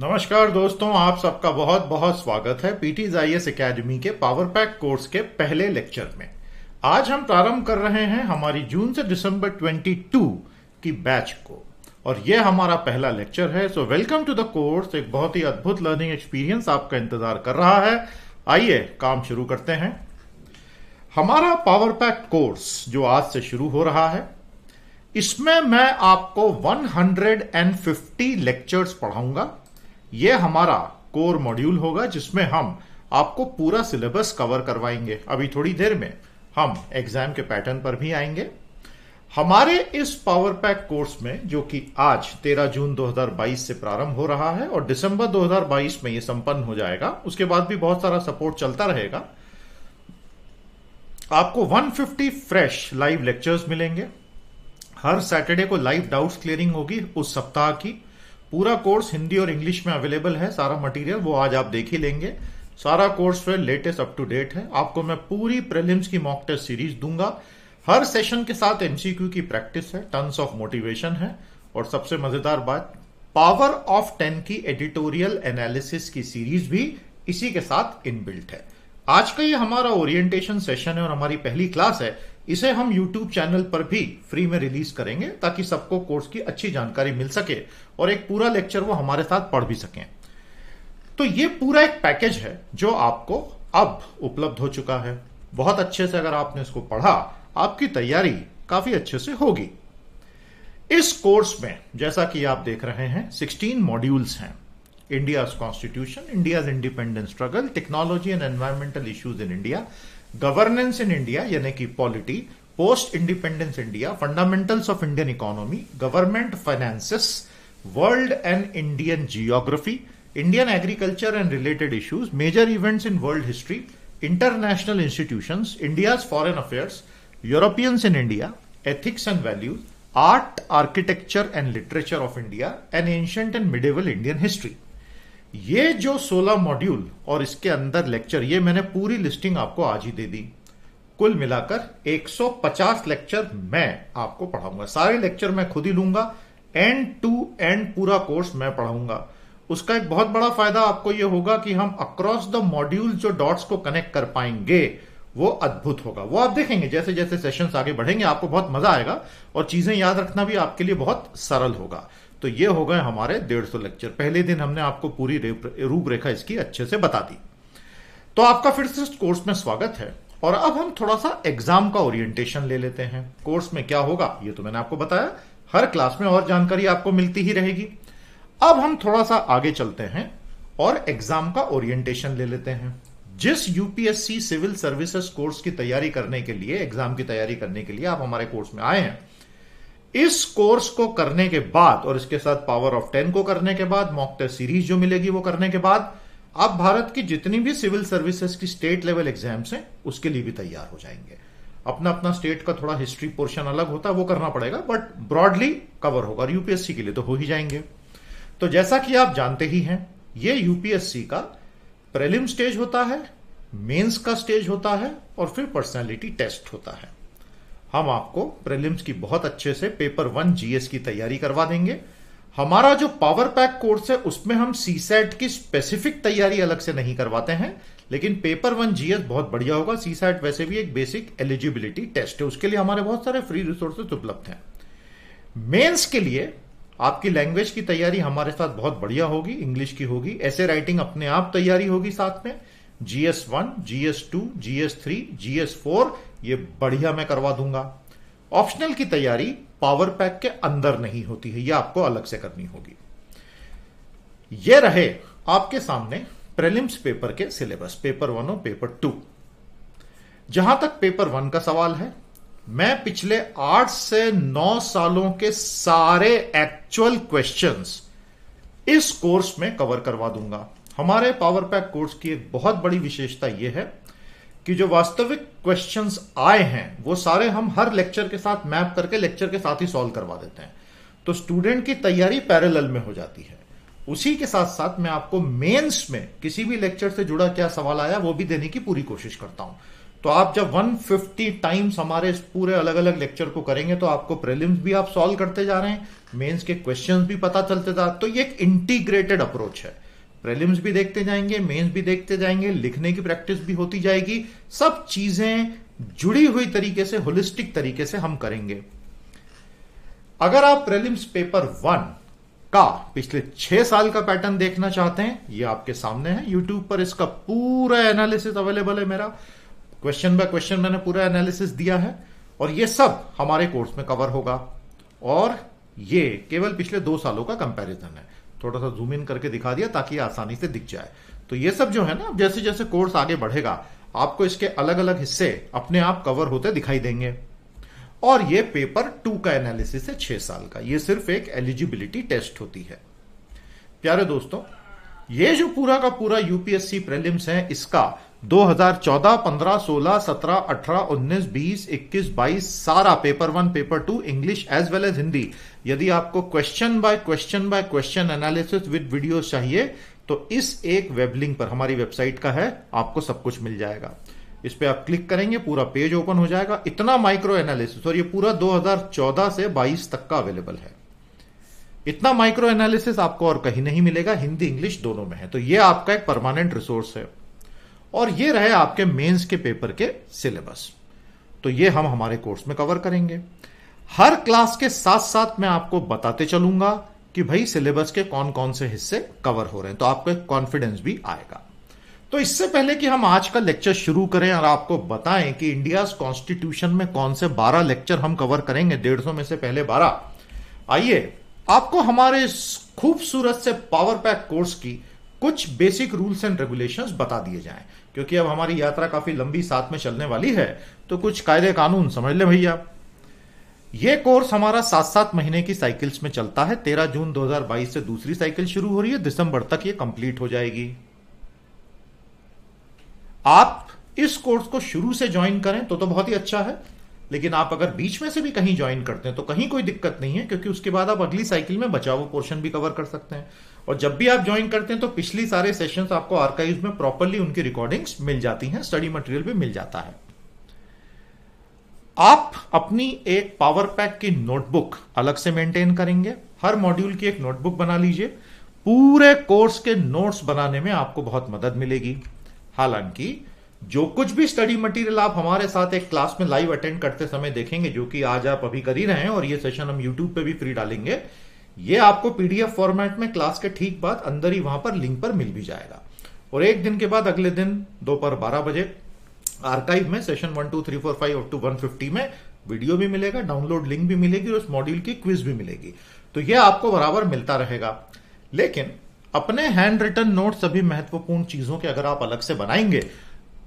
नमस्कार दोस्तों आप सबका बहुत बहुत स्वागत है पीटी जाइएस एकेडमी के पावर पैक कोर्स के पहले लेक्चर में आज हम प्रारंभ कर रहे हैं हमारी जून से दिसंबर 22 की बैच को और यह हमारा पहला लेक्चर है so welcome to the course एक बहुत ही अद्भुत लर्निंग एक्सपीरियंस आपका इंतजार कर रहा है आइए काम शुरू करते हैं हमारा पावर पैक कोर्स जो आज से शुरू हो रहा है इसमें मैं आपको 150 लेक्चर्स पढ़ाऊंगा यह हमारा कोर मॉड्यूल होगा जिसमें हम आपको पूरा सिलेबस कवर करवाएंगे अभी थोड़ी देर में हम एग्जाम के पैटर्न पर भी आएंगे हमारे इस पावर पैक कोर्स में जो कि आज 13 जून 2022 से प्रारंभ हो रहा है और दिसंबर 2022 में यह संपन्न हो जाएगा उसके बाद भी बहुत सारा सपोर्ट चलता रहेगा आपको 150 फ्रेश लाइव लेक्चर्स मिलेंगे हर सैटरडे को लाइव डाउट्स क्लियरिंग होगी उस सप्ताह की पूरा कोर्स हिंदी और इंग्लिश में अवेलेबल है सारा मटेरियल वो आज आप देख ही लेंगे सारा कोर्स जो है लेटेस्ट अप टू डेट है आपको मैं पूरी प्रिलिम्स की मॉक टेस्ट सीरीज दूंगा हर सेशन के साथ एमसीक्यू की प्रैक्टिस है टन्स ऑफ मोटिवेशन है और सबसे मजेदार बात पावर ऑफ टेन की एडिटोरियल एनालिसिस की सीरीज भी इसी के साथ इनबिल्ट है आज का ये हमारा ओरिएंटेशन सेशन है और हमारी पहली क्लास है इसे हम YouTube चैनल पर भी फ्री में रिलीज करेंगे ताकि सबको कोर्स की अच्छी जानकारी मिल सके और एक पूरा लेक्चर वो हमारे साथ पढ़ भी सकें तो ये पूरा एक पैकेज है जो आपको अब उपलब्ध हो चुका है बहुत अच्छे से अगर आपने इसको पढ़ा आपकी तैयारी काफी अच्छे से होगी इस कोर्स में जैसा कि आप देख रहे हैं 16 मॉड्यूल्स हैं India's constitution India independence struggle technology and environmental issues in India governance in India यानी कि polity post independence India fundamentals of Indian economy government finances world and Indian geography Indian agriculture and related issues major events in world history international institutions India's foreign affairs Europeans in India ethics and values art architecture and literature of India and ancient and medieval Indian history ये जो 16 module और इसके अंदर lecture ये मैंने पूरी listing आपको आज ही दे दी कुल मिलाकर 150 लेक्चर मैं आपको पढ़ाऊंगा सारे लेक्चर मैं खुद ही लूंगा एंड टू एंड पूरा कोर्स मैं पढ़ाऊंगा उसका एक बहुत बड़ा फायदा आपको ये होगा कि हम अक्रॉस द मॉड्यूल जो डॉट्स को कनेक्ट कर पाएंगे वो अद्भुत होगा वो आप देखेंगे जैसे जैसे सेशंस आगे बढ़ेंगे आपको बहुत मजा आएगा और चीजें याद रखना भी आपके लिए बहुत सरल होगा तो ये हो गए हमारे डेढ़ सौ लेक्चर पहले दिन हमने आपको पूरी रूपरेखा इसकी अच्छे से बता दी तो आपका फिर से कोर्स में स्वागत है और अब हम थोड़ा सा एग्जाम का ओरिएंटेशन ले लेते हैं कोर्स में क्या होगा ये तो मैंने आपको बताया हर क्लास में और जानकारी आपको मिलती ही रहेगी अब हम थोड़ा सा आगे चलते हैं और एग्जाम का ओरिएंटेशन ले लेते हैं जिस यूपीएससी सिविल सर्विसेज कोर्स की तैयारी करने के लिए एग्जाम की तैयारी करने के लिए आप हमारे कोर्स में आए हैं इस कोर्स को करने के बाद और इसके साथ पावर ऑफ टेन को करने के बाद मॉक टेस्ट सीरीज जो मिलेगी वो करने के बाद आप भारत की जितनी भी सिविल सर्विसेज की स्टेट लेवल एग्जाम्स हैं उसके लिए भी तैयार हो जाएंगे अपना अपना स्टेट का थोड़ा हिस्ट्री पोर्शन अलग होता है वो करना पड़ेगा बट ब्रॉडली कवर होगा और यूपीएससी के लिए तो हो ही जाएंगे तो जैसा कि आप जानते ही हैं ये यूपीएससी का प्रेलिम स्टेज होता है मेंस का स्टेज होता है और फिर पर्सनैलिटी टेस्ट होता है हम आपको प्रीलिम्स की बहुत अच्छे से पेपर वन जीएस की तैयारी करवा देंगे हमारा जो पावर पैक कोर्स है उसमें हम सी सैट की स्पेसिफिक तैयारी अलग से नहीं करवाते हैं लेकिन पेपर वन जीएस बहुत बढ़िया होगा सी सैट वैसे भी एक बेसिक एलिजिबिलिटी टेस्ट है उसके लिए हमारे बहुत सारे फ्री रिसोर्सेज उपलब्ध हैं मेंस के लिए आपकी लैंग्वेज की तैयारी हमारे साथ बहुत बढ़िया होगी इंग्लिश की होगी ऐसे राइटिंग अपने आप तैयारी होगी साथ में GS one GS two GS three GS four ये बढ़िया मैं करवा दूंगा ऑप्शनल की तैयारी पावर पैक के अंदर नहीं होती है यह आपको अलग से करनी होगी ये रहे आपके सामने प्रेलिम्स पेपर के सिलेबस पेपर वन और पेपर टू जहां तक पेपर वन का सवाल है मैं पिछले आठ से नौ सालों के सारे एक्चुअल क्वेश्चंस इस कोर्स में कवर करवा दूंगा हमारे पावर पैक कोर्स की एक बहुत बड़ी विशेषता यह है कि जो वास्तविक क्वेश्चंस आए हैं वो सारे हम हर लेक्चर के साथ मैप करके लेक्चर के साथ ही सॉल्व करवा देते हैं तो स्टूडेंट की तैयारी पैरेलल में हो जाती है उसी के साथ साथ मैं आपको मेंस में किसी भी लेक्चर से जुड़ा क्या सवाल आया वो भी देने की पूरी कोशिश करता हूं तो आप जब 150 टाइम्स हमारे इस पूरे अलग अलग लेक्चर को करेंगे तो आपको प्रीलिम्स भी आप सॉल्व करते जा रहे हैं मेंस के क्वेश्चंस भी पता चलते जा तो ये एक इंटीग्रेटेड अप्रोच है प्रेलिम्स भी देखते जाएंगे मेंस भी देखते जाएंगे लिखने की प्रैक्टिस भी होती जाएगी सब चीजें जुड़ी हुई तरीके से होलिस्टिक तरीके से हम करेंगे अगर आप प्रेलिम्स पेपर वन का पिछले छह साल का पैटर्न देखना चाहते हैं ये आपके सामने है यूट्यूब पर इसका पूरा एनालिसिस अवेलेबल है मेरा क्वेश्चन बाय क्वेश्चन मैंने पूरा एनालिसिस दिया है और ये सब हमारे कोर्स में कवर होगा और ये केवल पिछले दो सालों का कंपैरिजन है थोड़ा सा जूम इन करके दिखा दिया ताकि आसानी से दिख जाए तो ये सब जो है ना जैसे जैसे कोर्स आगे बढ़ेगा आपको इसके अलग अलग हिस्से अपने आप कवर होते दिखाई देंगे और ये पेपर टू का एनालिसिस है छह साल का ये सिर्फ एक एलिजिबिलिटी टेस्ट होती है प्यारे दोस्तों ये जो पूरा का पूरा यूपीएससी प्रीलिम्स है इसका 2014, 15, 16, 17, 18, 19, 20, 21, 22 सारा paper one paper two English as well as Hindi यदि आपको question by question by question analysis with video चाहिए तो इस एक वेब लिंक पर हमारी वेबसाइट का है आपको सब कुछ मिल जाएगा इस पर आप क्लिक करेंगे पूरा पेज ओपन हो जाएगा इतना माइक्रो एनालिसिस और ये पूरा 2014 से 22 तक का अवेलेबल है इतना माइक्रो एनालिसिस आपको और कहीं नहीं मिलेगा हिंदी इंग्लिश दोनों में है तो ये आपका एक परमानेंट रिसोर्स है और ये रहे आपके मेंस के पेपर के सिलेबस तो ये हम हमारे कोर्स में कवर करेंगे हर क्लास के साथ साथ मैं आपको बताते चलूंगा कि भाई सिलेबस के कौन कौन से हिस्से कवर हो रहे हैं तो आपको कॉन्फिडेंस भी आएगा तो इससे पहले कि हम आज का लेक्चर शुरू करें और आपको बताएं कि इंडिया कॉन्स्टिट्यूशन में कौन से 12 लेक्चर हम कवर करेंगे डेढ़ सौ में से पहले 12 आइए आपको हमारे खूबसूरत से पावर पैक कोर्स की कुछ बेसिक रूल्स एंड रेगुलेशंस बता दिए जाएं क्योंकि अब हमारी यात्रा काफी लंबी साथ में चलने वाली है तो कुछ कायदे कानून समझ ले भैया ये कोर्स हमारा सात सात महीने की साइकिल्स में चलता है तेरह जून 2022 से दूसरी साइकिल शुरू हो रही है दिसंबर तक ये कंप्लीट हो जाएगी आप इस कोर्स को शुरू से ज्वाइन करें तो तो बहुत ही अच्छा है लेकिन आप अगर बीच में से भी कहीं ज्वाइन करते हैं तो कहीं कोई दिक्कत नहीं है क्योंकि उसके बाद आप अगली साइकिल में बचाव पोर्शन भी कवर कर सकते हैं और जब भी आप ज्वाइन करते हैं तो पिछली सारे सेशंस आपको आर्काइव में प्रॉपरली उनकी रिकॉर्डिंग्स मिल जाती हैं स्टडी मटेरियल भी मिल जाता है आप अपनी एक पावर पैक की नोटबुक अलग से मेंटेन करेंगे हर मॉड्यूल की एक नोटबुक बना लीजिए पूरे कोर्स के नोट्स बनाने में आपको बहुत मदद मिलेगी हालांकि जो कुछ भी स्टडी मटेरियल आप हमारे साथ एक क्लास में लाइव अटेंड करते समय देखेंगे जो कि आज आप अभी कर ही रहे हैं और ये सेशन हम यूट्यूब पे भी फ्री डालेंगे ये आपको पीडीएफ फॉर्मेट में क्लास के ठीक बाद अंदर ही वहां पर लिंक पर मिल भी जाएगा और एक दिन के बाद अगले दिन दोपहर बारह बजे आर्काइव में session one two three four five up to one fifty में वीडियो भी मिलेगा डाउनलोड लिंक भी मिलेगी और उस मॉड्यूल की क्विज भी मिलेगी तो यह आपको बराबर मिलता रहेगा लेकिन अपने हैंड रिटन नोट सभी महत्वपूर्ण चीजों के अगर आप अलग से बनाएंगे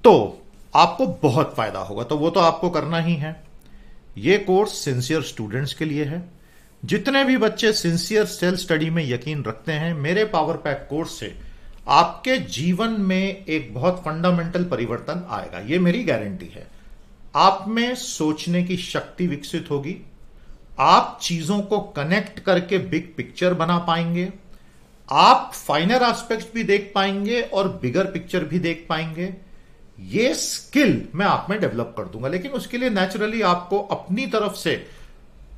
तो आपको बहुत फायदा होगा तो वो तो आपको करना ही है ये कोर्स सिंसियर स्टूडेंट्स के लिए है जितने भी बच्चे सिंसियर सेल्फ स्टडी में यकीन रखते हैं मेरे पावर पैक कोर्स से आपके जीवन में एक बहुत फंडामेंटल परिवर्तन आएगा यह मेरी गारंटी है आप में सोचने की शक्ति विकसित होगी आप चीजों को कनेक्ट करके बिग पिक्चर बना पाएंगे आप फाइनर एस्पेक्ट भी देख पाएंगे और बिगर पिक्चर भी देख पाएंगे ये स्किल मैं आप में डेवलप कर दूंगा लेकिन उसके लिए नेचुरली आपको अपनी तरफ से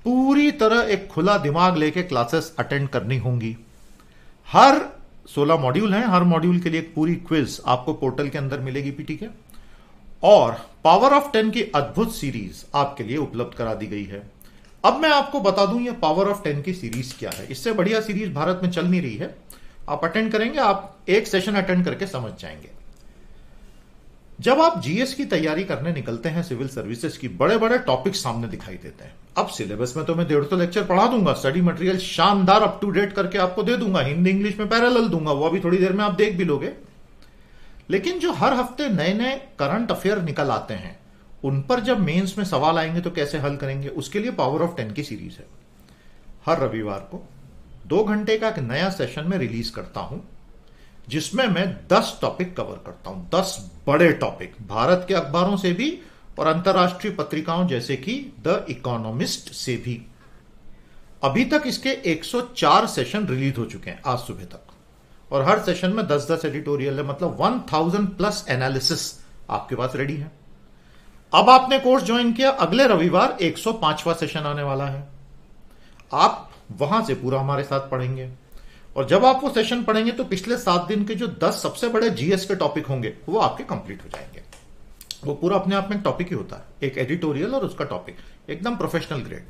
पूरी तरह एक खुला दिमाग लेके क्लासेस अटेंड करनी होंगी हर सोलह मॉड्यूल हैं हर मॉड्यूल के लिए एक पूरी क्विज आपको पोर्टल के अंदर मिलेगी पीटी के और पावर ऑफ टेन की अद्भुत सीरीज आपके लिए उपलब्ध करा दी गई है अब मैं आपको बता दूं ये पावर ऑफ टेन की सीरीज क्या है इससे बढ़िया सीरीज भारत में चल नहीं रही है आप अटेंड करेंगे आप एक सेशन अटेंड करके समझ जाएंगे जब आप जीएस की तैयारी करने निकलते हैं सिविल सर्विसेज की बड़े बड़े टॉपिक सामने दिखाई देते हैं अब सिलेबस में तो मैं डेढ़ सौ लेक्चर पढ़ा दूंगा स्टडी मटेरियल शानदार अप टू डेट करके आपको दे दूंगा हिंदी इंग्लिश में पैरेलल दूंगा वो अभी थोड़ी देर में आप देख भी लोगे लेकिन जो हर हफ्ते नए नए करंट अफेयर निकल आते हैं उन पर जब मेंस में सवाल आएंगे तो कैसे हल करेंगे उसके लिए पावर ऑफ टेन की सीरीज है हर रविवार को दो घंटे का एक नया सेशन में रिलीज करता हूं जिसमें मैं 10 टॉपिक कवर करता हूं 10 बड़े टॉपिक भारत के अखबारों से भी और अंतर्राष्ट्रीय पत्रिकाओं जैसे कि द इकोनॉमिस्ट से भी अभी तक इसके 104 सेशन रिलीज हो चुके हैं आज सुबह तक और हर सेशन में 10-10 एडिटोरियल है मतलब 1000 प्लस एनालिसिस आपके पास रेडी है अब आपने कोर्स ज्वाइन किया अगले रविवार 105वां सेशन आने वाला है आप वहां से पूरा हमारे साथ पढ़ेंगे और जब आप वो सेशन पढ़ेंगे तो पिछले सात दिन के जो दस सबसे बड़े जीएस के टॉपिक होंगे वो आपके कंप्लीट हो जाएंगे वो पूरा अपने आप में टॉपिक ही होता है एक एडिटोरियल और उसका टॉपिक एकदम प्रोफेशनल ग्रेड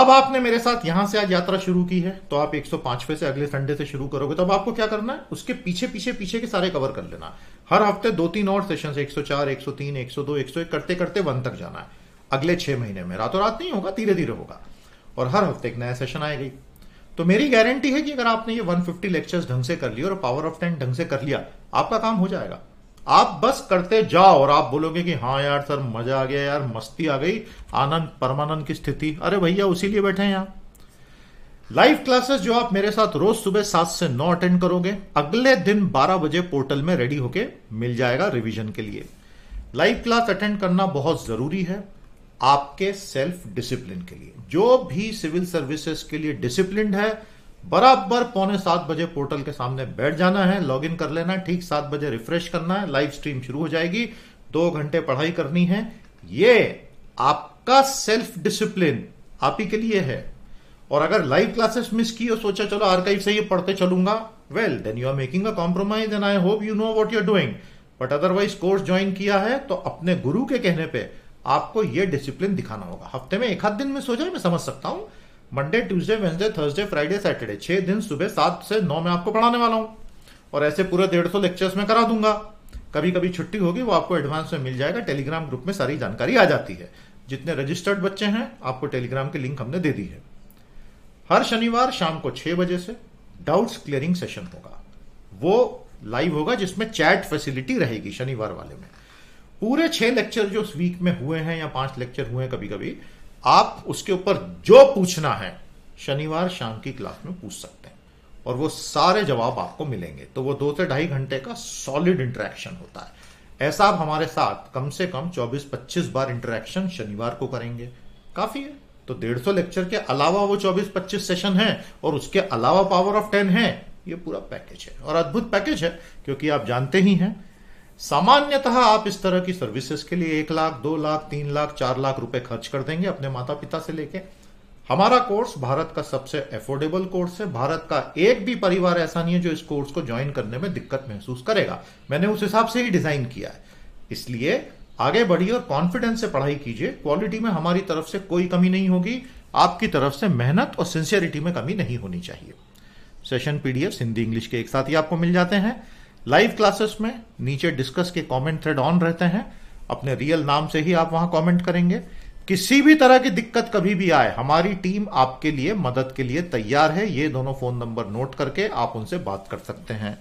अब आपने मेरे साथ यहां से आज यात्रा शुरू की है तो आप 105वें से अगले संडे से शुरू करोगे तो अब आपको क्या करना है उसके पीछे पीछे पीछे के सारे कवर कर लेना हर हफ्ते दो तीन और सेशन से 104, 103, 102, 101 करते करते वन तक जाना है अगले छह महीने में रातों रात नहीं होगा धीरे धीरे होगा और हर हफ्ते एक नया सेशन आएगा तो मेरी गारंटी है कि अगर आपने ये 150 लेक्चर्स ढंग से कर लिए और पावर ऑफ टेन ढंग से कर लिया आपका काम हो जाएगा आप बस करते जाओ और आप बोलोगे कि हाँ यार सर मजा आ गया यार मस्ती आ गई आनंद परमानंद की स्थिति अरे भैया उसी लिए बैठे हैं यहां लाइव क्लासेस जो आप मेरे साथ रोज सुबह सात से नौ अटेंड करोगे अगले दिन बारह बजे पोर्टल में रेडी होके मिल जाएगा रिविजन के लिए लाइव क्लास अटेंड करना बहुत जरूरी है आपके सेल्फ डिसिप्लिन के लिए जो भी सिविल सर्विसेज के लिए डिसिप्लिन है बराबर पौने सात बजे पोर्टल के सामने बैठ जाना है लॉग इन कर लेना है ठीक सात बजे रिफ्रेश करना है लाइव स्ट्रीम शुरू हो जाएगी दो घंटे पढ़ाई करनी है ये आपका सेल्फ डिसिप्लिन आप ही के लिए है और अगर लाइव क्लासेस मिस की और सोचा चलो आरकाइव से ये पढ़ते चलूंगा well then you are making a compromise and I hope you know what you're doing but otherwise course join किया है तो अपने गुरु के कहने पर आपको ये डिसिप्लिन दिखाना होगा हफ्ते में एक आध दिन में सो जाए मैं समझ सकता हूँ Monday Tuesday Wednesday Thursday Friday Saturday छह दिन सुबह सात से नौ में आपको पढ़ाने वाला हूँ और ऐसे पूरे डेढ़ सौ लेक्चर्स में करा दूंगा कभी कभी छुट्टी होगी वो आपको एडवांस में मिल जाएगा टेलीग्राम ग्रुप में सारी जानकारी आ जाती है जितने रजिस्टर्ड बच्चे हैं आपको टेलीग्राम की लिंक हमने दे दी है हर शनिवार शाम को छह बजे से डाउट्स क्लियरिंग सेशन होगा वो लाइव होगा जिसमें चैट फैसिलिटी रहेगी शनिवार वाले में पूरे छह लेक्चर जो उस वीक में हुए हैं या पांच लेक्चर हुए हैं कभी कभी आप उसके ऊपर जो पूछना है शनिवार शाम की क्लास में पूछ सकते हैं और वो सारे जवाब आपको मिलेंगे तो वो दो से ढाई घंटे का सॉलिड इंटरेक्शन होता है ऐसा आप हमारे साथ कम से कम 24-25 बार इंटरेक्शन शनिवार को करेंगे काफी है तो डेढ़ सौ लेक्चर के अलावा वो 24-25 सेशन है और उसके अलावा पावर ऑफ टेन है ये पूरा पैकेज है और अद्भुत पैकेज है क्योंकि आप जानते ही हैं सामान्यतः आप इस तरह की सर्विसेज के लिए एक लाख दो लाख तीन लाख चार लाख रुपए खर्च कर देंगे अपने माता पिता से लेके हमारा कोर्स भारत का सबसे एफोर्डेबल कोर्स है भारत का एक भी परिवार ऐसा नहीं है जो इस कोर्स को ज्वाइन करने में दिक्कत महसूस करेगा मैंने उस हिसाब से ही डिजाइन किया है इसलिए आगे बढ़िए और कॉन्फिडेंस से पढ़ाई कीजिए क्वालिटी में हमारी तरफ से कोई कमी नहीं होगी आपकी तरफ से मेहनत और सिंसियरिटी में कमी नहीं होनी चाहिए सेशन पीडीएफ हिंदी इंग्लिश के एक साथ ही आपको मिल जाते हैं लाइव क्लासेस में नीचे डिस्कस के कमेंट थ्रेड ऑन रहते हैं अपने रियल नाम से ही आप वहां कमेंट करेंगे किसी भी तरह की दिक्कत कभी भी आए हमारी टीम आपके लिए मदद के लिए तैयार है ये दोनों फोन नंबर नोट करके आप उनसे बात कर सकते हैं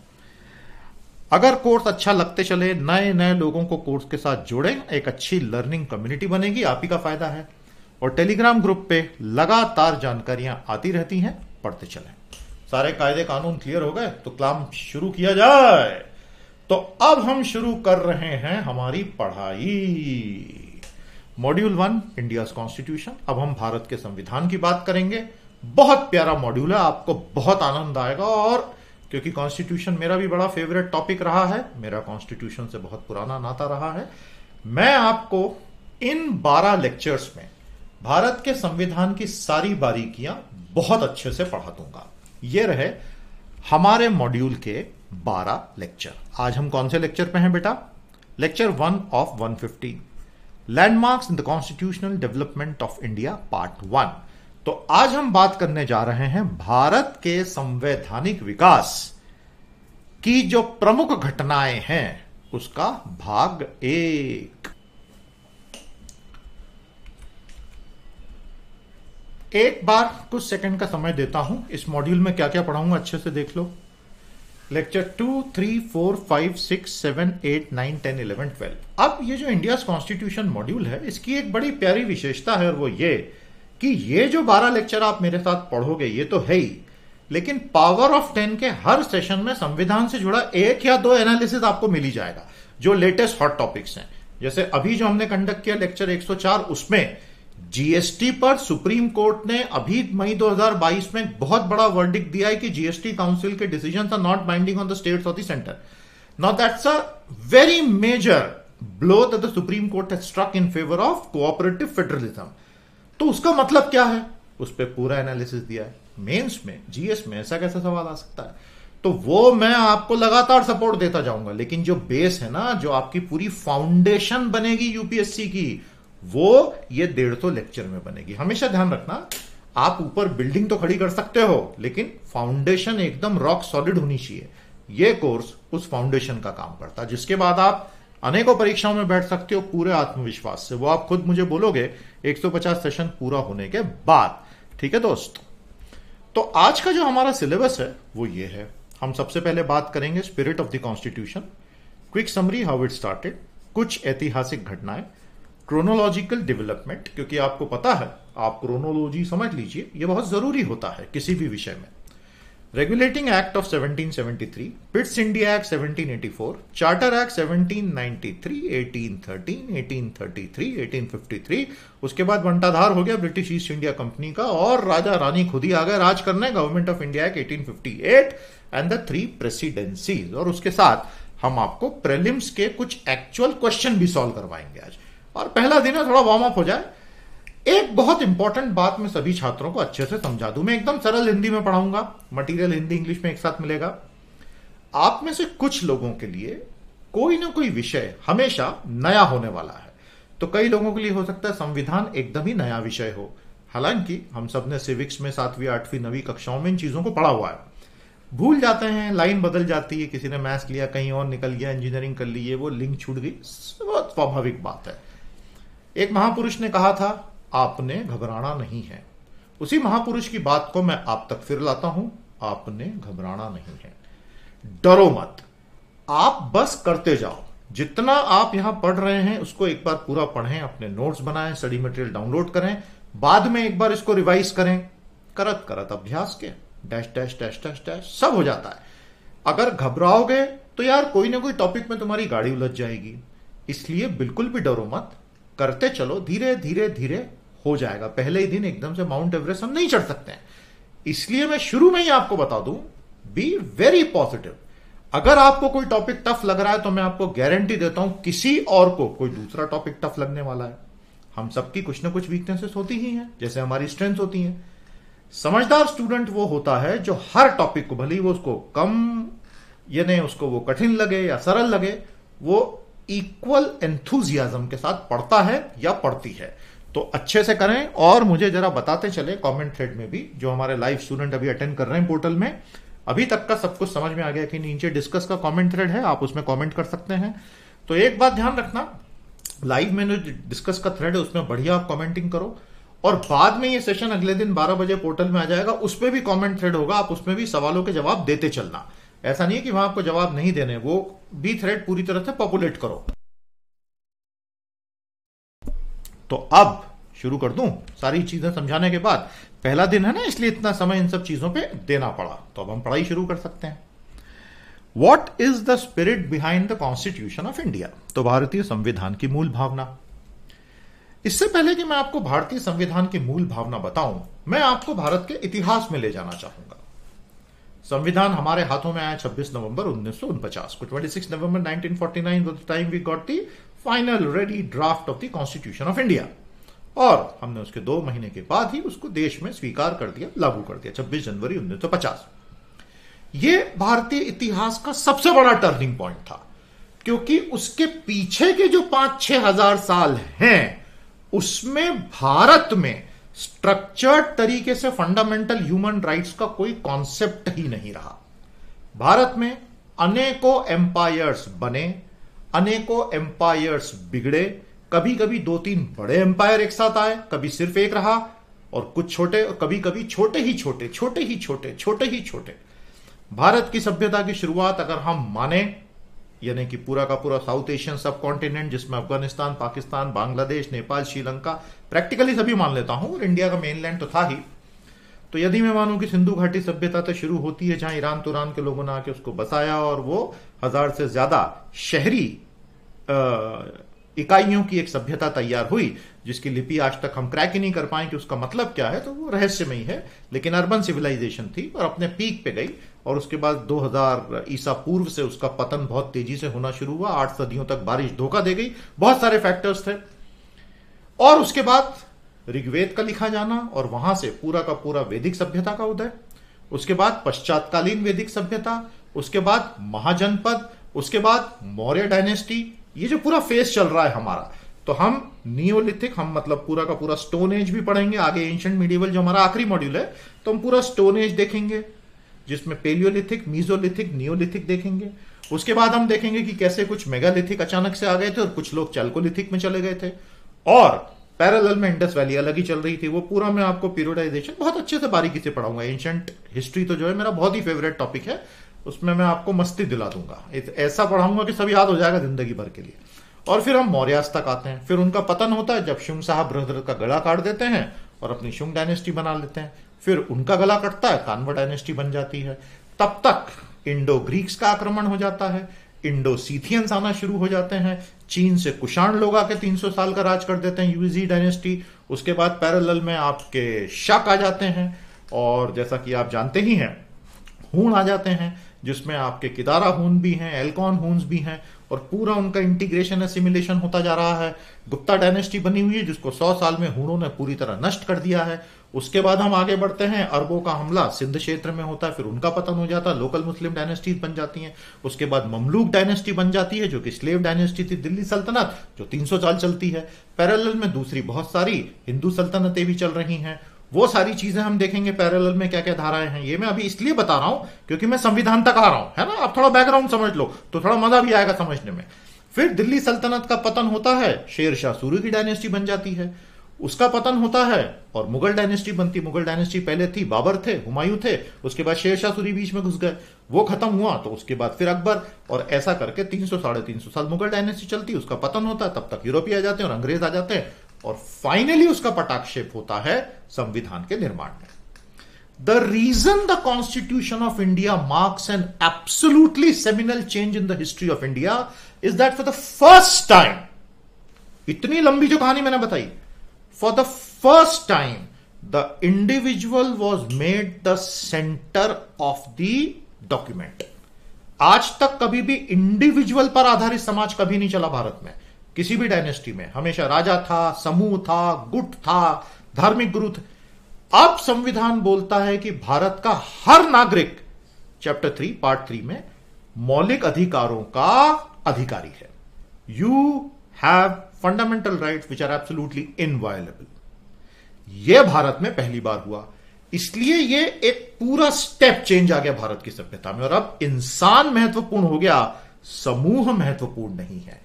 अगर कोर्स अच्छा लगते चले नए नए लोगों को कोर्स के साथ जुड़े एक अच्छी लर्निंग कम्युनिटी बनेगी आप ही का फायदा है और टेलीग्राम ग्रुप पे लगातार जानकारियां आती रहती हैं पढ़ते चलें सारे कायदे कानून क्लियर हो गए तो क्लाम शुरू किया जाए तो अब हम शुरू कर रहे हैं हमारी पढ़ाई मॉड्यूल वन इंडिया कॉन्स्टिट्यूशन अब हम भारत के संविधान की बात करेंगे बहुत प्यारा मॉड्यूल है आपको बहुत आनंद आएगा और क्योंकि कॉन्स्टिट्यूशन मेरा भी बड़ा फेवरेट टॉपिक रहा है मेरा कॉन्स्टिट्यूशन से बहुत पुराना नाता रहा है मैं आपको इन बारह लेक्चर्स में भारत के संविधान की सारी बारीकियां बहुत अच्छे से पढ़ा दूंगा ये रहे हमारे मॉड्यूल के 12 लेक्चर आज हम कौन से लेक्चर पे हैं बेटा lecture one of fifteen landmarks in the constitutional development of India part one तो आज हम बात करने जा रहे हैं भारत के संवैधानिक विकास की जो प्रमुख घटनाएं हैं उसका भाग एक एक बार कुछ सेकंड का समय देता हूं इस मॉड्यूल में क्या क्या पढ़ाऊंगा अच्छे से देख लो lecture two three four five six seven eight nine ten eleven twelve अब ये जो इंडिया कॉन्स्टिट्यूशन मॉड्यूल है इसकी एक बड़ी प्यारी विशेषता है और वो ये कि ये जो बारह लेक्चर आप मेरे साथ पढ़ोगे ये तो है ही लेकिन पावर ऑफ टेन के हर सेशन में संविधान से जुड़ा एक या दो एनालिसिस आपको मिली जाएगा जो लेटेस्ट हॉट टॉपिक्स हैं जैसे अभी जो हमने कंडक्ट किया लेक्चर 104 उसमें जीएसटी पर सुप्रीम कोर्ट ने अभी मई 2022 में बहुत बड़ा वर्डिक दिया है कि जीएसटी काउंसिल के decision are not binding on the states of the centre not that's a very major blow that the Supreme Court struck in favour of cooperative federalism तो उसका मतलब क्या है उस पर पूरा एनालिसिस दिया है मेंस में जीएस में ऐसा कैसा सवाल आ सकता है तो वो मैं आपको लगातार सपोर्ट देता जाऊंगा लेकिन जो बेस है ना जो आपकी पूरी फाउंडेशन बनेगी यूपीएससी की वो ये डेढ़ सौ लेक्चर में बनेगी हमेशा ध्यान रखना आप ऊपर बिल्डिंग तो खड़ी कर सकते हो लेकिन फाउंडेशन एकदम रॉक सॉलिड होनी चाहिए ये कोर्स उस फाउंडेशन का काम करता है जिसके बाद आप अनेकों परीक्षाओं में बैठ सकते हो पूरे आत्मविश्वास से वो आप खुद मुझे बोलोगे 150 सेशन पूरा होने के बाद ठीक है दोस्त तो आज का जो हमारा सिलेबस है वो ये है हम सबसे पहले बात करेंगे spirit of the constitution quick summary how it started कुछ ऐतिहासिक घटनाएं क्रोनोलॉजिकल डेवलपमेंट क्योंकि आपको पता है आप क्रोनोलॉजी समझ लीजिए यह बहुत जरूरी होता है किसी भी विषय में regulating act of 1773, Pitt's India act 1784, charter act 1793, 1813, 1833, 1853, उसके बाद बंटाधार हो गया ब्रिटिश ईस्ट इंडिया कंपनी का और राजा रानी खुद ही आ गए राज करने government of India act eighteen and the three presidencies और उसके साथ हम आपको प्रेलिम्स के कुछ एक्चुअल क्वेश्चन भी सॉल्व करवाएंगे आज और पहला दिन है थोड़ा वार्म अप हो जाए एक बहुत इंपॉर्टेंट बात मैं सभी छात्रों को अच्छे से समझा दू मैं एकदम सरल हिंदी में पढ़ाऊंगा मटेरियल हिंदी इंग्लिश में एक साथ मिलेगा आप में से कुछ लोगों के लिए कोई ना कोई विषय हमेशा नया होने वाला है तो कई लोगों के लिए हो सकता है संविधान एकदम ही नया विषय हो हालांकि हम सब ने सिविक्स में सातवीं आठवीं नवी कक्षाओं में इन चीजों को पढ़ा हुआ है भूल जाते हैं लाइन बदल जाती है किसी ने मैथ्स लिया कहीं और निकल गया इंजीनियरिंग कर ली है वो लिंक छूट गई बहुत स्वाभाविक बात है एक महापुरुष ने कहा था आपने घबराना नहीं है उसी महापुरुष की बात को मैं आप तक फिर लाता हूं आपने घबराना नहीं है डरो मत आप बस करते जाओ जितना आप यहां पढ़ रहे हैं उसको एक बार पूरा पढ़ें अपने नोट्स बनाएं स्टडी मटेरियल डाउनलोड करें बाद में एक बार इसको रिवाइज करें करत करत अभ्यास के dash dash dash dash dash सब हो जाता है अगर घबराओगे तो यार कोई ना कोई टॉपिक में तुम्हारी गाड़ी उलझ जाएगी इसलिए बिल्कुल भी डरो मत करते चलो धीरे धीरे धीरे हो जाएगा पहले ही दिन एकदम से माउंट एवरेस्ट हम नहीं चढ़ सकते हैं इसलिए मैं शुरू में ही आपको बता दूं बी वेरी पॉजिटिव अगर आपको कोई टॉपिक टफ लग रहा है तो मैं आपको गारंटी देता हूं किसी और को कोई दूसरा टॉपिक टफ लगने वाला है हम सबकी कुछ ना कुछ वीकनेसेस होती ही हैं जैसे हमारी स्ट्रेंथ होती हैं समझदार स्टूडेंट वो होता है जो हर टॉपिक को भले ही वो उसको कम यानी उसको वो कठिन लगे या सरल लगे वो इक्वल एंथुजियाजम के साथ पढ़ता है या पढ़ती है तो अच्छे से करें और मुझे जरा बताते चले कमेंट थ्रेड में भी जो हमारे लाइव स्टूडेंट अभी अटेंड कर रहे हैं पोर्टल में अभी तक का सब कुछ समझ में आ गया कि नीचे डिस्कस का कमेंट थ्रेड है आप उसमें कमेंट कर सकते हैं तो एक बात ध्यान रखना लाइव में जो डिस्कस का थ्रेड है उसमें बढ़िया आप कॉमेंटिंग करो और बाद में ये सेशन अगले दिन बारह बजे पोर्टल में आ जाएगा उसमें भी कॉमेंट थ्रेड होगा आप उसमें भी सवालों के जवाब देते चलना ऐसा नहीं है कि वहां आपको जवाब नहीं देने वो बी थ्रेड पूरी तरह से पॉपुलेट करो तो अब शुरू कर दूं सारी चीजें समझाने के बाद पहला दिन है ना इसलिए इतना समय इन सब चीजों पे देना पड़ा तो अब हम पढ़ाई शुरू कर सकते हैं what is the spirit behind the constitution of India तो भारतीय संविधान की मूल भावना इससे पहले कि मैं आपको भारतीय संविधान की मूल भावना बताऊं मैं आपको भारत के इतिहास में ले जाना चाहूंगा संविधान हमारे हाथों में आया 26 नवंबर उन्नीस को 26 नवंबर 1949 time we got the final ready draft of the constitution of India और हमने उसके दो महीने के बाद ही उसको देश में स्वीकार कर दिया लागू कर दिया 26 जनवरी 1950 ये भारतीय इतिहास का सबसे बड़ा टर्निंग पॉइंट था क्योंकि उसके पीछे के जो पांच छह हजार साल हैं उसमें भारत में स्ट्रक्चर्ड तरीके से फंडामेंटल ह्यूमन राइट्स का कोई कॉन्सेप्ट ही नहीं रहा भारत में अनेकों एम्पायर्स बने अनेकों एम्पायर्स बिगड़े कभी कभी दो तीन बड़े एम्पायर एक साथ आए कभी सिर्फ एक रहा और कुछ छोटे और कभी कभी छोटे ही छोटे छोटे ही छोटे छोटे ही छोटे भारत की सभ्यता की शुरुआत अगर हम माने यानी कि पूरा का पूरा साउथ एशियन सब कॉन्टिनेंट जिसमें अफगानिस्तान पाकिस्तान बांग्लादेश नेपाल श्रीलंका प्रैक्टिकली सभी मान लेता हूं और इंडिया का मेनलैंड तो था ही तो यदि मैं मानूं कि सिंधु घाटी सभ्यता तो शुरू होती है जहां ईरान तुरान के लोगों ने आके उसको बसाया और वो हजार से ज्यादा शहरी इकाइयों की एक सभ्यता तैयार हुई जिसकी लिपि आज तक हम क्रैक ही नहीं कर पाए कि उसका मतलब क्या है तो वो रहस्यमयी है लेकिन अर्बन सिविलाइजेशन थी और अपने पीक पे गई और उसके बाद 2000 ईसा पूर्व से उसका पतन बहुत तेजी से होना शुरू हुआ आठ सदियों तक बारिश धोखा दे गई बहुत सारे फैक्टर्स थे और उसके बाद ऋग्वेद का लिखा जाना और वहां से पूरा का पूरा वैदिक सभ्यता का उदय उसके बाद पश्चातकालीन वैदिक सभ्यता उसके बाद महाजनपद उसके बाद मौर्य डायनेस्टी ये जो पूरा फेस चल रहा है हमारा तो हम नियोलिथिक हम मतलब पूरा का पूरा स्टोन एज भी पढ़ेंगे आगे एंशियंट मिडीवल जो हमारा आखिरी मॉड्यूल है तो हम पूरा स्टोन एज देखेंगे जिसमें पेलियोलिथिक मीजोलिथिक नियोलिथिक देखेंगे उसके बाद हम देखेंगे कि कैसे कुछ मेगालिथिक अचानक से आ गए थे और कुछ लोग चालकोलिथिक में चले गए थे और पैरेलल में इंडस वैली अलग ही चल रही थी वो पूरा मैं आपको पीरियडाइजेशन बहुत अच्छे से बारीकी से पढ़ाऊंगा एंशंट हिस्ट्री तो जो है मेरा बहुत ही फेवरेट टॉपिक है उसमें मैं आपको मस्ती दिला दूंगा ऐसा पढ़ाऊंगा कि सब याद हो जाएगा जिंदगी भर के लिए और फिर हम मौर्यास तक आते हैं फिर उनका पतन होता है जब शुंग साहब बृहद्रथ का गला काट देते हैं और अपनी शुंग डायनेस्टी बना लेते हैं फिर उनका गला कटता है कानवा डायनेस्टी बन जाती है तब तक इंडो ग्रीक्स का आक्रमण हो जाता है इंडोसीथियंस आना शुरू हो जाते हैं चीन से कुशाण लोग आके 300 साल का राज कर देते हैं यूजी डायनेस्टी उसके बाद पैरेलल में आपके शक आ जाते हैं और जैसा कि आप जानते ही हैं हूण आ जाते हैं जिसमें आपके किदारा हून भी हैं एल्कॉन हून्स भी हैं और पूरा उनका इंटीग्रेशन एसिमिलेशन होता जा रहा है गुप्ता डायनेस्टी बनी हुई है जिसको सौ साल में हूणों ने पूरी तरह नष्ट कर दिया है उसके बाद हम आगे बढ़ते हैं अरबों का हमला सिंध क्षेत्र में होता है फिर उनका पतन हो जाता है लोकल मुस्लिम डायनेस्टीज बन जाती हैं उसके बाद ममलूक डायनेस्टी बन जाती है जो कि स्लेव डायनेस्टी थी दिल्ली सल्तनत जो 300 साल चलती है पैरेलल में दूसरी बहुत सारी हिंदू सल्तनतें भी चल रही हैं वो सारी चीजें हम देखेंगे पैरेलल में क्या क्या धाराएं हैं ये मैं अभी इसलिए बता रहा हूं क्योंकि मैं संविधान तक आ रहा हूं है ना आप थोड़ा बैकग्राउंड समझ लो तो थोड़ा मजा भी आएगा समझने में फिर दिल्ली सल्तनत का पतन होता है शेर शाह सूरी की डायनेस्टी बन जाती है उसका पतन होता है और मुगल डायनेस्टी बनती मुगल डायनेस्टी पहले थी बाबर थे हुमायूं थे उसके बाद शेरशाह सूरी बीच में घुस गए वो खत्म हुआ तो उसके बाद फिर अकबर और ऐसा करके तीन सौ साढ़े तीन सौ साल मुगल डायनेस्टी चलती उसका पतन होता है तब तक यूरोपीय आ जाते हैं और अंग्रेज आ जाते हैं और फाइनली उसका पटाक्षेप होता है संविधान के निर्माण में the reason the constitution of India marks an absolutely seminal change in the history of India is that for the first time इतनी लंबी जो कहानी मैंने बताई for the first time, the individual was made the center of the document. आज तक कभी भी इंडिविजुअल पर आधारित समाज कभी नहीं चला भारत में किसी भी डायनेस्टी में हमेशा राजा था समूह था गुट था धार्मिक गुरु थे अब संविधान बोलता है कि भारत का हर नागरिक चैप्टर थ्री पार्ट थ्री में मौलिक अधिकारों का अधिकारी है you have fundamental right which are absolutely inviolable यह भारत में पहली बार हुआ इसलिए ये एक पूरा स्टेप चेंज आ गया भारत की सभ्यता में और अब इंसान महत्वपूर्ण हो गया समूह महत्वपूर्ण नहीं है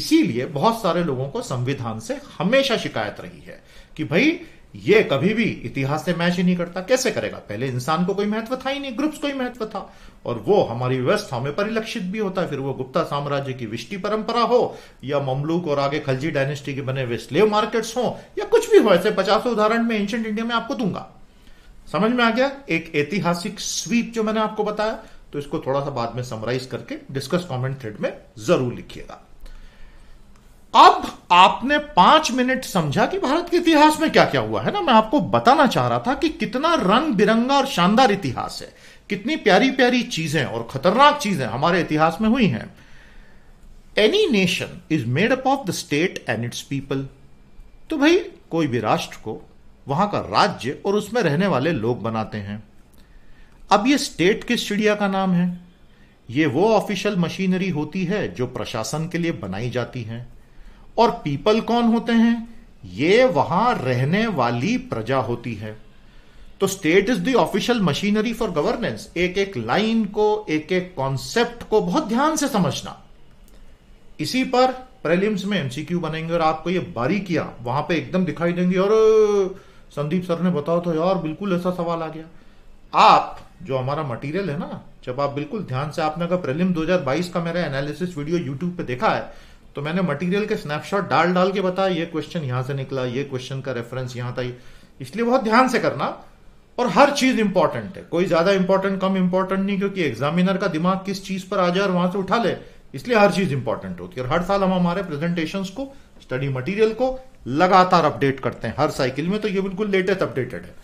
इसीलिए बहुत सारे लोगों को संविधान से हमेशा शिकायत रही है कि भाई ये कभी भी इतिहास से मैच ही नहीं करता कैसे करेगा पहले इंसान को कोई महत्व था ही नहीं ग्रुप्स को ही महत्व था और वो हमारी व्यवस्था में परिलक्षित भी होता है फिर वो गुप्ता साम्राज्य की विष्टि परंपरा हो या ममलूक और आगे खलजी डायनेस्टी के बने हुए स्लेव मार्केट्स हो या कुछ भी हो ऐसे पचास उदाहरण में एंशियंट इंडिया में आपको दूंगा समझ में आ गया एक ऐतिहासिक स्वीप जो मैंने आपको बताया तो इसको थोड़ा सा बाद में समराइज करके डिस्कस कमेंट थ्रेड में जरूर लिखिएगा अब आपने पांच मिनट समझा कि भारत के इतिहास में क्या क्या हुआ है ना मैं आपको बताना चाह रहा था कि कितना रंग बिरंगा और शानदार इतिहास है कितनी प्यारी प्यारी चीजें और खतरनाक चीजें हमारे इतिहास में हुई हैं any nation is made up of the state and its people तो भाई कोई भी राष्ट्र को वहां का राज्य और उसमें रहने वाले लोग बनाते हैं अब ये स्टेट किस चिड़िया का नाम है ये वो ऑफिशियल मशीनरी होती है जो प्रशासन के लिए बनाई जाती है और पीपल कौन होते हैं ये वहां रहने वाली प्रजा होती है तो state is the official machinery for governance एक एक लाइन को एक एक कॉन्सेप्ट को बहुत ध्यान से समझना इसी पर प्रेलिम्स में एमसीक्यू बनेंगे और आपको ये बारीकियां वहां पे एकदम दिखाई देंगे और संदीप सर ने बताओ तो यार बिल्कुल ऐसा सवाल आ गया आप जो हमारा मटेरियल है ना जब आप बिल्कुल ध्यान से आपने अगर प्रीलिम 2022 का मेरा एनालिसिस वीडियो यूट्यूब पे देखा है तो मैंने मटेरियल के स्नैपशॉट डाल डाल के बताया ये क्वेश्चन यहां से निकला ये क्वेश्चन का रेफरेंस यहां था इसलिए बहुत ध्यान से करना और हर चीज इंपॉर्टेंट है कोई ज्यादा इंपॉर्टेंट कम इंपॉर्टेंट नहीं क्योंकि एग्जामिनर का दिमाग किस चीज पर आ जाए और वहां से उठा ले इसलिए हर चीज इंपॉर्टेंट होती है और हर साल हम हमारे प्रेजेंटेशन को स्टडी मटीरियल को लगातार अपडेट करते हैं हर साइकिल में तो ये बिल्कुल लेटेस्ट अपडेटेड है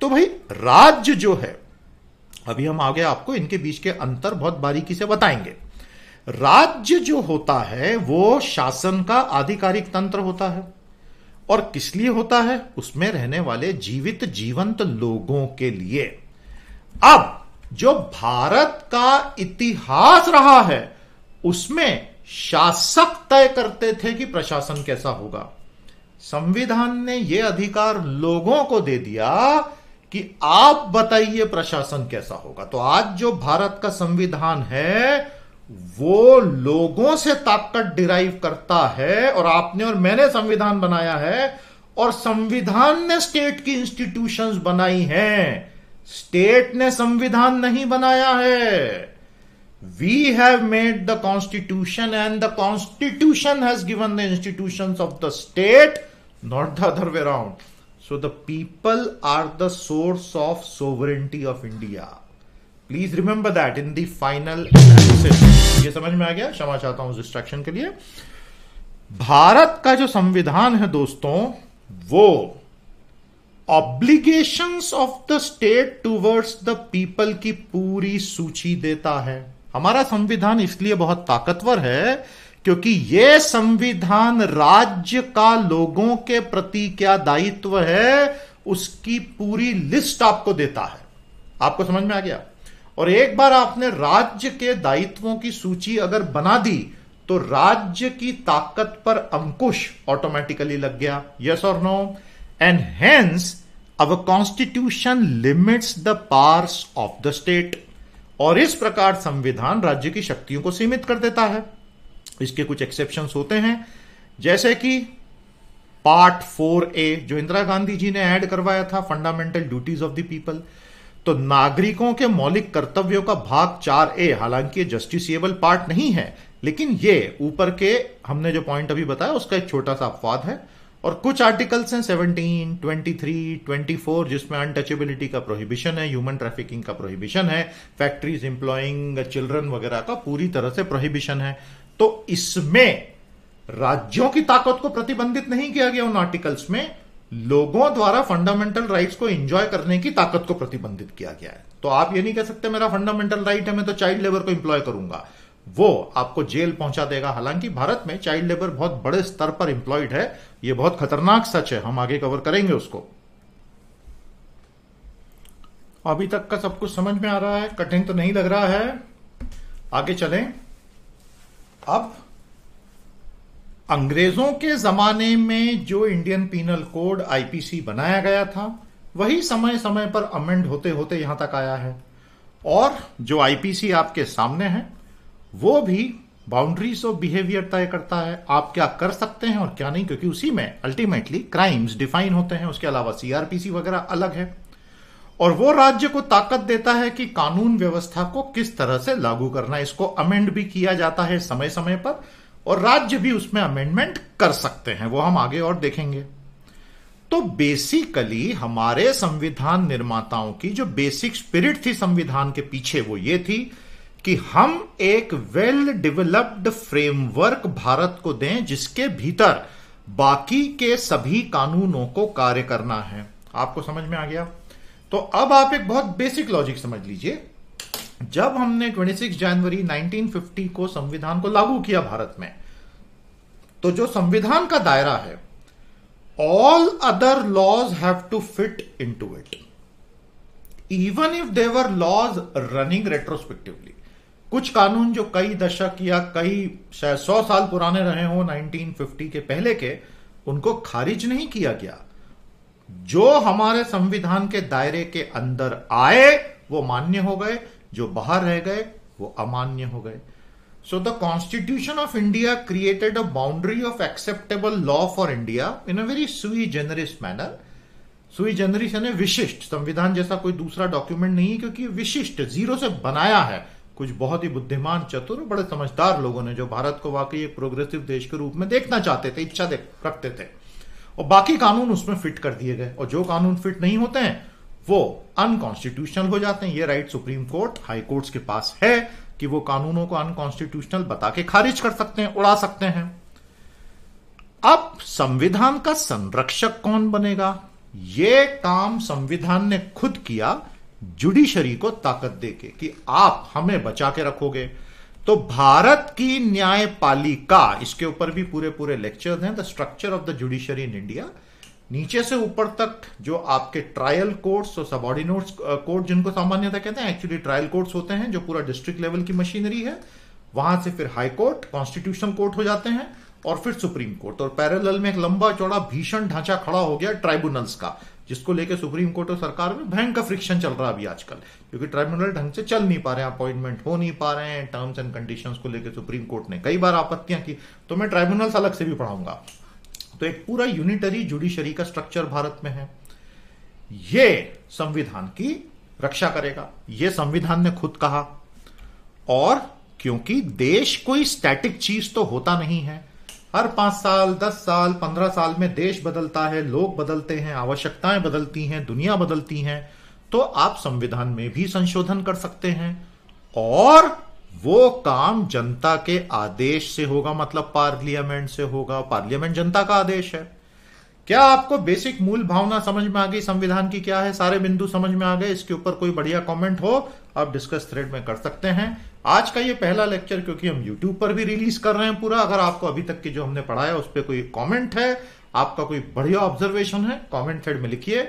तो भाई राज्य जो है अभी हम आगे आपको इनके बीच के अंतर बहुत बारीकी से बताएंगे राज्य जो होता है वो शासन का आधिकारिक तंत्र होता है और किस लिए होता है उसमें रहने वाले जीवित जीवंत लोगों के लिए अब जो भारत का इतिहास रहा है उसमें शासक तय करते थे कि प्रशासन कैसा होगा संविधान ने यह अधिकार लोगों को दे दिया कि आप बताइए प्रशासन कैसा होगा तो आज जो भारत का संविधान है वो लोगों से ताकत डिराइव करता है और आपने और मैंने संविधान बनाया है और संविधान ने स्टेट की इंस्टीट्यूशंस बनाई हैं स्टेट ने संविधान नहीं बनाया है we have made the constitution and the constitution has given the institution of the state not the other way round so the people are the source of sovereignty of India please remember that in the final end से ये समझ में आ गया क्षमा चाहता हूं destruction के लिए भारत का जो संविधान है दोस्तों वो obligation of the state towards the people की पूरी सूची देता है हमारा संविधान इसलिए बहुत ताकतवर है क्योंकि यह संविधान राज्य का लोगों के प्रति क्या दायित्व है उसकी पूरी लिस्ट आपको देता है आपको समझ में आ गया और एक बार आपने राज्य के दायित्वों की सूची अगर बना दी तो राज्य की ताकत पर अंकुश ऑटोमेटिकली लग गया यस और नो एंड हेंस अब constitution limits the powers of the state और इस प्रकार संविधान राज्य की शक्तियों को सीमित कर देता है इसके कुछ एक्सेप्शन होते हैं जैसे कि पार्ट फोर ए जो इंदिरा गांधी जी ने ऐड करवाया था fundamental duties of the people तो नागरिकों के मौलिक कर्तव्यों का भाग चार ए हालांकि जस्टिसिएबल पार्ट नहीं है लेकिन ये ऊपर के हमने जो पॉइंट अभी बताया उसका एक छोटा सा अपवाद है और कुछ आर्टिकल्स हैं 17, 23, 24 जिसमें अनटचेबिलिटी का प्रोहिबिशन है ह्यूमन ट्रैफिकिंग का प्रोहिबिशन है फैक्ट्रीज इंप्लॉइंग चिल्ड्रन वगैरह का पूरी तरह से प्रोहिबिशन है तो इसमें राज्यों की ताकत को प्रतिबंधित नहीं किया गया उन आर्टिकल्स में लोगों द्वारा फंडामेंटल राइट्स को एंजॉय करने की ताकत को प्रतिबंधित किया गया है तो आप ये नहीं कह सकते मेरा फंडामेंटल राइट है मैं तो चाइल्ड लेबर को इंप्लॉय करूंगा वो आपको जेल पहुंचा देगा हालांकि भारत में चाइल्ड लेबर बहुत बड़े स्तर पर इंप्लॉयड है यह बहुत खतरनाक सच है हम आगे कवर करेंगे उसको अभी तक का सब कुछ समझ में आ रहा है कठिन तो नहीं लग रहा है आगे चलें अब अंग्रेजों के जमाने में जो इंडियन पीनल कोड आईपीसी बनाया गया था वही समय समय पर अमेंड होते होते यहां तक आया है और जो आईपीसी आपके सामने है वो भी बाउंड्रीज ऑफ बिहेवियर तय करता है आप क्या कर सकते हैं और क्या नहीं क्योंकि उसी में अल्टीमेटली क्राइम्स डिफाइन होते हैं उसके अलावा सीआरपीसी वगैरह अलग है और वो राज्य को ताकत देता है कि कानून व्यवस्था को किस तरह से लागू करना इसको अमेंड भी किया जाता है समय समय पर और राज्य भी उसमें अमेंडमेंट कर सकते हैं वो हम आगे और देखेंगे तो बेसिकली हमारे संविधान निर्माताओं की जो बेसिक स्पिरिट थी संविधान के पीछे वो ये थी कि हम एक वेल डेवलप्ड फ्रेमवर्क भारत को दें जिसके भीतर बाकी के सभी कानूनों को कार्य करना है आपको समझ में आ गया तो अब आप एक बहुत बेसिक लॉजिक समझ लीजिए जब हमने 26 जनवरी 1950 को संविधान को लागू किया भारत में तो जो संविधान का दायरा है all other laws have to fit into it even if their laws running retrospectively कुछ कानून जो कई दशक या कई शायद सौ साल पुराने रहे हो 1950 के पहले के उनको खारिज नहीं किया गया जो हमारे संविधान के दायरे के अंदर आए वो मान्य हो गए जो बाहर रह गए वो अमान्य हो गए so the constitution of India created a boundary of acceptable law for India in a very sui generis manner सुई जेनरिस यानी विशिष्ट संविधान जैसा कोई दूसरा डॉक्यूमेंट नहीं है क्योंकि विशिष्ट जीरो से बनाया है कुछ बहुत ही बुद्धिमान चतुर बड़े समझदार लोगों ने जो भारत को वाकई एक प्रोग्रेसिव देश के रूप में देखना चाहते थे इच्छा रखते थे और बाकी कानून उसमें फिट कर दिए गए और जो कानून फिट नहीं होते हैं वो अनकॉन्स्टिट्यूशनल हो जाते हैं ये right Supreme Court high courts के पास है कि वो कानूनों को अनकॉन्स्टिट्यूशनल बता के खारिज कर सकते हैं उड़ा सकते हैं अब संविधान का संरक्षक कौन बनेगा ये काम संविधान ने खुद किया जुडिशरी को ताकत देके कि आप हमें बचा के रखोगे तो भारत की न्यायपालिका इसके ऊपर भी पूरे पूरे लेक्चर हैं the structure of the judiciary in India नीचे से ऊपर तक जो आपके ट्रायल कोर्ट्स और सबॉर्डिनेट कोर्ट जिनको सामान्यता कहते हैं एक्चुअली ट्रायल कोर्ट्स होते हैं जो पूरा डिस्ट्रिक्ट लेवल की मशीनरी है वहां से फिर हाई कोर्ट कॉन्स्टिट्यूशन कोर्ट हो जाते हैं और फिर सुप्रीम कोर्ट और पैरेलल में एक लंबा चौड़ा भीषण ढांचा खड़ा हो गया ट्राइब्यूनल्स का जिसको लेकर सुप्रीम कोर्ट और सरकार में भयंकर फ्रिक्शन चल रहा है अभी आजकल क्योंकि ट्राइब्यूनल ढंग से चल नहीं पा रहे हैं अपॉइंटमेंट हो नहीं पा रहे हैं टर्म्स एंड कंडीशंस को लेकर सुप्रीम कोर्ट ने कई बार आपत्तियां की तो मैं ट्राइब्यूनल्स अलग से भी पढ़ाऊंगा तो एक पूरा यूनिटरी जुडिशरी का स्ट्रक्चर भारत में है ये संविधान की रक्षा करेगा ये संविधान ने खुद कहा और क्योंकि देश कोई स्टैटिक चीज तो होता नहीं है हर पांच साल दस साल पंद्रह साल में देश बदलता है लोग बदलते हैं आवश्यकताएं बदलती हैं दुनिया बदलती हैं तो आप संविधान में भी संशोधन कर सकते हैं और वो काम जनता के आदेश से होगा मतलब पार्लियामेंट से होगा पार्लियामेंट जनता का आदेश है क्या आपको बेसिक मूल भावना समझ में आ गई संविधान की क्या है सारे बिंदु समझ में आ गए इसके ऊपर कोई बढ़िया कमेंट हो आप डिस्कस थ्रेड में कर सकते हैं आज का ये पहला लेक्चर क्योंकि हम यूट्यूब पर भी रिलीज कर रहे हैं पूरा अगर आपको अभी तक की जो हमने पढ़ाया उस पर कोई कॉमेंट है आपका कोई बढ़िया ऑब्जर्वेशन है कॉमेंट थ्रेड में लिखिए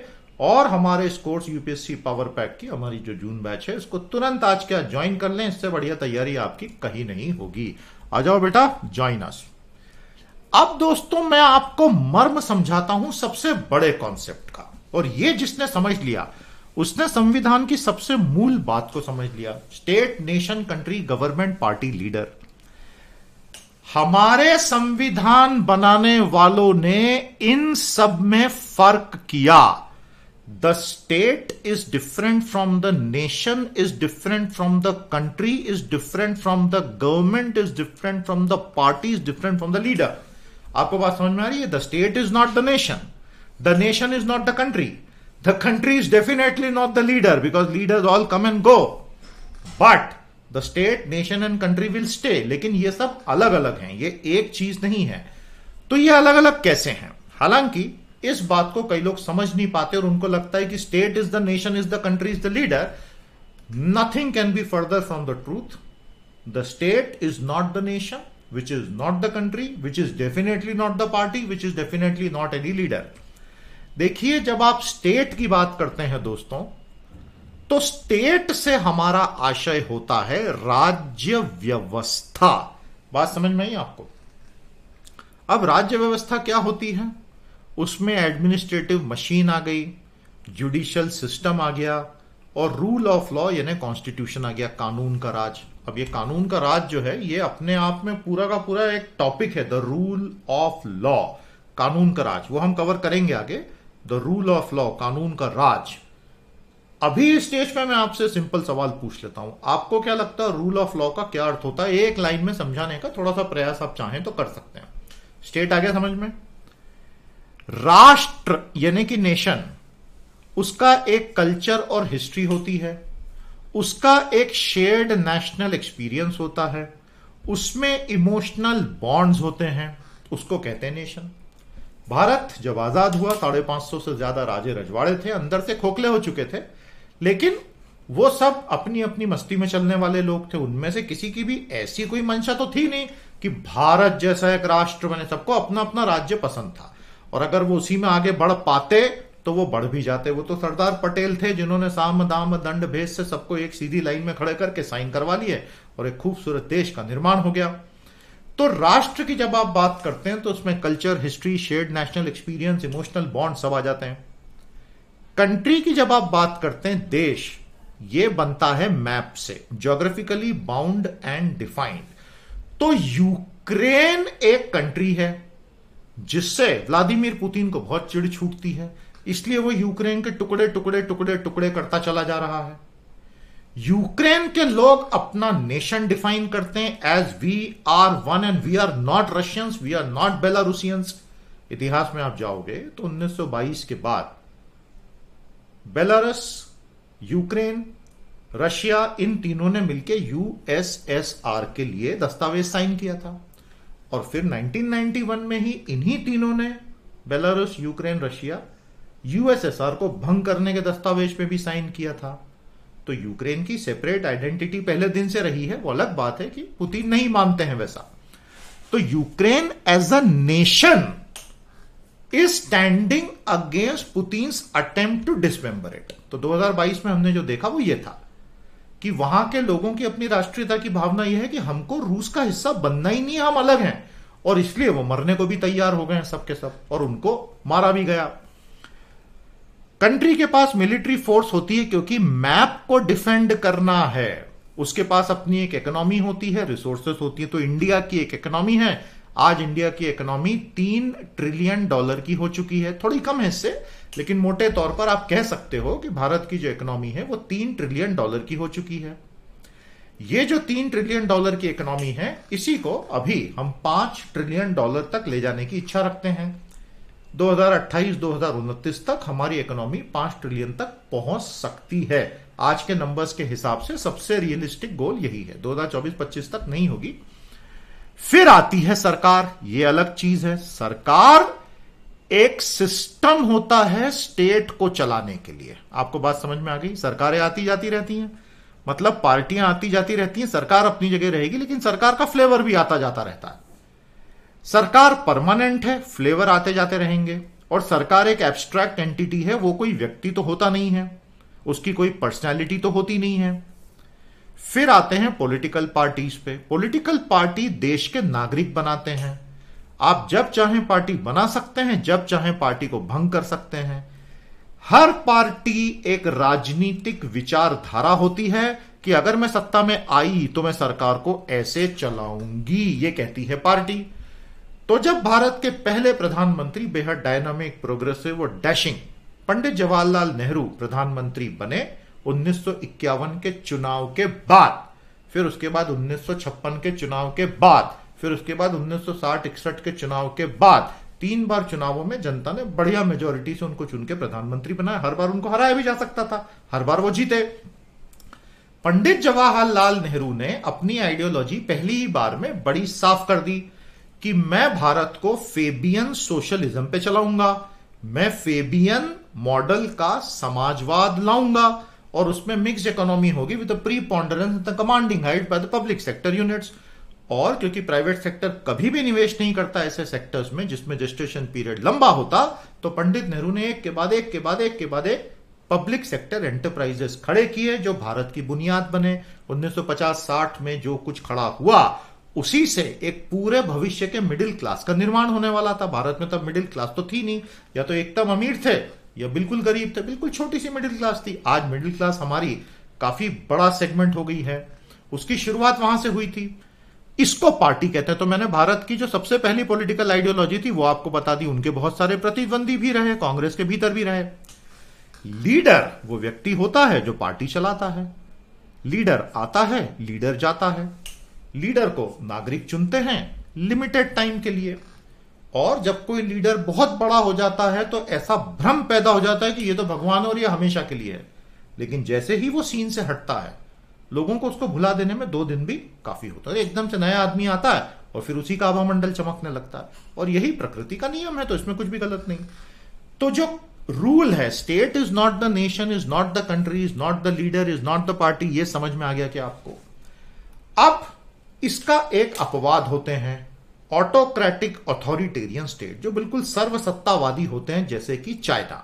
और हमारे इस कोर्स यूपीएससी पावर पैक की हमारी जो जून बैच है इसको तुरंत आज क्या ज्वाइन कर लें इससे बढ़िया तैयारी आपकी कहीं नहीं होगी आ जाओ बेटा ज्वाइन अस अब दोस्तों मैं आपको मर्म समझाता हूं सबसे बड़े कॉन्सेप्ट का और ये जिसने समझ लिया उसने संविधान की सबसे मूल बात को समझ लिया state nation country government party leader हमारे संविधान बनाने वालों ने इन सब में फर्क किया the state is different from the nation is different from the country is different from the government is different from the party is different from the leader आपको बात समझ में आ रही है the state is not the nation the nation is not the country the country is definitely not the leader because leader all come and go but the state nation and country will stay लेकिन ये सब अलग अलग हैं ये एक चीज नहीं है तो ये अलग अलग कैसे हैं हालांकि इस बात को कई लोग समझ नहीं पाते और उनको लगता है कि state is the nation is the country is the leader nothing can be further from the truth the state is not the nation which is not the country which is definitely not the party which is definitely not any leader देखिए जब आप state की बात करते हैं दोस्तों तो state से हमारा आशय होता है राज्य व्यवस्था बात समझ में आई आपको अब राज्य व्यवस्था क्या होती है उसमें एडमिनिस्ट्रेटिव मशीन आ गई जुडिशियल सिस्टम आ गया और रूल ऑफ लॉ यानी कॉन्स्टिट्यूशन आ गया कानून का राज अब ये कानून का राज जो है ये अपने आप में पूरा का पूरा एक टॉपिक है द रूल ऑफ लॉ कानून का राज वो हम कवर करेंगे आगे द रूल ऑफ लॉ कानून का राज अभी इस स्टेज पे मैं आपसे सिंपल सवाल पूछ लेता हूं आपको क्या लगता है रूल ऑफ लॉ का क्या अर्थ होता है एक लाइन में समझाने का थोड़ा सा प्रयास आप चाहें तो कर सकते हैं स्टेट आ गया समझ में राष्ट्र यानी कि नेशन उसका एक कल्चर और हिस्ट्री होती है उसका एक शेयर्ड नेशनल एक्सपीरियंस होता है उसमें इमोशनल बॉन्ड्स होते हैं उसको कहते हैं नेशन भारत जब आजाद हुआ साढ़े पांच सौ से ज्यादा राजे रजवाड़े थे अंदर से खोखले हो चुके थे लेकिन वो सब अपनी अपनी मस्ती में चलने वाले लोग थे उनमें से किसी की भी ऐसी कोई मंशा तो थी नहीं कि भारत जैसा एक राष्ट्र बने सबको अपना अपना राज्य पसंद था और अगर वो उसी में आगे बढ़ पाते तो वो बढ़ भी जाते वो तो सरदार पटेल थे जिन्होंने साम दाम दंड भेद से सबको एक सीधी लाइन में खड़े करके साइन करवा लिए और एक खूबसूरत देश का निर्माण हो गया तो राष्ट्र की जब आप बात करते हैं तो उसमें culture history shared national experience emotional bond सब आ जाते हैं कंट्री की जब आप बात करते हैं देश ये बनता है मैप से जोग्राफिकली बाउंड एंड डिफाइंड तो यूक्रेन एक कंट्री है जिससे व्लादिमीर पुतिन को बहुत चिड़ छूटती है इसलिए वो यूक्रेन के टुकड़े टुकड़े टुकड़े टुकड़े करता चला जा रहा है यूक्रेन के लोग अपना नेशन डिफाइन करते हैं as we are one and we are not Russians we are not Belarusians इतिहास में आप जाओगे तो 1922 के बाद बेलारस यूक्रेन रशिया इन तीनों ने मिलकर यूएसएसआर के लिए दस्तावेज साइन किया था और फिर 1991 में ही इन्हीं तीनों ने बेलारूस यूक्रेन रशिया यूएसएसआर को भंग करने के दस्तावेज पे भी साइन किया था तो यूक्रेन की सेपरेट आइडेंटिटी पहले दिन से रही है वो अलग बात है कि पुतिन नहीं मानते हैं वैसा तो Ukraine as a nation is standing against Putin attempt to dismember it तो 2022 में हमने जो देखा वो ये था कि वहां के लोगों की अपनी राष्ट्रीयता की भावना यह है कि हमको रूस का हिस्सा बनना ही नहीं है हम अलग हैं और इसलिए वो मरने को भी तैयार हो गए हैं सबके सब और उनको मारा भी गया कंट्री के पास मिलिट्री फोर्स होती है क्योंकि मैप को डिफेंड करना है उसके पास अपनी एक इकोनॉमी होती है रिसोर्सेस होती है तो इंडिया की एक इकोनॉमी है आज इंडिया की इकोनॉमी तीन ट्रिलियन डॉलर की हो चुकी है थोड़ी कम है इससे लेकिन मोटे तौर पर आप कह सकते हो कि भारत की जो इकोनॉमी है वो तीन ट्रिलियन डॉलर की हो चुकी है ये जो तीन ट्रिलियन डॉलर की इकोनॉमी है इसी को अभी हम पांच ट्रिलियन डॉलर तक ले जाने की इच्छा रखते हैं 2028-2029 तक हमारी इकोनॉमी पांच ट्रिलियन तक पहुंच सकती है आज के नंबर्स के हिसाब से सबसे रियलिस्टिक गोल यही है 2024-25 तक नहीं होगी फिर आती है सरकार ये अलग चीज है सरकार एक सिस्टम होता है स्टेट को चलाने के लिए आपको बात समझ में आ गई सरकारें आती जाती रहती हैं मतलब पार्टियां आती जाती रहती हैं सरकार अपनी जगह रहेगी लेकिन सरकार का फ्लेवर भी आता जाता रहता है सरकार परमानेंट है फ्लेवर आते जाते रहेंगे और सरकार एक एब्स्ट्रैक्ट एंटिटी है वो कोई व्यक्ति तो होता नहीं है उसकी कोई पर्सनैलिटी तो होती नहीं है फिर आते हैं पॉलिटिकल पार्टीज पे पॉलिटिकल पार्टी देश के नागरिक बनाते हैं आप जब चाहें पार्टी बना सकते हैं जब चाहें पार्टी को भंग कर सकते हैं हर पार्टी एक राजनीतिक विचारधारा होती है कि अगर मैं सत्ता में आई तो मैं सरकार को ऐसे चलाऊंगी ये कहती है पार्टी तो जब भारत के पहले प्रधानमंत्री बेहद डायनामिक प्रोग्रेसिव और डैशिंग पंडित जवाहरलाल नेहरू प्रधानमंत्री बने 1951 के चुनाव के बाद फिर उसके बाद 1956 के चुनाव के बाद फिर उसके बाद उन्नीस सौ साठ इकसठ के चुनाव के बाद तीन बार चुनावों में जनता ने बढ़िया मेजोरिटी से उनको चुनके प्रधानमंत्री बनाया हर बार उनको हराया भी जा सकता था हर बार वो जीते पंडित जवाहरलाल नेहरू ने अपनी आइडियोलॉजी पहली ही बार में बड़ी साफ कर दी कि मैं भारत को फेबियन सोशलिज्म पे चलाऊंगा मैं फेबियन मॉडल का समाजवाद लाऊंगा और उसमें मिक्स इकोनॉमी होगी with preponderance the commanding height by the public sector units और क्योंकि प्राइवेट सेक्टर कभी भी निवेश नहीं करता ऐसे सेक्टर्स में जिसमें रजिस्ट्रेशन पीरियड लंबा होता तो पंडित नेहरू ने एक के बाद एक के बाद एक के बाद एक पब्लिक सेक्टर एंटरप्राइजेस खड़े किए जो भारत की बुनियाद बने 1950-60 में जो कुछ खड़ा हुआ उसी से एक पूरे भविष्य के मिडिल क्लास का निर्माण होने वाला था भारत में तब मिडिल क्लास तो थी नहीं या तो एकदम अमीर थे या बिल्कुल गरीब थे बिल्कुल छोटी सी मिडिल क्लास थी आज मिडिल क्लास हमारी काफी बड़ा सेगमेंट हो गई है उसकी शुरुआत वहां से हुई थी इसको पार्टी कहते हैं तो मैंने भारत की जो सबसे पहली पॉलिटिकल आइडियोलॉजी थी वो आपको बता दी उनके बहुत सारे प्रतिद्वंदी भी रहे कांग्रेस के भीतर भी रहे लीडर वो व्यक्ति होता है जो पार्टी चलाता है लीडर आता है लीडर जाता है लीडर को नागरिक चुनते हैं लिमिटेड टाइम के लिए और जब कोई लीडर बहुत बड़ा हो जाता है तो ऐसा भ्रम पैदा हो जाता है कि ये तो भगवान और ये हमेशा के लिए है लेकिन जैसे ही वो सीन से हटता है लोगों को उसको भुला देने में दो दिन भी काफी होता है एकदम से नया आदमी आता है और फिर उसी का मंडल चमकने लगता है और यही प्रकृति का नियम है तो इसमें कुछ भी गलत नहीं तो जो रूल है state is not the nation is not the country is not the leader is not the party ये समझ में आ गया कि आपको अब इसका एक अपवाद होते हैं ऑटोक्रेटिक अथॉरिटेरियन स्टेट जो बिल्कुल सर्वसत्तावादी होते हैं जैसे कि चाइना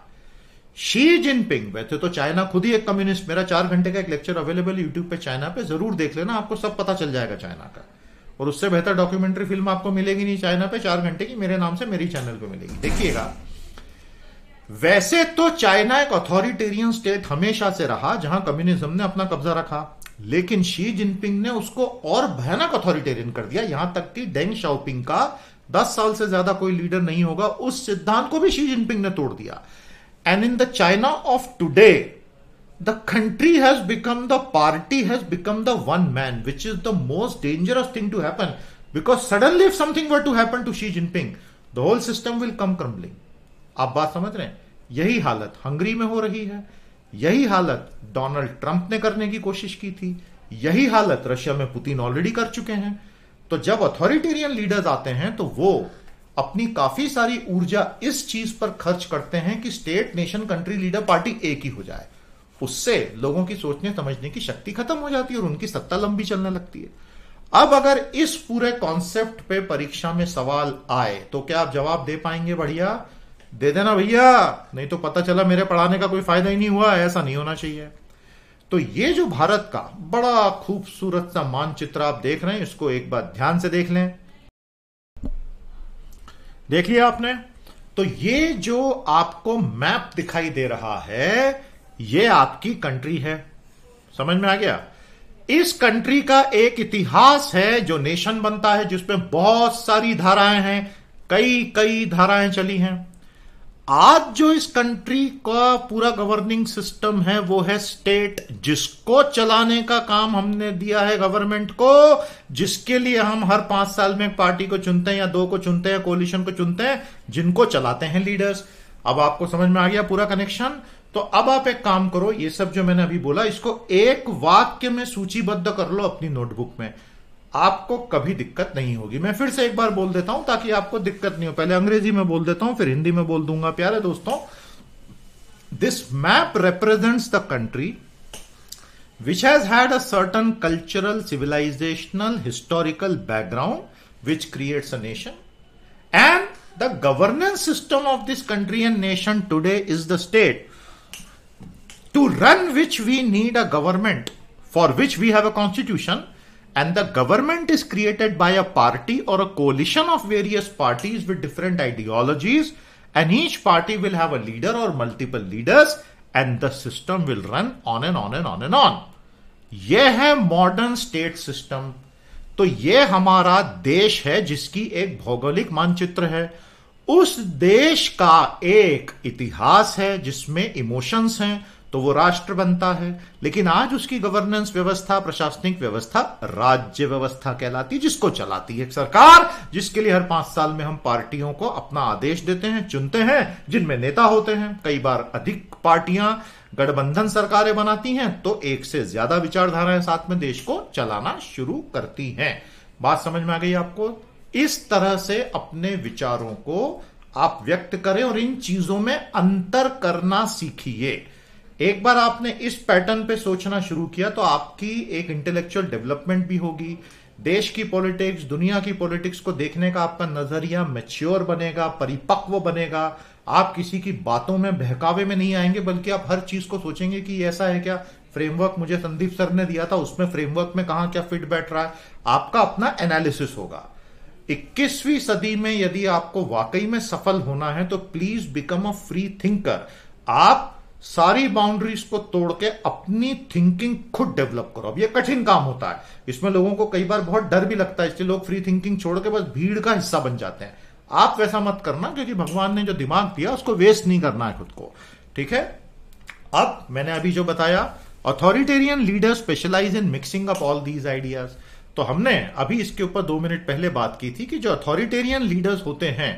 शी जिनपिंग वैसे तो चाइना खुद ही एक कम्युनिस्ट मेरा चार घंटे का एक लेक्चर अवेलेबल यूट्यूब पे चाइना पे जरूर देख लेना आपको सब पता चल जाएगा चाइना का और उससे बेहतर डॉक्यूमेंट्री फिल्म आपको मिलेगी नहीं चाइना पे चार घंटे की मेरे नाम से मेरी चैनल पे मिलेगी देखिएगा वैसे तो चाइना एक अथॉरिटेरियन स्टेट हमेशा से रहा जहां कम्युनिज्म ने अपना कब्जा रखा लेकिन शी जिनपिंग ने उसको और भयानक अथॉरिटेरियन कर दिया यहां तक कि डेंग शाओपिंग का दस साल से ज्यादा कोई लीडर नहीं होगा उस सिद्धांत को भी शी जिनपिंग ने तोड़ दिया And in the China of today, the country has become, the party has become the one man, which is the most dangerous thing to happen. Because suddenly, if something were to happen to Xi Jinping, the whole system will come crumbling. आप बात समझ रहे हैं यही हालत Hungary में हो रही है यही हालत डोनाल्ड ट्रंप ने करने की कोशिश की थी यही हालत रशिया में पुतिन ऑलरेडी कर चुके हैं तो जब अथॉरिटेरियन लीडर्स आते हैं तो वो अपनी काफी सारी ऊर्जा इस चीज पर खर्च करते हैं कि state nation country leader party एक ही हो जाए उससे लोगों की सोचने समझने की शक्ति खत्म हो जाती है और उनकी सत्ता लंबी चलने लगती है अब अगर इस पूरे कॉन्सेप्ट पे परीक्षा में सवाल आए तो क्या आप जवाब दे पाएंगे बढ़िया दे देना भैया नहीं तो पता चला मेरे पढ़ाने का कोई फायदा ही नहीं हुआ ऐसा नहीं होना चाहिए तो ये जो भारत का बड़ा खूबसूरत सा मानचित्र आप देख रहे हैं इसको एक बार ध्यान से देख लें देख लिया आपने तो ये जो आपको मैप दिखाई दे रहा है ये आपकी कंट्री है समझ में आ गया इस कंट्री का एक इतिहास है जो नेशन बनता है जिसमें बहुत सारी धाराएं हैं कई कई धाराएं चली हैं आज जो इस कंट्री का पूरा गवर्निंग सिस्टम है वो है स्टेट जिसको चलाने का काम हमने दिया है गवर्नमेंट को जिसके लिए हम हर पांच साल में पार्टी को चुनते हैं या दो को चुनते हैं कोलिशन को चुनते हैं जिनको चलाते हैं लीडर्स अब आपको समझ में आ गया पूरा कनेक्शन तो अब आप एक काम करो ये सब जो मैंने अभी बोला इसको एक वाक्य में सूचीबद्ध कर लो अपनी नोटबुक में आपको कभी दिक्कत नहीं होगी मैं फिर से एक बार बोल देता हूं ताकि आपको दिक्कत नहीं हो पहले अंग्रेजी में बोल देता हूं फिर हिंदी में बोल दूंगा प्यारे दोस्तों this map represent the country which has had a certain cultural civilizational historical background which creates a nation and the governance system of this country and nation today is the state to run which we need a government for which we have a constitution and the government is created by a party or a coalition of various parties with different ideologies and each party will have a leader or multiple leaders and the system will run on and on and on and on यह है modern state system तो यह हमारा देश है जिसकी एक भौगोलिक मानचित्र है उस देश का एक इतिहास है जिसमें इमोशंस हैं तो वो राष्ट्र बनता है लेकिन आज उसकी गवर्नेंस व्यवस्था प्रशासनिक व्यवस्था राज्य व्यवस्था कहलाती जिसको चलाती है सरकार जिसके लिए हर पांच साल में हम पार्टियों को अपना आदेश देते हैं चुनते हैं जिनमें नेता होते हैं कई बार अधिक पार्टियां गठबंधन सरकारें बनाती हैं तो एक से ज्यादा विचारधाराएं साथ में देश को चलाना शुरू करती हैं बात समझ में आ गई आपको इस तरह से अपने विचारों को आप व्यक्त करें और इन चीजों में अंतर करना सीखिए एक बार आपने इस पैटर्न पे सोचना शुरू किया तो आपकी एक इंटेलेक्चुअल डेवलपमेंट भी होगी देश की पॉलिटिक्स दुनिया की पॉलिटिक्स को देखने का आपका नजरिया मेच्योर बनेगा परिपक्व बनेगा आप किसी की बातों में बहकावे में नहीं आएंगे बल्कि आप हर चीज को सोचेंगे कि ऐसा है क्या फ्रेमवर्क मुझे संदीप सर ने दिया था उसमें फ्रेमवर्क में कहा क्या फिट बैठ रहा है आपका अपना एनालिसिस होगा 21वीं सदी में यदि आपको वाकई में सफल होना है तो please become a free thinker आप सारी बाउंड्रीज को तोड़ के अपनी थिंकिंग खुद डेवलप करो अब ये कठिन काम होता है इसमें लोगों को कई बार बहुत डर भी लगता है इसलिए लोग फ्री थिंकिंग छोड़ के बस भीड़ का हिस्सा बन जाते हैं आप वैसा मत करना क्योंकि भगवान ने जो दिमाग दिया उसको वेस्ट नहीं करना है खुद को ठीक है अब मैंने अभी जो बताया authoritarian leader specialize in mixing up all these ideas तो हमने अभी इसके ऊपर दो मिनट पहले बात की थी कि जो अथॉरिटेरियन लीडर्स होते हैं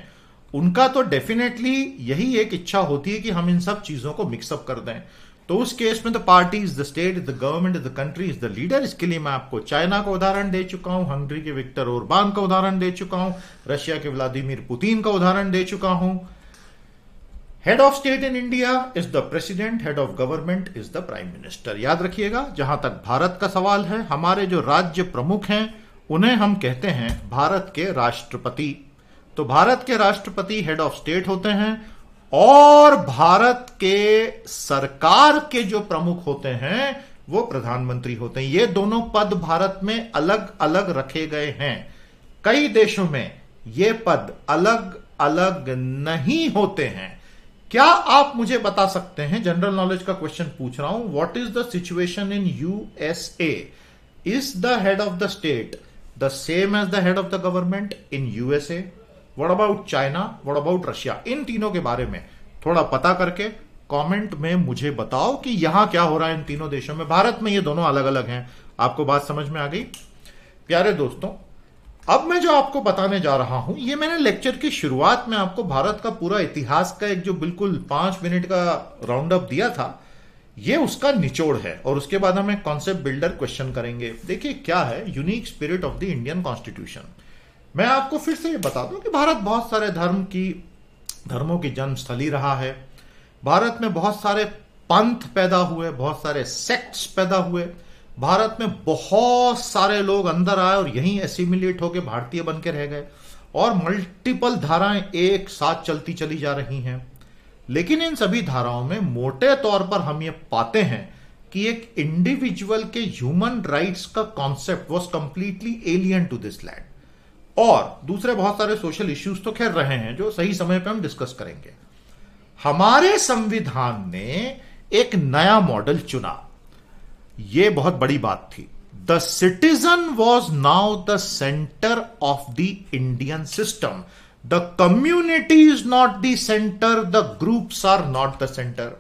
उनका तो डेफिनेटली यही एक इच्छा होती है कि हम इन सब चीजों को मिक्सअप कर दें तो उस केस में the party is the state the government is the country is the leader इसके लिए मैं आपको चाइना का उदाहरण दे चुका हूं हंगरी के विक्टर ओरबान का उदाहरण दे चुका हूं रशिया के व्लादिमीर पुतिन का उदाहरण दे चुका हूं head of state in India is the president head of government is the prime minister याद रखिएगा जहां तक भारत का सवाल है हमारे जो राज्य प्रमुख हैं उन्हें हम कहते हैं भारत के राष्ट्रपति तो भारत के राष्ट्रपति हेड ऑफ स्टेट होते हैं और भारत के सरकार के जो प्रमुख होते हैं वो प्रधानमंत्री होते हैं ये दोनों पद भारत में अलग अलग रखे गए हैं कई देशों में ये पद अलग अलग नहीं होते हैं क्या आप मुझे बता सकते हैं जनरल नॉलेज का क्वेश्चन पूछ रहा हूं what is the situation in USA is the head of the state the same as the head of the government in USA what about China what about Russia इन तीनों के बारे में थोड़ा पता करके कमेंट में मुझे बताओ कि यहां क्या हो रहा है इन तीनों देशों में भारत में ये दोनों अलग अलग हैं आपको बात समझ में आ गई प्यारे दोस्तों अब मैं जो आपको बताने जा रहा हूं ये मैंने लेक्चर की शुरुआत में आपको भारत का पूरा इतिहास का एक जो बिल्कुल पांच मिनट का राउंड अप दिया था ये उसका निचोड़ है और उसके बाद हम एक कॉन्सेप्ट बिल्डर क्वेश्चन करेंगे देखिए क्या है unique spirit of the Indian constitution मैं आपको फिर से ये बता दूं कि भारत बहुत सारे धर्म की धर्मों की जन्मस्थली रहा है भारत में बहुत सारे पंथ पैदा हुए बहुत सारे सेक्ट्स पैदा हुए भारत में बहुत सारे लोग अंदर आए और यहीं एसिमिलेट होकर भारतीय बन के रह गए और मल्टीपल धाराएं एक साथ चलती चली जा रही हैं लेकिन इन सभी धाराओं में मोटे तौर पर हम ये पाते हैं कि एक इंडिविजुअल के ह्यूमन राइट्स का concept was completely alien to this land और दूसरे बहुत सारे सोशल इश्यूज तो खैर रहे हैं जो सही समय पर हम डिस्कस करेंगे हमारे संविधान ने एक नया मॉडल चुना यह बहुत बड़ी बात थी the citizen was now the centre of the Indian system the community is not the centre the groups are not the centre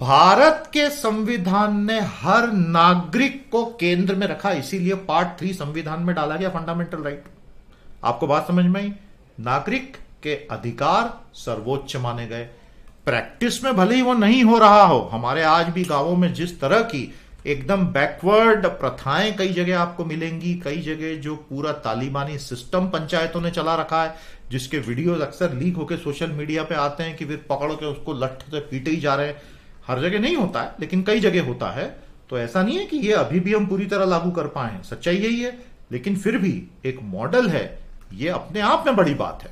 Bharat के संविधान ने हर नागरिक को केंद्र में रखा इसीलिए पार्ट थ्री संविधान में डाला गया फंडामेंटल राइट right. आपको बात समझ में आई नागरिक के अधिकार सर्वोच्च माने गए प्रैक्टिस में भले ही वो नहीं हो रहा हो हमारे आज भी गांवों में जिस तरह की एकदम बैकवर्ड प्रथाएं कई जगह आपको मिलेंगी कई जगह जो पूरा तालिबानी सिस्टम पंचायतों ने चला रखा है जिसके वीडियोस अक्सर लीक होकर सोशल मीडिया पे आते हैं कि फिर पकड़ के उसको लठ से पीटे ही जा रहे हैं हर जगह नहीं होता है लेकिन कई जगह होता है तो ऐसा नहीं है कि ये अभी भी हम पूरी तरह लागू कर पाए सच्चाई यही है लेकिन फिर भी एक मॉडल है ये अपने आप में बड़ी बात है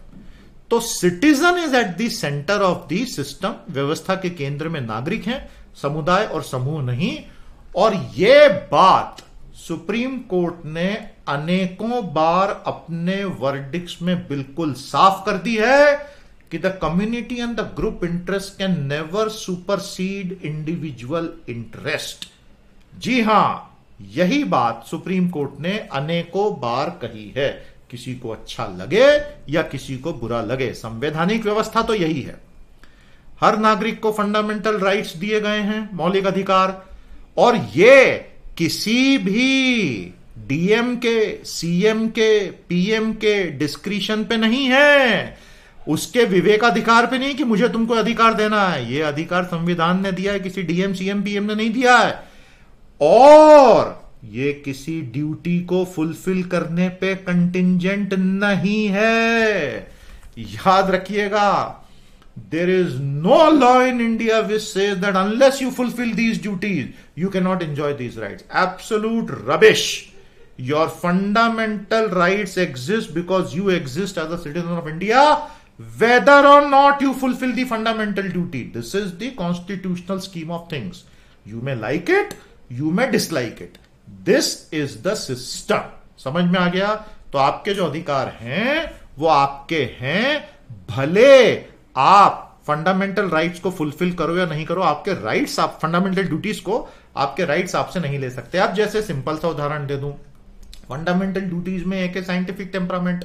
तो citizen is at the centre of the system व्यवस्था के केंद्र में नागरिक हैं समुदाय और समूह नहीं और ये बात सुप्रीम कोर्ट ने अनेकों बार अपने वर्डिक्स में बिल्कुल साफ कर दी है कि the community and the group interest can never supersede individual interest जी हां यही बात सुप्रीम कोर्ट ने अनेकों बार कही है किसी को अच्छा लगे या किसी को बुरा लगे संवैधानिक व्यवस्था तो यही है हर नागरिक को फंडामेंटल राइट्स दिए गए हैं मौलिक अधिकार और ये किसी भी डीएम के सीएम के पीएम के डिस्क्रिशन पे नहीं है उसके विवेकाधिकार पे नहीं कि मुझे तुमको अधिकार देना है ये अधिकार संविधान ने दिया है किसी डीएम सीएम पीएम ने नहीं दिया है और ये किसी ड्यूटी को फुलफिल करने पे कंटिजेंट नहीं है याद रखिएगा there is no law in India which say that unless you fulfil these duties you can not enjoy these right absolute rubbish your fundamental right exist because you exist as a citizen of India whether or not you fulfil the fundamental duty this is the constitutional scheme of things you may like it you may dislike it this is the system समझ में आ गया तो आपके जो अधिकार हैं वो आपके हैं भले आप फंडामेंटल राइट्स को फुलफिल करो या नहीं करो आपके राइट्स आप फंडामेंटल ड्यूटीज को आपके राइट्स आपसे नहीं ले सकते आप जैसे सिंपल सा उदाहरण दे दूं फंडामेंटल ड्यूटीज में एक साइंटिफिक टेम्परामेंट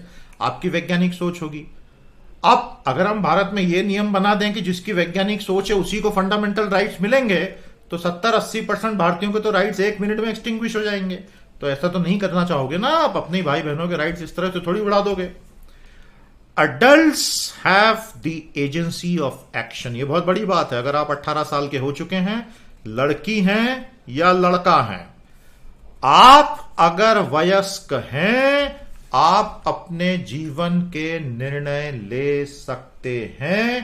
आपकी वैज्ञानिक सोच होगी अब अगर हम भारत में यह नियम बना दें कि जिसकी वैज्ञानिक सोच है उसी को फंडामेंटल राइट्स मिलेंगे तो सत्तर अस्सी परसेंट भारतीयों के तो राइट्स एक मिनट में एक्सटिंग हो जाएंगे तो ऐसा तो नहीं करना चाहोगे ना आप अपने भाई बहनों के राइट्स इस तरह से थोड़ी बढ़ा दोगे adult have the agency of action ये बहुत बड़ी बात है अगर आप 18 साल के हो चुके हैं लड़की हैं या लड़का हैं आप अगर वयस्क हैं आप अपने जीवन के निर्णय ले सकते हैं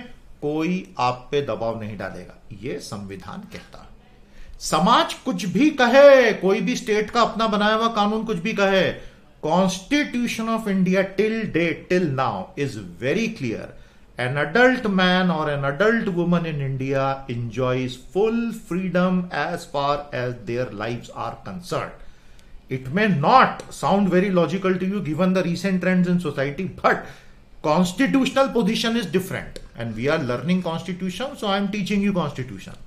कोई आप पे दबाव नहीं डालेगा यह संविधान कहता है समाज कुछ भी कहे कोई भी स्टेट का अपना बनाया हुआ कानून कुछ भी कहे constitution of India till date till now is very clear an adult man or an adult woman in India enjoy full freedom as far as their life are concern it may not sound very logical to you given the recent trend in society but constitutional position is different and we are learning constitution so I am teaching you constitution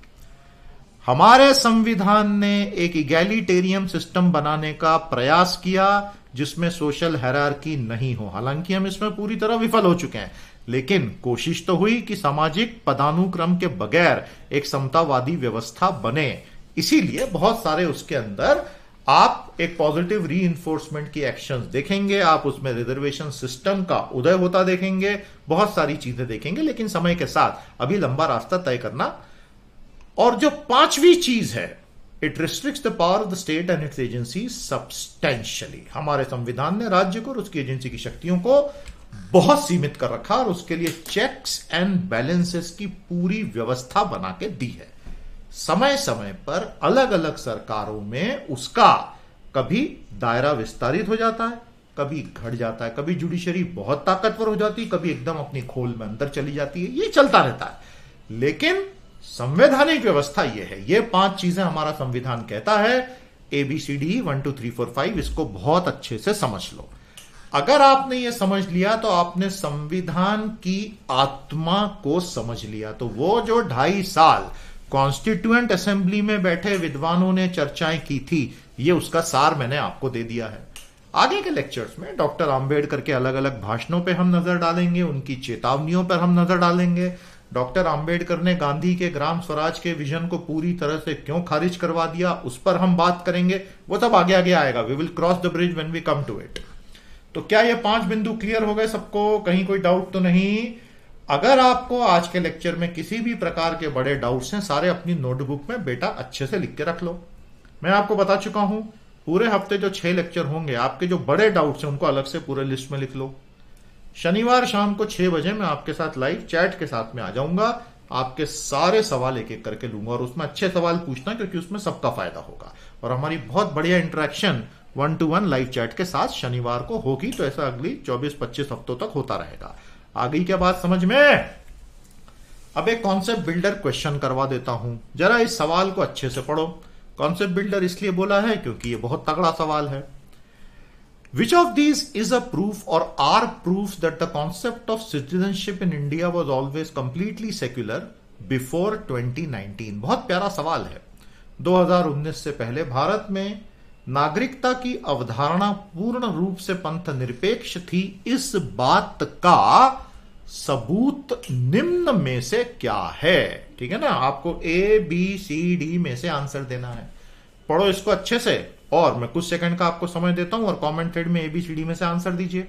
हमारे संविधान ने एक इगैलिटेरियम system बनाने का प्रयास किया जिसमें social hierarchy नहीं हो हालांकि हम इसमें पूरी तरह विफल हो चुके हैं लेकिन कोशिश तो हुई कि सामाजिक पदानुक्रम के बगैर एक समतावादी व्यवस्था बने इसीलिए बहुत सारे उसके अंदर आप एक पॉजिटिव री की एक्शन देखेंगे आप उसमें रिजर्वेशन सिस्टम का उदय होता देखेंगे बहुत सारी चीजें देखेंगे लेकिन समय के साथ अभी लंबा रास्ता तय करना और जो पांचवी चीज है it restrict the power of the state and its agency substantially हमारे संविधान ने राज्य को और उसकी एजेंसी की शक्तियों को बहुत सीमित कर रखा और उसके लिए चेक्स एंड बैलेंसेस की पूरी व्यवस्था बना के दी है समय समय पर अलग अलग सरकारों में उसका कभी दायरा विस्तारित हो जाता है कभी घट जाता है कभी जुडिशरी बहुत ताकतवर हो जाती है कभी एकदम अपनी खोल में अंदर चली जाती है ये चलता रहता है लेकिन संवैधानिक व्यवस्था यह है ये पांच चीजें हमारा संविधान कहता है A B C D one two three four five इसको बहुत अच्छे से समझ लो अगर आपने यह समझ लिया तो आपने संविधान की आत्मा को समझ लिया तो वो जो ढाई साल कॉन्स्टिट्यूएंट असेंबली में बैठे विद्वानों ने चर्चाएं की थी ये उसका सार मैंने आपको दे दिया है आगे के लेक्चर्स में डॉक्टर आंबेडकर के अलग अलग भाषणों पर हम नजर डालेंगे उनकी चेतावनियों पर हम नजर डालेंगे डॉक्टर आम्बेडकर ने गांधी के ग्राम स्वराज के विजन को पूरी तरह से क्यों खारिज करवा दिया उस पर हम बात करेंगे वो सब आगे आगे आएगा we will cross the bridge when we come to it तो क्या ये पांच बिंदु क्लियर हो गए सबको कहीं कोई डाउट तो नहीं अगर आपको आज के लेक्चर में किसी भी प्रकार के बड़े डाउट्स हैं सारे अपनी नोटबुक में बेटा अच्छे से लिख के रख लो मैं आपको बता चुका हूं पूरे हफ्ते जो छह लेक्चर होंगे आपके जो बड़े डाउट्स हैं उनको अलग से पूरे लिस्ट में लिख लो शनिवार शाम को छह बजे मैं आपके साथ लाइव चैट के साथ में आ जाऊंगा आपके सारे सवाल एक एक करके लूंगा और उसमें अच्छे सवाल पूछना क्योंकि उसमें सबका फायदा होगा और हमारी बहुत बढ़िया interaction one to one live chat के साथ शनिवार को होगी तो ऐसा अगली 24-25 हफ्तों तक होता रहेगा आगे क्या बात समझ में अब एक कॉन्सेप्ट बिल्डर क्वेश्चन करवा देता हूं जरा इस सवाल को अच्छे से पढ़ो कॉन्सेप्ट बिल्डर इसलिए बोला है क्योंकि ये बहुत तगड़ा सवाल है which of these is a proof or are proof that the concept of citizenship in India was always completely secular before twenty nineteen बहुत प्यारा सवाल है दो हजार उन्नीस से पहले भारत में नागरिकता की अवधारणा पूर्ण रूप से पंथ निरपेक्ष थी इस बात का सबूत निम्न में से क्या है ठीक है ना आपको ए बी सी डी में से आंसर देना है पढ़ो इसको अच्छे से और मैं कुछ सेकंड का आपको समय देता हूं और कमेंट थ्रेड में एबीसीडी में से आंसर दीजिए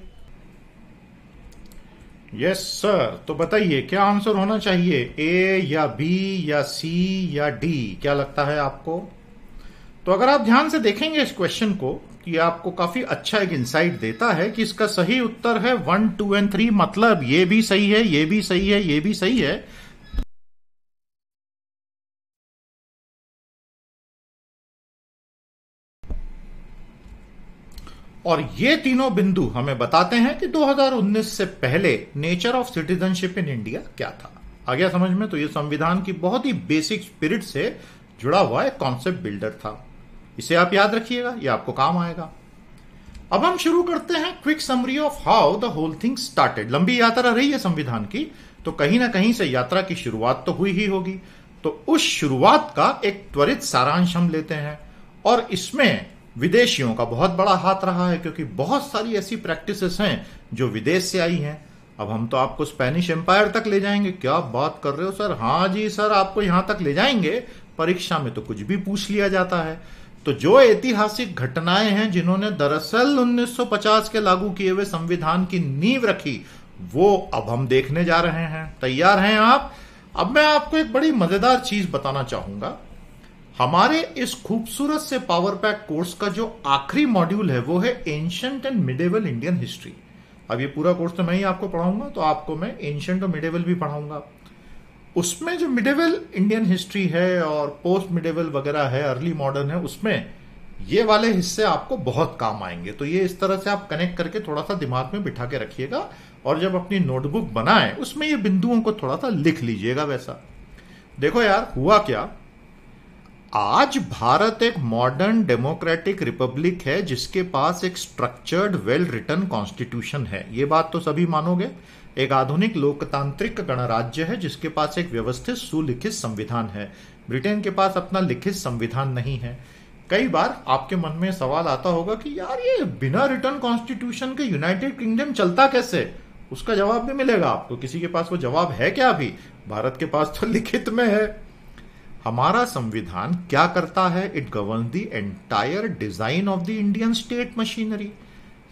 यस सर तो बताइए क्या आंसर होना चाहिए ए या बी या सी या डी क्या लगता है आपको तो अगर आप ध्यान से देखेंगे इस क्वेश्चन को कि तो आपको काफी अच्छा एक इंसाइट देता है कि इसका सही उत्तर है वन टू एंड थ्री मतलब ये भी सही है ये भी सही है ये भी सही है और ये तीनों बिंदु हमें बताते हैं कि 2019 से पहले nature of citizenship in India क्या था आ गया समझ में तो ये संविधान की बहुत ही बेसिक स्पिरिट से जुड़ा हुआ एक कॉन्सेप्ट बिल्डर था इसे आप याद रखिएगा ये आपको काम आएगा अब हम शुरू करते हैं quick summary of how the whole thing started लंबी यात्रा रही है संविधान की तो कहीं ना कहीं से यात्रा की शुरुआत तो हुई ही होगी तो उस शुरुआत का एक त्वरित सारांश हम लेते हैं और इसमें विदेशियों का बहुत बड़ा हाथ रहा है क्योंकि बहुत सारी ऐसी प्रैक्टिसेस हैं जो विदेश से आई हैं अब हम तो आपको स्पेनिश एम्पायर तक ले जाएंगे क्या बात कर रहे हो सर हाँ जी सर आपको यहां तक ले जाएंगे परीक्षा में तो कुछ भी पूछ लिया जाता है तो जो ऐतिहासिक घटनाएं हैं जिन्होंने दरअसल 1950 के लागू किए हुए संविधान की नींव रखी वो अब हम देखने जा रहे हैं तैयार हैं आप अब मैं आपको एक बड़ी मजेदार चीज बताना चाहूंगा हमारे इस खूबसूरत से पावर पैक कोर्स का जो आखिरी मॉड्यूल है वो है ancient and medieval Indian history अब ये पूरा कोर्स तो मैं ही आपको पढ़ाऊंगा तो आपको मैं एंशंट और मिडेवल भी पढ़ाऊंगा उसमें जो मिडेवल इंडियन हिस्ट्री है और पोस्ट मिडेवल वगैरह है अर्ली मॉडर्न है उसमें ये वाले हिस्से आपको बहुत काम आएंगे तो ये इस तरह से आप कनेक्ट करके थोड़ा सा दिमाग में बिठा के रखिएगा और जब अपनी नोटबुक बनाए उसमें ये बिंदुओं को थोड़ा सा लिख लीजिएगा वैसा देखो यार हुआ क्या आज भारत एक मॉडर्न डेमोक्रेटिक रिपब्लिक है जिसके पास एक स्ट्रक्चर्ड वेल रिटर्न कॉन्स्टिट्यूशन है ये बात तो सभी मानोगे एक आधुनिक लोकतांत्रिक गणराज्य है जिसके पास एक व्यवस्थित सुलिखित संविधान है ब्रिटेन के पास अपना लिखित संविधान नहीं है कई बार आपके मन में सवाल आता होगा कि यार ये बिना रिटर्न कॉन्स्टिट्यूशन के यूनाइटेड किंगडम चलता कैसे उसका जवाब भी मिलेगा आपको किसी के पास वो जवाब है क्या अभी भारत के पास तो लिखित में है हमारा संविधान क्या करता है it govern the entire design of the Indian state machinery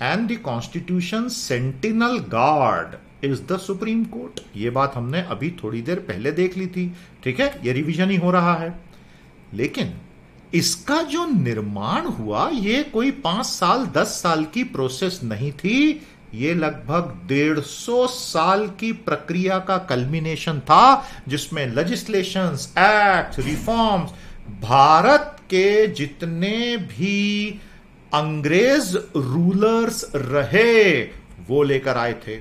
and the constitution sentinel guard is the Supreme Court ये बात हमने अभी थोड़ी देर पहले देख ली थी ठीक है ये रिविजन ही हो रहा है लेकिन इसका जो निर्माण हुआ ये कोई पांच साल दस साल की प्रोसेस नहीं थी ये लगभग 150 साल की प्रक्रिया का कल्मिनेशन था जिसमें लेजिस्लेशन एक्ट रिफॉर्म्स भारत के जितने भी अंग्रेज रूलर्स रहे वो लेकर आए थे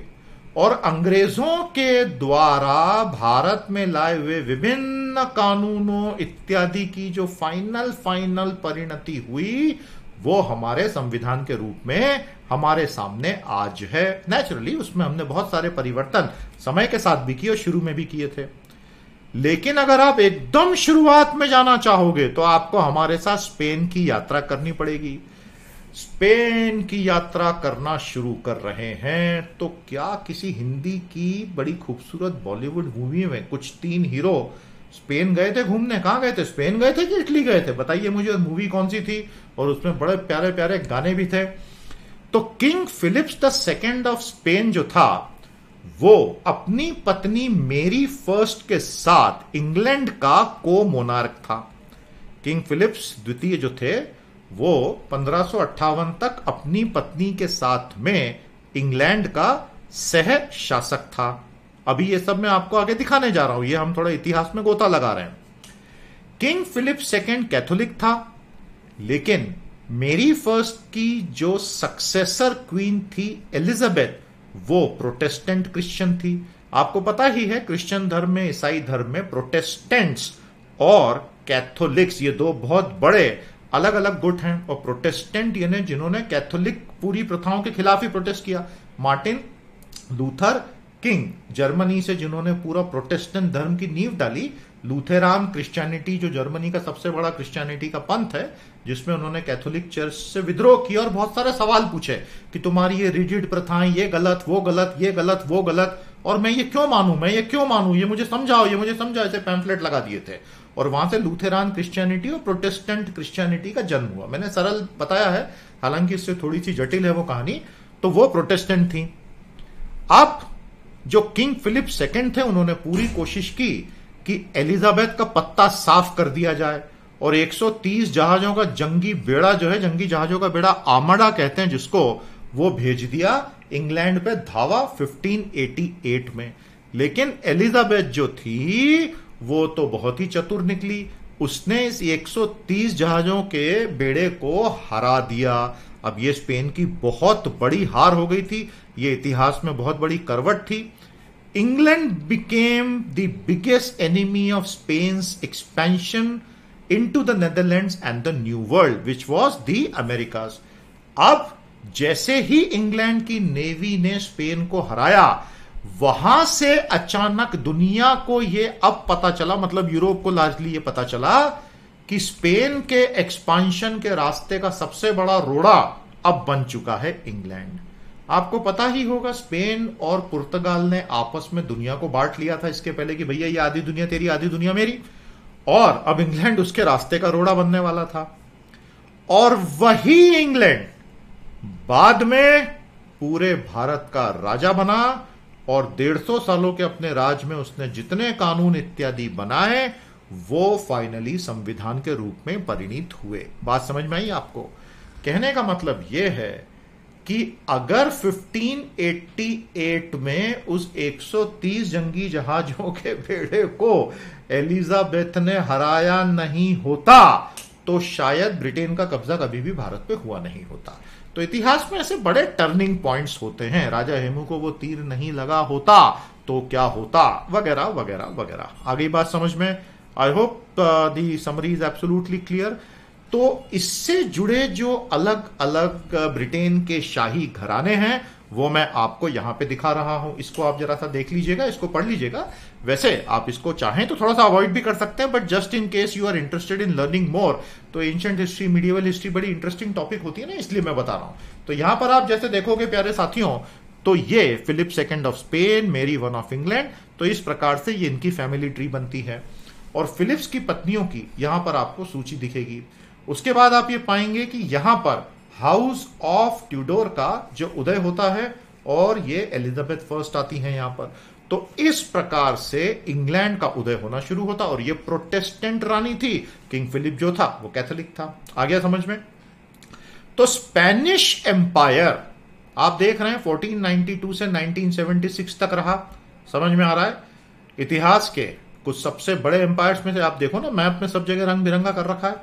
और अंग्रेजों के द्वारा भारत में लाए हुए विभिन्न कानूनों इत्यादि की जो फाइनल फाइनल परिणति हुई वो हमारे संविधान के रूप में हमारे सामने आज है नेचुरली उसमें हमने बहुत सारे परिवर्तन समय के साथ भी किए और शुरू में भी किए थे लेकिन अगर आप एकदम शुरुआत में जाना चाहोगे तो आपको हमारे साथ स्पेन की यात्रा करनी पड़ेगी स्पेन की यात्रा करना शुरू कर रहे हैं तो क्या किसी हिंदी की बड़ी खूबसूरत बॉलीवुड मूवी में कुछ तीन हीरो स्पेन गए थे घूमने कहाँ गए थे स्पेन गए थे कि इटली गए थे बताइए मुझे मूवी कौन सी थी और उसमें बड़े प्यारे प्यारे गाने भी थे तो King Philips the Second of Spain जो था वो अपनी पत्नी मेरी फर्स्ट के साथ इंग्लैंड का को मोनार्क था किंग फिलिप्स द्वितीय जो थे वो पंद्रह तक अपनी पत्नी के साथ में इंग्लैंड का सह शासक था अभी ये सब मैं आपको आगे दिखाने जा रहा हूं ये हम थोड़ा इतिहास में गोता लगा रहे हैं किंग फिलिप सेकेंड कैथोलिक था लेकिन मेरी फर्स्ट की जो सक्सेसर क्वीन थी एलिजाबेथ वो प्रोटेस्टेंट क्रिश्चियन थी आपको पता ही है क्रिश्चियन धर्म में ईसाई धर्म में प्रोटेस्टेंट्स और कैथोलिक्स ये दो बहुत बड़े अलग अलग गुट हैं और प्रोटेस्टेंट यानी जिन्होंने कैथोलिक पूरी प्रथाओं के खिलाफ ही प्रोटेस्ट किया मार्टिन लूथर किंग जर्मनी से जिन्होंने पूरा प्रोटेस्टेंट धर्म की नींव डाली लूथेराम क्रिश्चियनिटी जो जर्मनी का सबसे बड़ा क्रिश्चियनिटी का पंथ है जिसमें उन्होंने कैथोलिक चर्च से विद्रोह किया और बहुत सारे सवाल पूछे कि तुम्हारी ये रिजिड प्रथाएं ये गलत वो गलत ये गलत वो गलत और मैं ये क्यों मानू मैं ये क्यों मानू ये मुझे समझाओ ये मुझे समझाओ ऐसे पैम्फलेट लगा दिए थे और वहां से लूथेरान क्रिश्चियनिटी और प्रोटेस्टेंट क्रिश्चियनिटी का जन्म हुआ मैंने सरल बताया है हालांकि इससे थोड़ी सी जटिल है वो कहानी तो वो प्रोटेस्टेंट थी आप जो किंग फिलिप सेकेंड थे उन्होंने पूरी कोशिश की कि एलिजाबेथ का पत्ता साफ कर दिया जाए और 130 जहाजों का जंगी बेड़ा जो है जंगी जहाजों का बेड़ा आमड़ा कहते हैं जिसको वो भेज दिया इंग्लैंड पे धावा 1588 में लेकिन एलिजाबेथ जो थी वो तो बहुत ही चतुर निकली उसने इस 130 जहाजों के बेड़े को हरा दिया अब ये स्पेन की बहुत बड़ी हार हो गई थी ये इतिहास में बहुत बड़ी करवट थी England became the biggest enemy of Spain's expansion into the Netherland and the New World which was the America अब जैसे ही इंग्लैंड की नेवी ने स्पेन को हराया वहां से अचानक दुनिया को यह अब पता चला मतलब यूरोप को लार्जली यह पता चला कि स्पेन के एक्सपांशन के रास्ते का सबसे बड़ा रोड़ा अब बन चुका है इंग्लैंड आपको पता ही होगा स्पेन और पुर्तगाल ने आपस में दुनिया को बांट लिया था इसके पहले कि भैया ये आधी दुनिया तेरी आधी दुनिया मेरी और अब इंग्लैंड उसके रास्ते का रोड़ा बनने वाला था और वही इंग्लैंड बाद में पूरे भारत का राजा बना और 150 सालों के अपने राज में उसने जितने कानून इत्यादि बनाए वो फाइनली संविधान के रूप में परिणित हुए बात समझ में आई आपको कहने का मतलब यह है कि अगर 1588 में उस 130 जंगी जहाजों के बेड़े को एलिजाबेथ ने हराया नहीं होता तो शायद ब्रिटेन का कब्जा कभी भी भारत पे हुआ नहीं होता तो इतिहास में ऐसे बड़े टर्निंग पॉइंट्स होते हैं राजा हेमू को वो तीर नहीं लगा होता तो क्या होता वगैरह वगैरह वगैरह आगे बात समझ में I hope the summary is absolutely clear तो इससे जुड़े जो अलग अलग ब्रिटेन के शाही घराने हैं वो मैं आपको यहां पे दिखा रहा हूं इसको आप जरा सा देख लीजिएगा इसको पढ़ लीजिएगा वैसे आप इसको चाहें तो थोड़ा सा अवॉइड भी कर सकते हैं but just in case you are interested in learning more तो एंशियंट हिस्ट्री मीडियवल हिस्ट्री बड़ी इंटरेस्टिंग टॉपिक होती है ना इसलिए मैं बता रहा हूं तो यहां पर आप जैसे देखोगे प्यारे साथियों तो ये Philip second of Spain Mary one of England तो इस प्रकार से ये इनकी फैमिली ट्री बनती है और फिलिप्स की पत्नियों की यहां पर आपको सूची दिखेगी उसके बाद आप ये पाएंगे कि यहां पर हाउस ऑफ ट्यूडोर का जो उदय होता है और ये एलिजाबेथ फर्स्ट आती है यहां पर तो इस प्रकार से इंग्लैंड का उदय होना शुरू होता और ये प्रोटेस्टेंट रानी थी किंग फिलिप जो था वो कैथोलिक था आ गया समझ में तो स्पेनिश एम्पायर आप देख रहे हैं 1492 से 1976 तक रहा समझ में आ रहा है इतिहास के कुछ सबसे बड़े एम्पायर्स में से आप देखो ना मैप में सब जगह रंग बिरंगा कर रखा है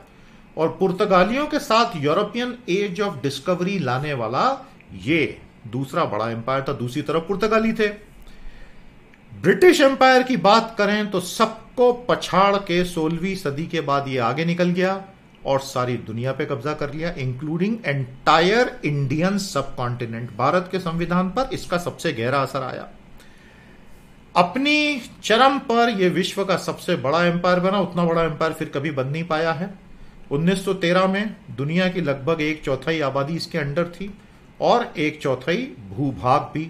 और पुर्तगालियों के साथ यूरोपियन एज ऑफ डिस्कवरी लाने वाला ये दूसरा बड़ा एम्पायर था दूसरी तरफ पुर्तगाली थे ब्रिटिश एम्पायर की बात करें तो सबको पछाड़ के सोलहवीं सदी के बाद ये आगे निकल गया और सारी दुनिया पे कब्जा कर लिया including entire Indian subcontinent Bharat के संविधान पर इसका सबसे गहरा असर आया अपनी चरम पर यह विश्व का सबसे बड़ा एम्पायर बना उतना बड़ा एम्पायर फिर कभी बन नहीं पाया है 1913 में दुनिया की लगभग एक चौथाई आबादी इसके अंडर थी और एक चौथाई भूभाग भी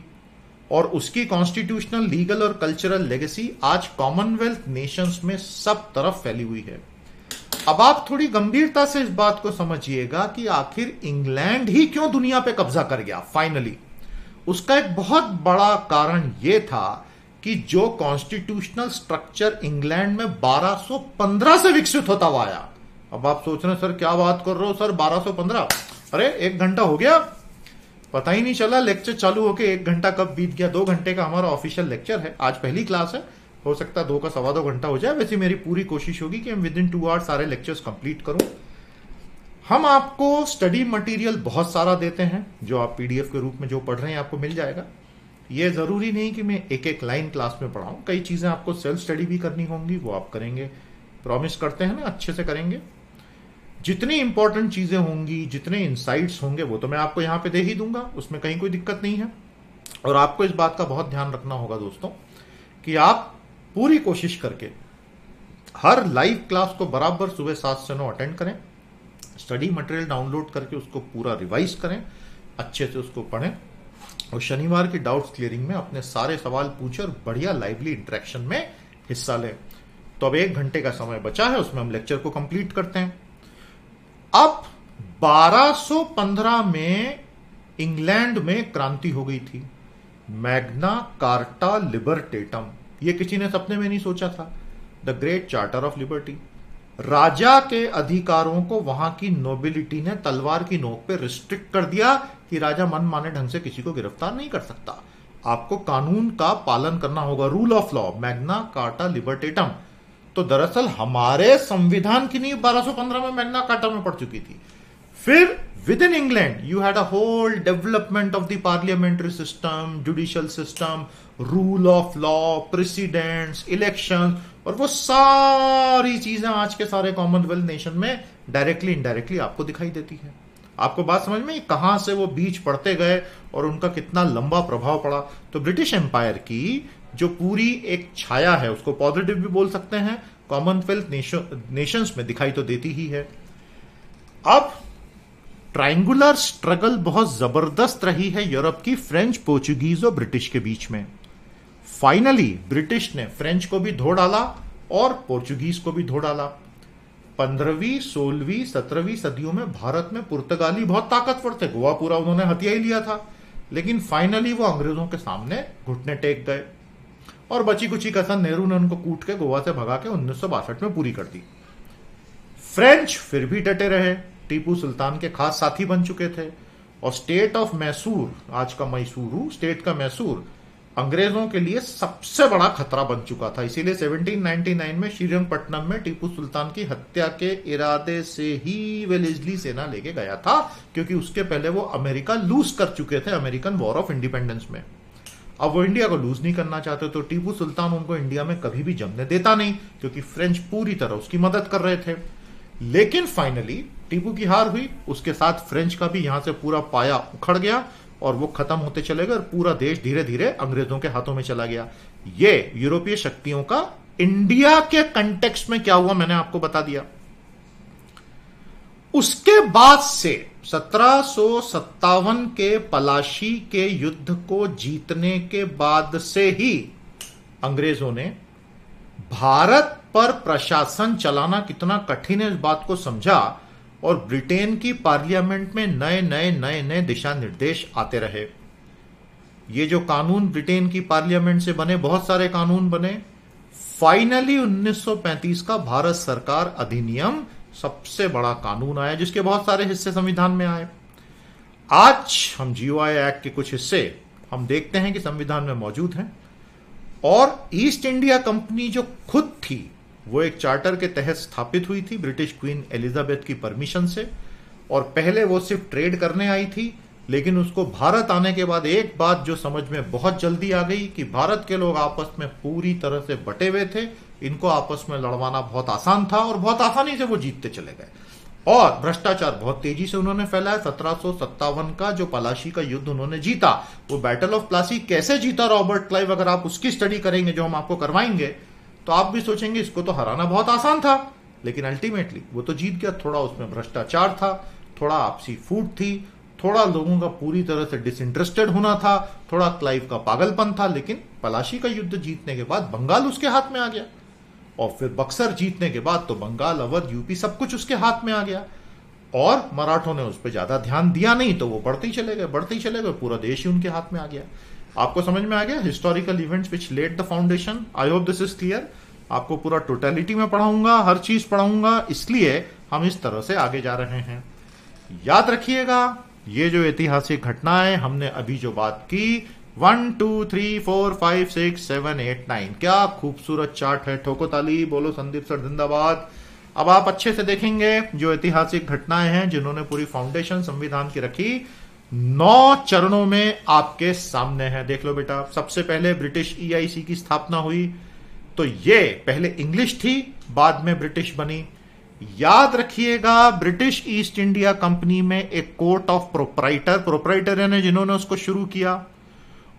और उसकी कॉन्स्टिट्यूशनल लीगल और कल्चरल लेगेसी आज कॉमनवेल्थ नेशंस में सब तरफ फैली हुई है अब आप थोड़ी गंभीरता से इस बात को समझिएगा कि आखिर इंग्लैंड ही क्यों दुनिया पे कब्जा कर गया फाइनली उसका एक बहुत बड़ा कारण यह था कि जो कॉन्स्टिट्यूशनल स्ट्रक्चर इंग्लैंड में 1215 से विकसित होता हुआ आया अब आप सोच रहे सर क्या बात कर रहे हो सर 1215 अरे एक घंटा हो गया पता ही नहीं चला लेक्चर चालू होके एक घंटा कब बीत गया दो घंटे का हमारा ऑफिशियल लेक्चर है आज पहली क्लास है हो सकता है दो का सवा दो घंटा हो जाए वैसे मेरी पूरी कोशिश होगी कि हम विद इन टू आवर्स सारे लेक्चर्स कंप्लीट करूं हम आपको स्टडी मटेरियल बहुत सारा देते हैं जो आप पीडीएफ के रूप में जो पढ़ रहे हैं आपको मिल जाएगा ये जरूरी नहीं कि मैं एक एक लाइन क्लास में पढ़ाऊं कई चीजें आपको सेल्फ स्टडी भी करनी होंगी वो आप करेंगे प्रॉमिस करते हैं ना अच्छे से करेंगे जितनी इंपॉर्टेंट चीजें होंगी जितने इंसाइट्स होंगे वो तो मैं आपको यहां पे दे ही दूंगा उसमें कहीं कोई दिक्कत नहीं है और आपको इस बात का बहुत ध्यान रखना होगा दोस्तों कि आप पूरी कोशिश करके हर लाइव क्लास को बराबर सुबह सात से नौ अटेंड करें स्टडी मटेरियल डाउनलोड करके उसको पूरा रिवाइज करें अच्छे से उसको पढ़ें और शनिवार की डाउट्स क्लियरिंग में अपने सारे सवाल पूछे और बढ़िया लाइवली इंटरेक्शन में हिस्सा लें तो अब एक घंटे का समय बचा है उसमें हम लेक्चर को कंप्लीट करते हैं अब 1215 में इंग्लैंड में क्रांति हो गई थी मैग्ना कार्टा लिबर्टेटम यह किसी ने सपने में नहीं सोचा था the Great Charter of Liberty राजा के अधिकारों को वहां की नोबिलिटी ने तलवार की नोक पे रिस्ट्रिक्ट कर दिया कि राजा मन माने ढंग से किसी को गिरफ्तार नहीं कर सकता आपको कानून का पालन करना होगा rule of law Magna Carta libertatum तो दरअसल हमारे संविधान की नींव 1215 में मैग्ना कार्टा में पड़ चुकी थी फिर within England you had a whole development of the parliamentary system judicial system rule of law precedents election और वो सारी चीजें आज के सारे कॉमनवेल्थ नेशन में डायरेक्टली इनडायरेक्टली आपको दिखाई देती है आपको बात समझ में कहां से वो बीच पड़ते गए और उनका कितना लंबा प्रभाव पड़ा तो ब्रिटिश एम्पायर की जो पूरी एक छाया है उसको पॉजिटिव भी बोल सकते हैं कॉमनवेल्थ नेशंस में दिखाई तो देती ही है अब ट्राइंगुलर स्ट्रगल बहुत जबरदस्त रही है यूरोप की फ्रेंच पोर्चुगीज और ब्रिटिश के बीच में फाइनली ब्रिटिश ने फ्रेंच को भी धो डाला और पोर्चुगीज को भी धो डाला पंद्रहवीं सोलहवीं सत्रहवीं सदियों में भारत में पुर्तगाली बहुत ताकतवर थे गोवा पूरा उन्होंने हथिया ही लिया था लेकिन फाइनली वो अंग्रेजों के सामने घुटने टेक गए और बची कुची कसन नेहरू ने उनको कूट के गोवा से भगा के उन्नीस में पूरी कर दी फ्रेंच फिर भी डटे रहे टीपू सुल्तान के खास साथी बन चुके थे और स्टेट ऑफ मैसूर आज का मैसूरू स्टेट का मैसूर अंग्रेजों के लिए सबसे बड़ा खतरा बन चुका था इसीलिए 1799 में श्रीरंगपट्टनम में टीपू सुल्तान की हत्या के इरादे से ही वेलिजली सेना लेके गया था क्योंकि उसके पहले वो अमेरिका लूज कर चुके थे अमेरिकन वॉर ऑफ इंडिपेंडेंस में अब वो इंडिया को लूज नहीं करना चाहते तो टीपू सुल्तान उनको इंडिया में कभी भी जमने देता नहीं क्योंकि फ्रेंच पूरी तरह उसकी मदद कर रहे थे लेकिन फाइनली टीपू की हार हुई उसके साथ फ्रेंच का भी यहां से पूरा पाया उखड़ गया और वो खत्म होते चले गए और पूरा देश धीरे धीरे अंग्रेजों के हाथों में चला गया ये यूरोपीय शक्तियों का इंडिया के कंटेक्स में क्या हुआ मैंने आपको बता दिया उसके बाद से सत्रह के पलाशी के युद्ध को जीतने के बाद से ही अंग्रेजों ने भारत पर प्रशासन चलाना कितना कठिन है इस बात को समझा और ब्रिटेन की पार्लियामेंट में नए नए नए नए दिशा निर्देश आते रहे ये जो कानून ब्रिटेन की पार्लियामेंट से बने बहुत सारे कानून बने फाइनली 1935 का भारत सरकार अधिनियम सबसे बड़ा कानून आया जिसके बहुत सारे हिस्से संविधान में आए आज हम जीओ एक्ट के कुछ हिस्से हम देखते हैं कि संविधान में मौजूद हैं और ईस्ट इंडिया कंपनी जो खुद थी वो एक चार्टर के तहत स्थापित हुई थी ब्रिटिश क्वीन एलिजाबेथ की परमिशन से और पहले वो सिर्फ ट्रेड करने आई थी लेकिन उसको भारत आने के बाद एक बात जो समझ में बहुत जल्दी आ गई कि भारत के लोग आपस में पूरी तरह से बटे हुए थे इनको आपस में लड़वाना बहुत आसान था और बहुत आसानी से वो जीतते चले गए और भ्रष्टाचार बहुत तेजी से उन्होंने फैलाया सत्रह का जो पलाशी का युद्ध उन्होंने जीता वो बैटल ऑफ प्लासी कैसे जीता रॉबर्ट क्लाइव अगर आप उसकी स्टडी करेंगे जो हम आपको करवाएंगे तो आप भी सोचेंगे इसको तो हराना बहुत आसान था लेकिन अल्टीमेटली वो तो जीत गया थोड़ा उसमें भ्रष्टाचार था थोड़ा आपसी फूट थी थोड़ा लोगों का पूरी तरह से डिसइंटरेस्टेड होना था थोड़ा क्लाइव का पागलपन था लेकिन पलाशी का युद्ध जीतने के बाद बंगाल उसके हाथ में आ गया और फिर बक्सर जीतने के बाद तो बंगाल अवध यूपी सब कुछ उसके हाथ में आ गया और मराठों ने उस पर ज्यादा ध्यान दिया नहीं तो वो बढ़ते ही चले गए बढ़ते ही चले गए पूरा देश ही उनके हाथ में आ गया आपको समझ में आ गया historical events which laid the foundation I hope this is clear आपको पूरा टोटेलिटी में पढ़ाऊंगा हर चीज पढ़ाऊंगा इसलिए हम इस तरह से आगे जा रहे हैं याद रखिएगा ये जो ऐतिहासिक घटनाएं हमने अभी जो बात की one two three four five six seven eight nine क्या खूबसूरत चार्ट है ठोको ताली बोलो संदीप सर जिंदाबाद अब आप अच्छे से देखेंगे जो ऐतिहासिक घटनाएं हैं जिन्होंने पूरी फाउंडेशन संविधान की रखी नौ चरणों में आपके सामने है देख लो बेटा सबसे पहले ब्रिटिश ईआईसी e की स्थापना हुई तो ये पहले इंग्लिश थी बाद में ब्रिटिश बनी याद रखिएगा ब्रिटिश ईस्ट इंडिया कंपनी में एक कोर्ट ऑफ प्रोपराइटर प्रोपराइटर है जिन्होंने उसको शुरू किया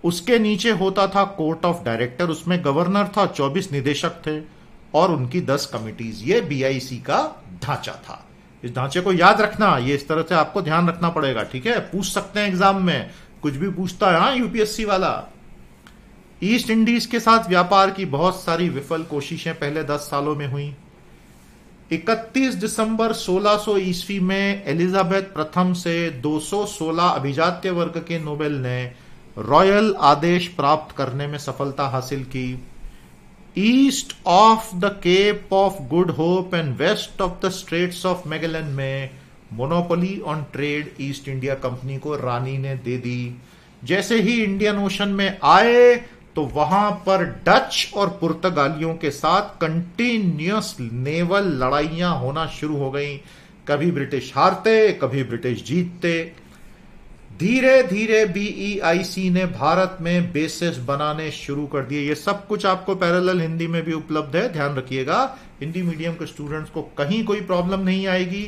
उसके नीचे होता था कोर्ट ऑफ डायरेक्टर उसमें गवर्नर था 24 निदेशक थे और उनकी 10 कमिटीज ये बीआईसी का ढांचा था इस ढांचे को याद रखना ये इस तरह से आपको ध्यान रखना पड़ेगा ठीक है पूछ सकते हैं एग्जाम में कुछ भी पूछता है हाँ यूपीएससी वाला ईस्ट इंडीज के साथ व्यापार की बहुत सारी विफल कोशिशें पहले दस सालों में हुई 31 दिसंबर 1600 सो ईस्वी में एलिजाबेथ प्रथम से 216 अभिजात्य वर्ग के नोबेल ने रॉयल आदेश प्राप्त करने में सफलता हासिल की east of the Cape of Good Hope and west of the Straits of Magellan में monopoly on trade East India Company को रानी ने दे दी जैसे ही इंडियन ओशन में आए तो वहां पर डच और पुर्तगालियों के साथ कंटिन्यूस नेवल लड़ाइयां होना शुरू हो गई कभी ब्रिटिश हारते कभी ब्रिटिश जीतते धीरे धीरे बीईआईसी e ने भारत में बेसिस बनाने शुरू कर दिए ये सब कुछ आपको पैरेलल हिंदी में भी उपलब्ध है ध्यान रखिएगा हिंदी मीडियम के स्टूडेंट्स को कहीं कोई प्रॉब्लम नहीं आएगी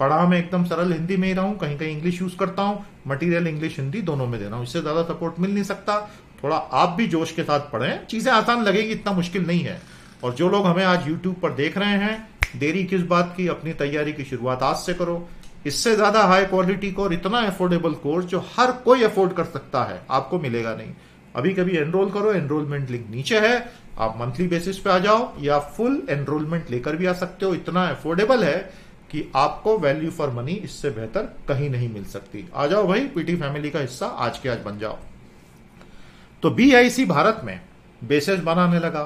पढ़ा मैं एकदम सरल हिंदी में ही रहा हूं कहीं कहीं इंग्लिश यूज करता हूं मटेरियल इंग्लिश हिंदी दोनों में दे रहा हूं इससे ज्यादा सपोर्ट मिल नहीं सकता थोड़ा आप भी जोश के साथ पढ़ें चीजें आसान लगेगी इतना मुश्किल नहीं है और जो लोग हमें आज यूट्यूब पर देख रहे हैं देरी किस बात की अपनी तैयारी की शुरुआत आज से करो इससे ज्यादा हाई क्वालिटी का और इतना अफोर्डेबल कोर्स जो हर कोई अफोर्ड कर सकता है आपको मिलेगा नहीं अभी कभी एनरोल करो एनरोलमेंट लिंक नीचे है आप मंथली बेसिस पे आ जाओ या फुल एनरोलमेंट लेकर भी आ सकते हो इतना अफोर्डेबल है कि आपको वैल्यू फॉर मनी इससे बेहतर कहीं नहीं मिल सकती आ जाओ भाई पीटी फैमिली का हिस्सा आज के आज बन जाओ तो बीआईसी भारत में बेसेस बनाने लगा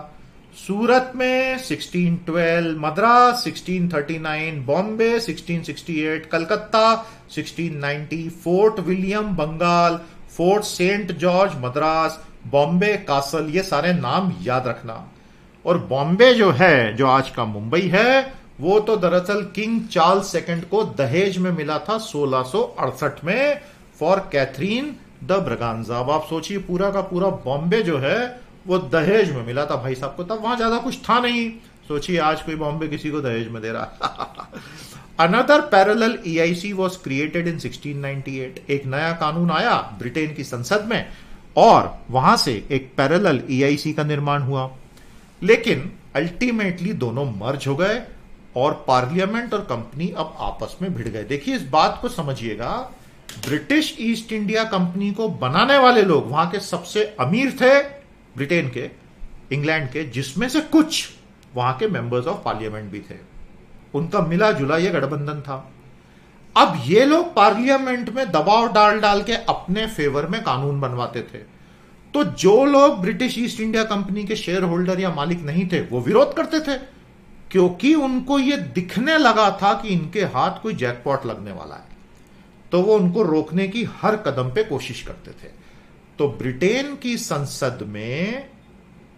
सूरत में 1612, Madras 1639, Bombay 1668, Calcutta 1690, Fort William Bengal Fort Saint George Madras Bombay Castle ये सारे नाम याद रखना और बॉम्बे जो है जो आज का मुंबई है वो तो दरअसल किंग चार्ल्स सेकंड को दहेज में मिला था सोलह में फॉर कैथरीन द ब्रगानजा अब आप सोचिए पूरा का पूरा बॉम्बे जो है वो दहेज में मिला था भाई साहब को तब वहां ज्यादा कुछ था नहीं सोचिए आज कोई बॉम्बे किसी को दहेज में दे रहा another I C was created in 1698 एक नया कानून आया ब्रिटेन की संसद में और वहां से एक आई सी e का निर्माण हुआ लेकिन अल्टीमेटली दोनों मर्ज हो गए और पार्लियामेंट और कंपनी अब आपस में भिड़ गए देखिए इस बात को समझिएगा ब्रिटिश ईस्ट इंडिया कंपनी को बनाने वाले लोग वहां के सबसे अमीर थे ब्रिटेन के इंग्लैंड के जिसमें से कुछ वहां के मेंबर्स ऑफ पार्लियामेंट भी थे उनका मिला जुला यह गठबंधन था अब ये लोग पार्लियामेंट में दबाव डाल डाल के अपने फेवर में कानून बनवाते थे तो जो लोग ब्रिटिश ईस्ट इंडिया कंपनी के शेयर होल्डर या मालिक नहीं थे वो विरोध करते थे क्योंकि उनको ये दिखने लगा था कि इनके हाथ कोई जैकपॉट लगने वाला है तो वो उनको रोकने की हर कदम पे कोशिश करते थे तो ब्रिटेन की संसद में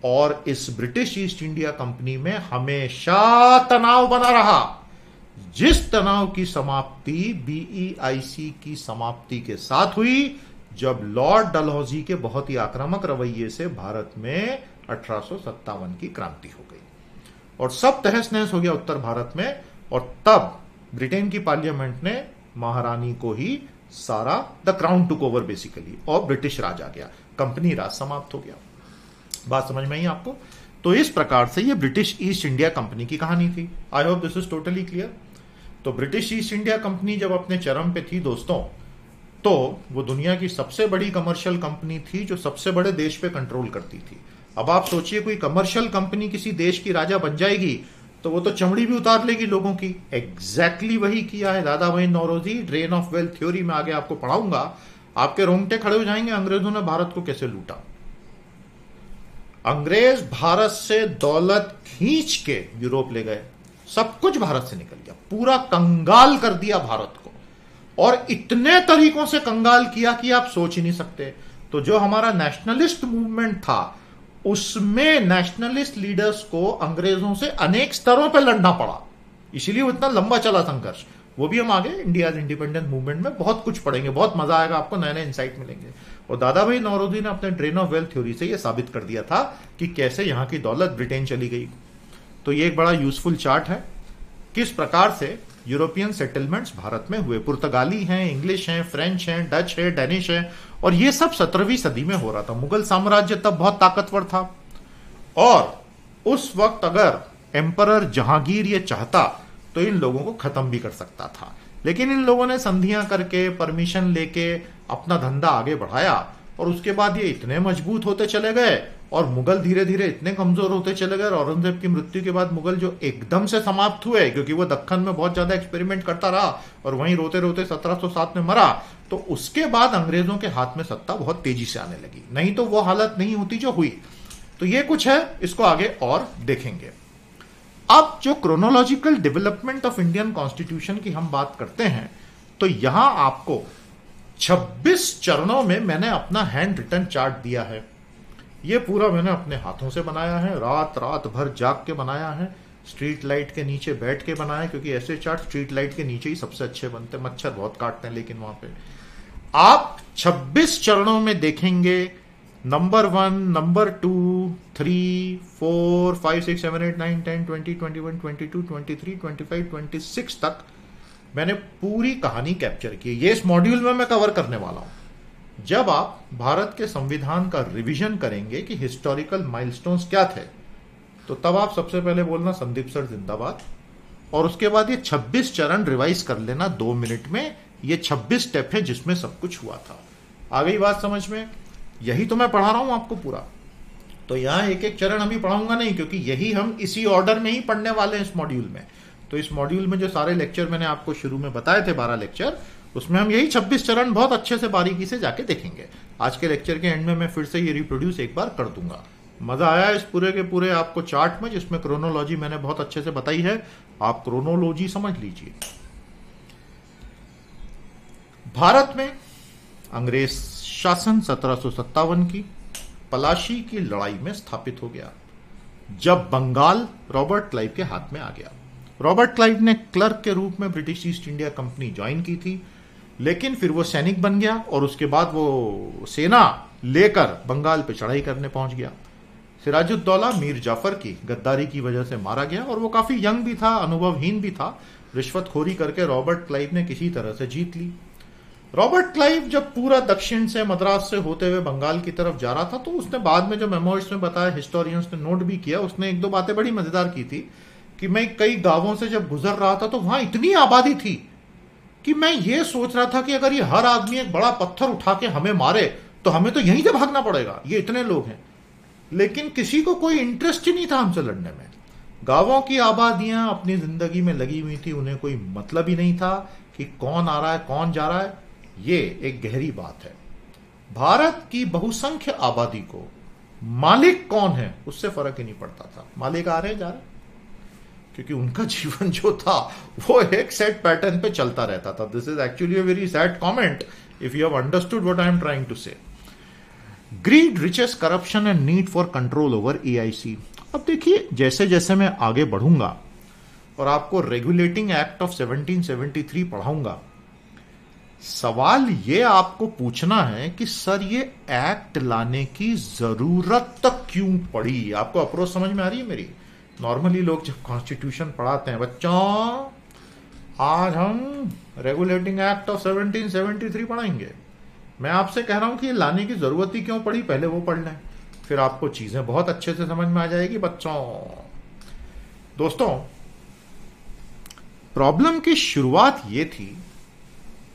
और इस ब्रिटिश ईस्ट इंडिया कंपनी में हमेशा तनाव बना रहा जिस तनाव की समाप्ति बीईआईसी e की समाप्ति के साथ हुई जब लॉर्ड डलहौजी के बहुत ही आक्रामक रवैये से भारत में अठारह की क्रांति हो गई और सब तहस नहस हो गया उत्तर भारत में और तब ब्रिटेन की पार्लियामेंट ने महारानी को ही सारा the crown took over basically और ब्रिटिश राज आ गया कंपनी राज समाप्त हो गया बात समझ में आई आपको तो इस प्रकार से ये ब्रिटिश ईस्ट इंडिया कंपनी की कहानी थी I hope this is totally clear तो ब्रिटिश ईस्ट इंडिया कंपनी जब अपने चरम पे थी दोस्तों तो वो दुनिया की सबसे बड़ी कमर्शियल कंपनी थी जो सबसे बड़े देश पे कंट्रोल करती थी अब आप सोचिए कोई कमर्शियल कंपनी किसी देश की राजा बन जाएगी तो वो तो चमड़ी भी उतार लेगी लोगों की एग्जैक्टली exactly वही किया है Dadabhai Naoroji drain of wealth theory में आगे आपको पढ़ाऊंगा आपके रोंगटे खड़े हो जाएंगे अंग्रेजों ने भारत को कैसे लूटा अंग्रेज भारत से दौलत खींच के यूरोप ले गए सब कुछ भारत से निकल गया पूरा कंगाल कर दिया भारत को और इतने तरीकों से कंगाल किया कि आप सोच ही नहीं सकते तो जो हमारा नेशनलिस्ट मूवमेंट था उसमें नेशनलिस्ट लीडर्स को अंग्रेजों से अनेक स्तरों पर लड़ना पड़ा इसीलिए वो इतना लंबा चला संघर्ष वो भी हम आगे इंडिया इंडिपेंडेंट मूवमेंट में बहुत कुछ पढ़ेंगे बहुत मजा आएगा आपको नए नए इंसाइट मिलेंगे और दादा भाई नौरोदी ने अपने ड्रेन ऑफ वेल्थ थ्योरी से यह साबित कर दिया था कि कैसे यहां की दौलत ब्रिटेन चली गई तो ये एक बड़ा यूजफुल चार्ट है किस प्रकार से यूरोपियन सेटलमेंट्स भारत में हुए पुर्तगाली हैं इंग्लिश हैं फ्रेंच हैं डच है डेनिश है और ये सब सत्रहवीं सदी में हो रहा था मुगल साम्राज्य तब बहुत ताकतवर था और उस वक्त अगर एम्पर जहांगीर ये चाहता तो इन लोगों को खत्म भी कर सकता था लेकिन इन लोगों ने संधियां करके परमिशन लेके अपना धंधा आगे बढ़ाया और उसके बाद ये इतने मजबूत होते चले गए और मुगल धीरे धीरे इतने कमजोर होते चले गए औरंगजेब की मृत्यु के बाद मुगल जो एकदम से समाप्त हुए क्योंकि वो दखन में बहुत ज्यादा एक्सपेरिमेंट करता रहा और वहीं रोते रोते 1707 में मरा तो उसके बाद अंग्रेजों के हाथ में सत्ता बहुत तेजी से आने लगी नहीं तो वो हालत नहीं होती जो हुई तो ये कुछ है इसको आगे और देखेंगे अब जो chronological development of Indian constitution की हम बात करते हैं तो यहां आपको 26 चरणों में मैंने अपना हैंड रिटर्न चार्ट दिया है ये पूरा मैंने अपने हाथों से बनाया है रात रात भर जाग के बनाया है स्ट्रीट लाइट के नीचे बैठ के बनाया क्योंकि ऐसे चार्ट स्ट्रीट लाइट के नीचे ही सबसे अच्छे बनते हैं मच्छर बहुत काटते हैं लेकिन वहां पे आप 26 चरणों में देखेंगे number one number two three four five six seven eight nine ten twenty twenty one twenty two twenty three twenty five twenty six तक मैंने पूरी कहानी कैप्चर की ये इस मॉड्यूल में मैं कवर करने वाला हूं जब आप भारत के संविधान का रिवीजन करेंगे कि हिस्टोरिकल माइलस्टोन्स क्या थे तो तब आप सबसे पहले बोलना संदीप सर जिंदाबाद और उसके बाद ये 26 चरण रिवाइज कर लेना दो मिनट में ये 26 स्टेप है जिसमें सब कुछ हुआ था आ गई बात समझ में यही तो मैं पढ़ा रहा हूं आपको पूरा तो यहां एक एक चरण अभी पढ़ाऊंगा नहीं क्योंकि यही हम इसी ऑर्डर में ही पढ़ने वाले हैं इस मॉड्यूल में तो इस मॉड्यूल में जो सारे लेक्चर मैंने आपको शुरू में बताए थे बारह लेक्चर उसमें हम यही छब्बीस चरण बहुत अच्छे से बारीकी से जाके देखेंगे आज के लेक्चर के एंड में मैं फिर से ये रिप्रोड्यूस एक बार कर दूंगा मजा आया इस पूरे के पूरे आपको चार्ट में जिसमें क्रोनोलॉजी मैंने बहुत अच्छे से बताई है आप क्रोनोलॉजी समझ लीजिए भारत में अंग्रेज शासन सत्रह की पलाशी की लड़ाई में स्थापित हो गया जब बंगाल रॉबर्ट क्लाइव के हाथ में आ गया रॉबर्ट क्लाइव ने क्लर्क के रूप में British East India Company join की थी लेकिन फिर वो सैनिक बन गया और उसके बाद वो सेना लेकर बंगाल पर चढ़ाई करने पहुंच गया सिराजुद्दौला मीर जाफर की गद्दारी की वजह से मारा गया और वो काफी यंग भी था अनुभवहीन भी था रिश्वतखोरी करके रॉबर्ट क्लाइव ने किसी तरह से जीत ली रॉबर्ट क्लाइव जब पूरा दक्षिण से मद्रास से होते हुए बंगाल की तरफ जा रहा था तो उसने बाद में जो मेमोइर्स में बताया हिस्टोरियंस ने नोट भी किया उसने एक दो बातें बड़ी मजेदार की थी कि मैं कई गांवों से जब गुजर रहा था तो वहां इतनी आबादी थी कि मैं ये सोच रहा था कि अगर ये हर आदमी एक बड़ा पत्थर उठा के हमें मारे तो हमें तो यहीं से भागना पड़ेगा ये इतने लोग हैं लेकिन किसी को कोई इंटरेस्ट ही नहीं था हमसे लड़ने में गांवों की आबादियां अपनी जिंदगी में लगी हुई थी उन्हें कोई मतलब ही नहीं था कि कौन आ रहा है कौन जा रहा है ये एक गहरी बात है भारत की बहुसंख्य आबादी को मालिक कौन है उससे फर्क ही नहीं पड़ता था मालिक आ रहे जा रहे क्योंकि उनका जीवन जो था वो एक सेट पैटर्न पे चलता रहता था this is actually a very sad comment if you have understood what I am trying to say greed riches corruption and need for control over EIC अब देखिए जैसे जैसे मैं आगे बढ़ूंगा और आपको रेगुलेटिंग एक्ट ऑफ 1773 पढ़ाऊंगा सवाल ये आपको पूछना है कि सर ये एक्ट लाने की जरूरत क्यों पड़ी आपको अप्रोच समझ में आ रही है मेरी नॉर्मली लोग जब कॉन्स्टिट्यूशन पढ़ाते हैं बच्चों आज हम रेगुलेटिंग एक्ट ऑफ 1773 पढ़ाएंगे मैं आपसे कह रहा हूं कि ये लाने की जरूरत ही क्यों पड़ी पहले वो पढ़ लें फिर आपको चीजें बहुत अच्छे से समझ में आ जाएगी बच्चों दोस्तों प्रॉब्लम की शुरुआत ये थी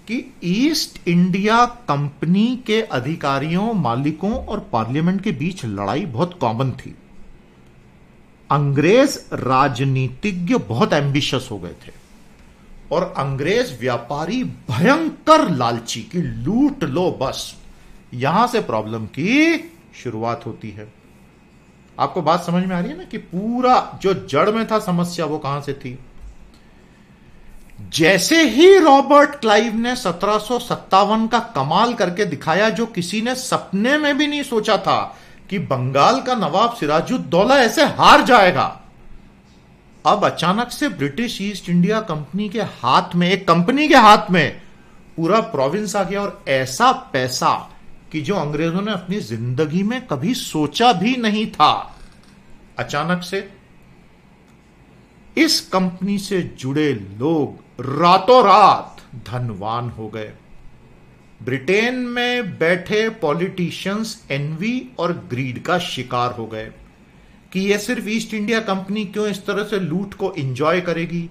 कि ईस्ट इंडिया कंपनी के अधिकारियों मालिकों और पार्लियामेंट के बीच लड़ाई बहुत कॉमन थी अंग्रेज राजनीतिज्ञ बहुत एम्बिशियस हो गए थे और अंग्रेज व्यापारी भयंकर लालची की लूट लो बस यहां से प्रॉब्लम की शुरुआत होती है आपको बात समझ में आ रही है ना कि पूरा जो जड़ में था समस्या वो कहां से थी जैसे ही रॉबर्ट क्लाइव ने सत्रह का कमाल करके दिखाया जो किसी ने सपने में भी नहीं सोचा था कि बंगाल का नवाब सिराजुद्दौला ऐसे हार जाएगा अब अचानक से ब्रिटिश ईस्ट इंडिया कंपनी के हाथ में एक कंपनी के हाथ में पूरा प्रोविंस आ गया और ऐसा पैसा कि जो अंग्रेजों ने अपनी जिंदगी में कभी सोचा भी नहीं था अचानक से इस कंपनी से जुड़े लोग रातों रात धनवान हो गए ब्रिटेन में बैठे पॉलिटिशियंस एनवी और ग्रीड का शिकार हो गए कि यह सिर्फ ईस्ट इंडिया कंपनी क्यों इस तरह से लूट को एंजॉय करेगी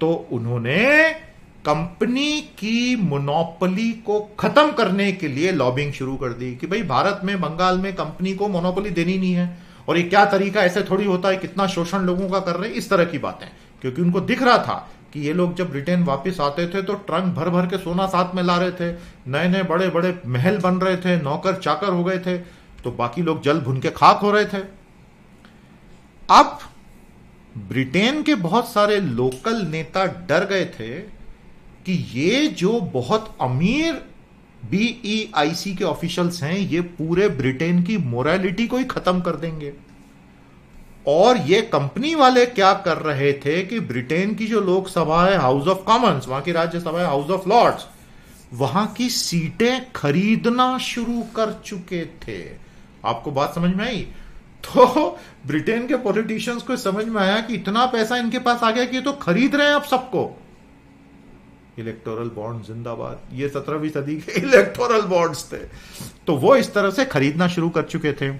तो उन्होंने कंपनी की मोनोपली को खत्म करने के लिए लॉबिंग शुरू कर दी कि भाई भारत में बंगाल में कंपनी को मोनोपली देनी नहीं है और ये क्या तरीका ऐसे थोड़ी होता है कितना शोषण लोगों का कर रहे इस तरह की बातें क्योंकि उनको दिख रहा था कि ये लोग जब ब्रिटेन वापस आते थे तो ट्रंक भर भर के सोना साथ में ला रहे थे नए नए बड़े बड़े महल बन रहे थे नौकर चाकर हो गए थे तो बाकी लोग जल भुन के खाक हो रहे थे अब ब्रिटेन के बहुत सारे लोकल नेता डर गए थे कि ये जो बहुत अमीर बीईआईसी e के ऑफिशियल्स हैं ये पूरे ब्रिटेन की मोरालिटी को ही खत्म कर देंगे और ये कंपनी वाले क्या कर रहे थे कि ब्रिटेन की जो लोकसभा है हाउस ऑफ कॉमन्स वहां की राज्यसभा है हाउस ऑफ लॉर्ड्स वहां की सीटें खरीदना शुरू कर चुके थे आपको बात समझ में आई तो ब्रिटेन के पॉलिटिशियंस को समझ में आया कि इतना पैसा इनके पास आ गया कि तो खरीद रहे हैं आप सबको इलेक्टोरल बॉन्ड जिंदाबाद ये सत्रहवीं सदी के इलेक्टोरल बॉन्ड्स थे तो वो इस तरह से खरीदना शुरू कर चुके थे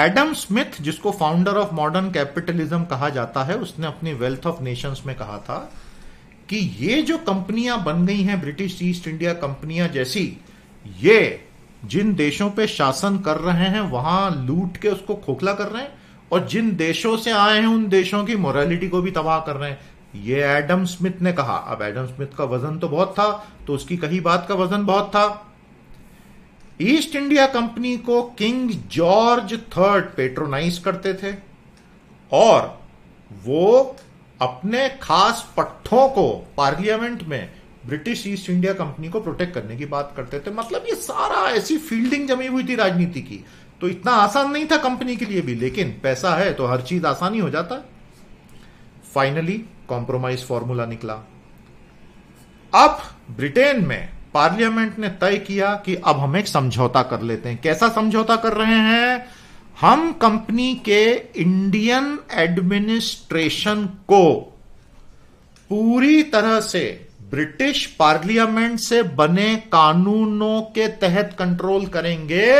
एडम स्मिथ जिसको फाउंडर ऑफ मॉडर्न कैपिटलिज्म कहा जाता है उसने अपनी वेल्थ ऑफ नेशंस में कहा था कि ये जो कंपनियां बन गई हैं ब्रिटिश ईस्ट इंडिया कंपनियां जैसी ये जिन देशों पे शासन कर रहे हैं वहां लूट के उसको खोखला कर रहे हैं और जिन देशों से आए हैं उन देशों की मोरालिटी को भी तबाह कर रहे हैं ये एडम स्मिथ ने कहा अब एडम स्मिथ का वजन तो बहुत था तो उसकी कही बात का वजन बहुत था ईस्ट इंडिया कंपनी को किंग जॉर्ज थर्ड पेट्रोनाइज करते थे और वो अपने खास पट्टों को पार्लियामेंट में ब्रिटिश ईस्ट इंडिया कंपनी को प्रोटेक्ट करने की बात करते थे मतलब ये सारा ऐसी फील्डिंग जमी हुई थी राजनीति की तो इतना आसान नहीं था कंपनी के लिए भी लेकिन पैसा है तो हर चीज आसानी हो जाता फाइनली कॉम्प्रोमाइज फॉर्मूला निकला अब ब्रिटेन में पार्लियामेंट ने तय किया कि अब हम एक समझौता कर लेते हैं कैसा समझौता कर रहे हैं हम कंपनी के इंडियन एडमिनिस्ट्रेशन को पूरी तरह से ब्रिटिश पार्लियामेंट से बने कानूनों के तहत कंट्रोल करेंगे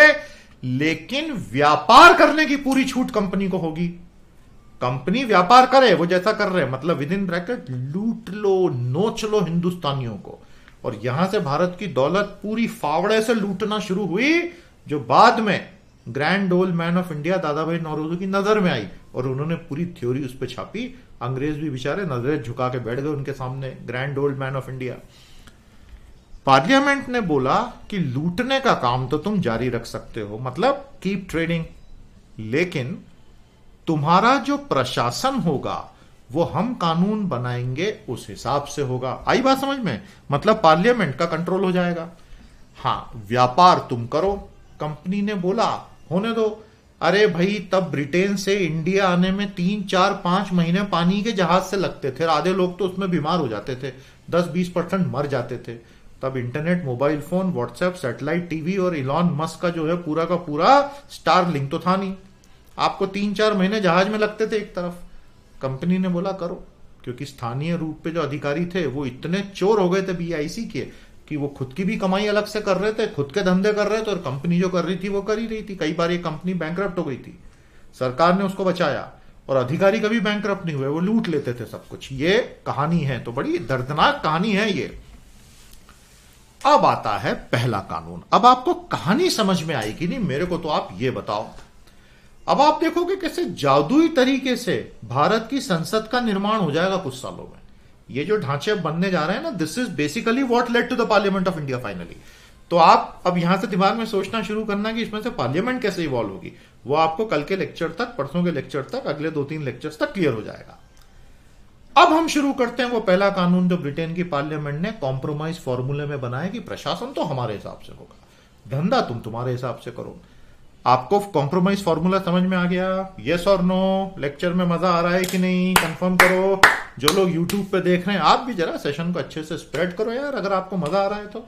लेकिन व्यापार करने की पूरी छूट कंपनी को होगी कंपनी व्यापार करे वो जैसा कर रहे मतलब विद इन ब्रैकेट लूट लो नोच लो हिंदुस्तानियों को और यहां से भारत की दौलत पूरी फावड़े से लूटना शुरू हुई जो बाद में grand old man of India Dadabhai नौरोजू की नजर में आई और उन्होंने पूरी थ्योरी उस पर छापी अंग्रेज भी बेचारे नजरें झुका के बैठ गए उनके सामने grand old man of India parliament ने बोला कि लूटने का काम तो तुम जारी रख सकते हो मतलब कीप ट्रेडिंग लेकिन तुम्हारा जो प्रशासन होगा वो हम कानून बनाएंगे उस हिसाब से होगा आई बात समझ में मतलब पार्लियामेंट का कंट्रोल हो जाएगा हाँ व्यापार तुम करो कंपनी ने बोला होने दो अरे भाई तब ब्रिटेन से इंडिया आने में तीन चार पांच महीने पानी के जहाज से लगते थे आधे लोग तो उसमें बीमार हो जाते थे दस बीस परसेंट मर जाते थे तब internet mobile phone WhatsApp satellite TV और इलॉन मस्क का जो है पूरा का पूरा स्टार लिंक तो था नहीं आपको तीन चार महीने जहाज में लगते थे एक तरफ कंपनी ने बोला करो क्योंकि स्थानीय रूप पे जो अधिकारी थे वो इतने चोर हो गए थे बीआईसी के कि वो खुद की भी कमाई अलग से कर रहे थे खुद के धंधे कर रहे थे और कंपनी जो कर रही थी वो कर ही रही थी कई बार ये कंपनी बैंक हो गई थी सरकार ने उसको बचाया और अधिकारी कभी बैंक नहीं हुए वो लूट लेते थे सब कुछ ये कहानी है तो बड़ी दर्दनाक कहानी है ये अब आता है पहला कानून अब आपको कहानी समझ में आएगी नहीं मेरे को तो आप ये बताओ अब आप देखोगे कैसे जादुई तरीके से भारत की संसद का निर्माण हो जाएगा कुछ सालों में ये जो ढांचे बनने जा रहे हैं ना this is basically what led to the parliament of India finally तो आप अब यहां से दिमाग में सोचना शुरू करना कि इसमें से पार्लियामेंट कैसे इवॉल्व होगी वो आपको कल के लेक्चर तक परसों के लेक्चर तक अगले दो तीन लेक्चर तक क्लियर हो जाएगा अब हम शुरू करते हैं वो पहला कानून जो ब्रिटेन की पार्लियामेंट ने कॉम्प्रोमाइज फॉर्मूले में बनाया कि प्रशासन तो हमारे हिसाब से होगा धंधा तुम तुम्हारे हिसाब से करोगे आपको कॉम्प्रोमाइज फॉर्मूला समझ में आ गया यस और नो लेक्चर में मजा आ रहा है कि नहीं कंफर्म करो जो लोग यूट्यूब पे देख रहे हैं आप भी जरा सेशन को अच्छे से स्प्रेड करो यार अगर आपको मजा आ रहा है तो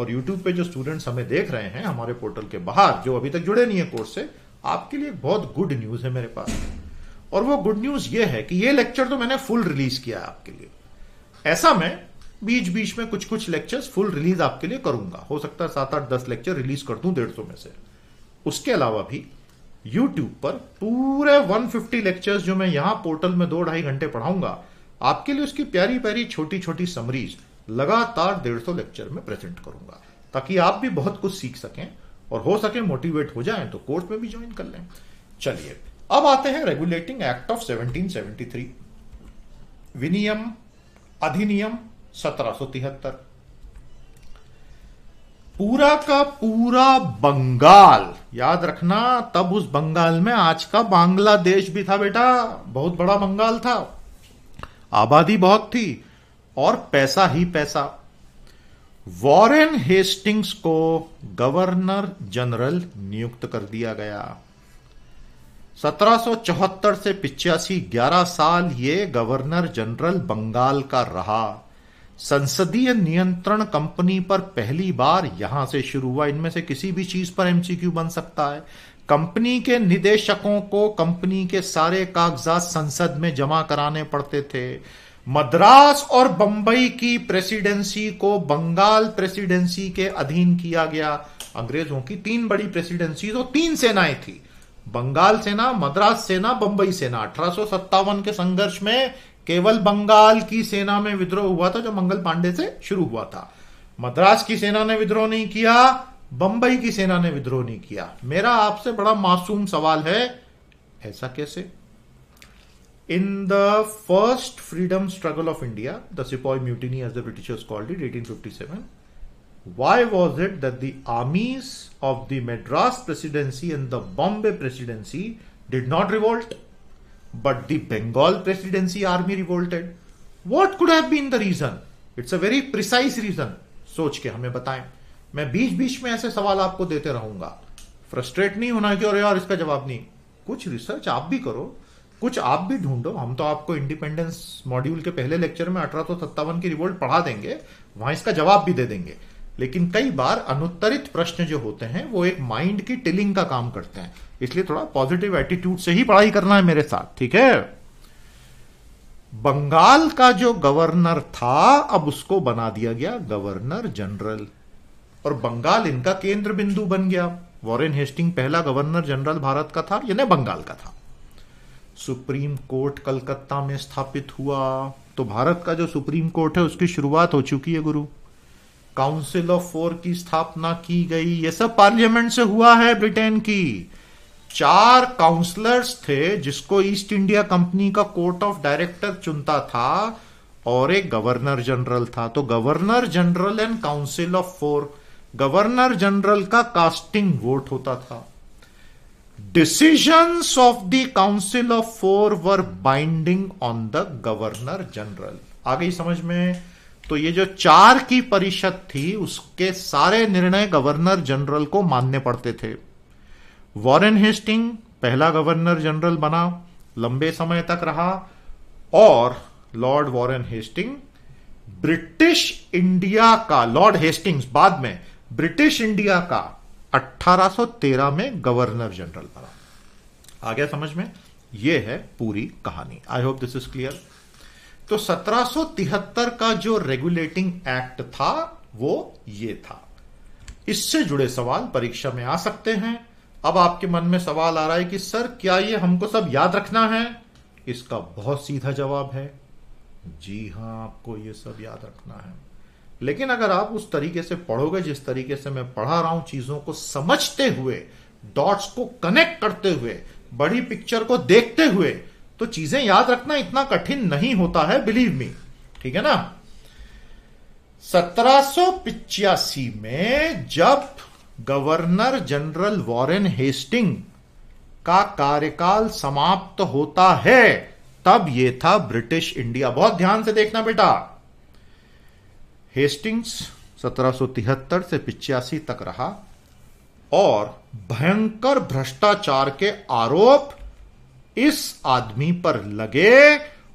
और यूट्यूब पे जो स्टूडेंट्स हमें देख रहे हैं हमारे पोर्टल के बाहर जो अभी तक जुड़े नहीं है कोर्स से आपके लिए बहुत गुड न्यूज है मेरे पास और वो गुड न्यूज ये है कि ये लेक्चर तो मैंने फुल रिलीज किया है आपके लिए ऐसा मैं बीच बीच में कुछ कुछ लेक्चर्स फुल रिलीज आपके लिए करूंगा हो सकता है सात आठ दस लेक्चर रिलीज कर दूं डेढ़ सौ में से उसके अलावा भी यूट्यूब पर पूरे 150 लेक्चर्स जो मैं यहां पोर्टल में दो ढाई घंटे पढ़ाऊंगा आपके लिए उसकी प्यारी प्यारी छोटी छोटी समरीज लगातार डेढ़ सौ लेक्चर में प्रेजेंट करूंगा ताकि आप भी बहुत कुछ सीख सकें और हो सके मोटिवेट हो जाएं तो कोर्स में भी ज्वाइन कर लें चलिए अब आते हैं रेगुलेटिंग एक्ट ऑफ 1773 विनियम अधिनियम सत्रह पूरा का पूरा बंगाल याद रखना तब उस बंगाल में आज का बांग्लादेश भी था बेटा बहुत बड़ा बंगाल था आबादी बहुत थी और पैसा ही पैसा वॉरेन हेस्टिंग्स को गवर्नर जनरल नियुक्त कर दिया गया 1774 से पिचासी ग्यारह साल ये गवर्नर जनरल बंगाल का रहा संसदीय नियंत्रण कंपनी पर पहली बार यहां से शुरू हुआ इनमें से किसी भी चीज पर एमसीक्यू बन सकता है कंपनी के निदेशकों को कंपनी के सारे कागजात संसद में जमा कराने पड़ते थे मद्रास और बंबई की प्रेसिडेंसी को बंगाल प्रेसिडेंसी के अधीन किया गया अंग्रेजों की तीन बड़ी प्रेसिडेंसी तो तीन सेनाएं थी बंगाल सेना मद्रास सेना बंबई सेना अठारह के संघर्ष में केवल बंगाल की सेना में विद्रोह हुआ था जो मंगल पांडे से शुरू हुआ था मद्रास की सेना ने विद्रोह नहीं किया बंबई की सेना ने विद्रोह नहीं किया मेरा आपसे बड़ा मासूम सवाल है ऐसा कैसे in the first freedom struggle of India the sepoy mutiny as the Britishers called it eighteen fifty seven why was it that the of the Madras presidency and the Bombay presidency did not revolt But the Bengal presidency army revolted. What could have been the reason? It's a very precise reason. सोच के हमें बताएं मैं बीच बीच में ऐसे सवाल आपको देते रहूंगा फ्रस्ट्रेट नहीं होना कि और यार इसका जवाब नहीं कुछ रिसर्च आप भी करो कुछ आप भी ढूंढो हम तो आपको इंडिपेंडेंस मॉड्यूल के पहले लेक्चर में अठारह सौ सत्तावन की रिवोल्ट पढ़ा देंगे वहां इसका जवाब भी दे देंगे लेकिन कई बार अनुत्तरित प्रश्न जो होते हैं वो एक माइंड की टिलिंग का काम करते हैं इसलिए थोड़ा पॉजिटिव एटीट्यूड से ही पढ़ाई करना है मेरे साथ ठीक है बंगाल का जो गवर्नर था अब उसको बना दिया गया गवर्नर जनरल और बंगाल इनका केंद्र बिंदु बन गया वॉरेन हेस्टिंग पहला गवर्नर जनरल भारत का था यानी बंगाल का था सुप्रीम कोर्ट कलकत्ता में स्थापित हुआ तो भारत का जो सुप्रीम कोर्ट है उसकी शुरुआत हो चुकी है गुरु काउंसिल ऑफ फोर की स्थापना की गई ये सब पार्लियामेंट से हुआ है ब्रिटेन की चार काउंसलर्स थे जिसको ईस्ट इंडिया कंपनी का कोर्ट ऑफ डायरेक्टर चुनता था और एक गवर्नर जनरल था तो governor general and council of four governor general का कास्टिंग वोट होता था decision of the council of four were binding on the governor general आ गई समझ में तो ये जो चार की परिषद थी उसके सारे निर्णय गवर्नर जनरल को मानने पड़ते थे वॉरेन हेस्टिंग पहला गवर्नर जनरल बना लंबे समय तक रहा और lord Warren Hastings British India का लॉर्ड हेस्टिंग्स बाद में ब्रिटिश इंडिया का 1813 में गवर्नर जनरल बना आ गया समझ में यह है पूरी कहानी I hope this is clear तो 1773 का जो रेगुलेटिंग एक्ट था वो ये था इससे जुड़े सवाल परीक्षा में आ सकते हैं अब आपके मन में सवाल आ रहा है कि सर क्या ये हमको सब याद रखना है इसका बहुत सीधा जवाब है जी हाँ आपको ये सब याद रखना है लेकिन अगर आप उस तरीके से पढ़ोगे जिस तरीके से मैं पढ़ा रहा हूं चीजों को समझते हुए डॉट्स को कनेक्ट करते हुए बड़ी पिक्चर को देखते हुए तो चीजें याद रखना इतना कठिन नहीं होता है बिलीव मी ठीक है ना सत्रह में जब गवर्नर जनरल वॉरेन हेस्टिंग का कार्यकाल समाप्त होता है तब यह था ब्रिटिश इंडिया बहुत ध्यान से देखना बेटा हेस्टिंग्स 1773 से पिचासी तक रहा और भयंकर भ्रष्टाचार के आरोप इस आदमी पर लगे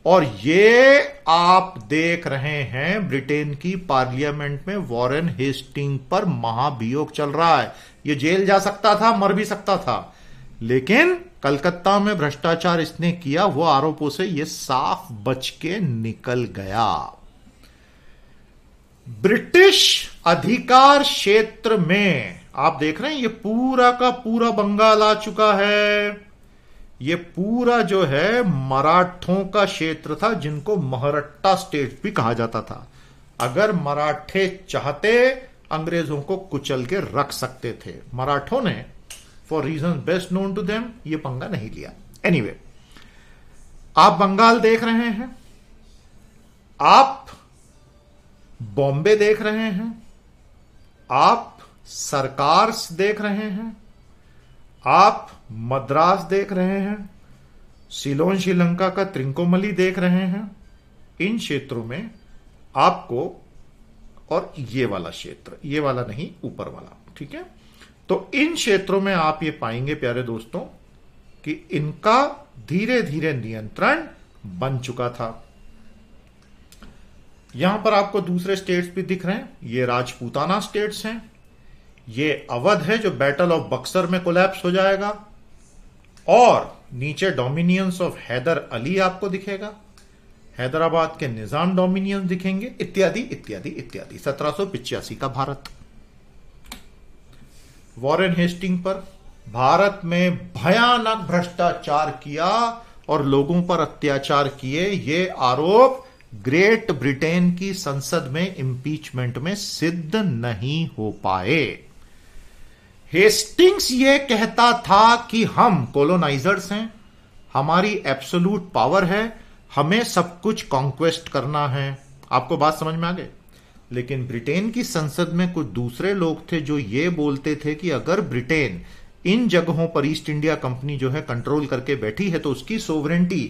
और ये आप देख रहे हैं ब्रिटेन की पार्लियामेंट में वॉरेन हेस्टिंग पर महाभियोग चल रहा है ये जेल जा सकता था मर भी सकता था लेकिन कलकत्ता में भ्रष्टाचार इसने किया वो आरोपों से ये साफ बच के निकल गया ब्रिटिश अधिकार क्षेत्र में आप देख रहे हैं ये पूरा का पूरा बंगाल आ चुका है ये पूरा जो है मराठों का क्षेत्र था जिनको महरट्टा स्टेट भी कहा जाता था अगर मराठे चाहते अंग्रेजों को कुचल के रख सकते थे मराठों ने for reason best known to them ये पंगा नहीं लिया एनी anyway, आप बंगाल देख रहे हैं आप बॉम्बे देख रहे हैं आप सरकार देख रहे हैं आप मद्रास देख रहे हैं सिलोन श्रीलंका का त्रिंकोमली देख रहे हैं इन क्षेत्रों में आपको और ये वाला क्षेत्र ये वाला नहीं ऊपर वाला ठीक है तो इन क्षेत्रों में आप ये पाएंगे प्यारे दोस्तों कि इनका धीरे धीरे नियंत्रण बन चुका था यहां पर आपको दूसरे स्टेट्स भी दिख रहे हैं ये राजपूताना स्टेट्स हैं ये अवध है जो बैटल ऑफ बक्सर में कोलैप्स हो जाएगा और नीचे डोमिनियंस ऑफ हैदर अली आपको दिखेगा हैदराबाद के निजाम डोमिनियंस दिखेंगे इत्यादि इत्यादि इत्यादि सत्रह का भारत वॉरेन हेस्टिंग पर भारत में भयानक भ्रष्टाचार किया और लोगों पर अत्याचार किए ये आरोप ग्रेट ब्रिटेन की संसद में इंपीचमेंट में सिद्ध नहीं हो पाए हेस्टिंग्स ये कहता था कि हम कोलोनाइजर्स हैं हमारी एब्सोलूट पावर है हमें सब कुछ कॉन्क्वेस्ट करना है आपको बात समझ में आ गई लेकिन ब्रिटेन की संसद में कुछ दूसरे लोग थे जो ये बोलते थे कि अगर ब्रिटेन इन जगहों पर ईस्ट इंडिया कंपनी जो है कंट्रोल करके बैठी है तो उसकी sovereignty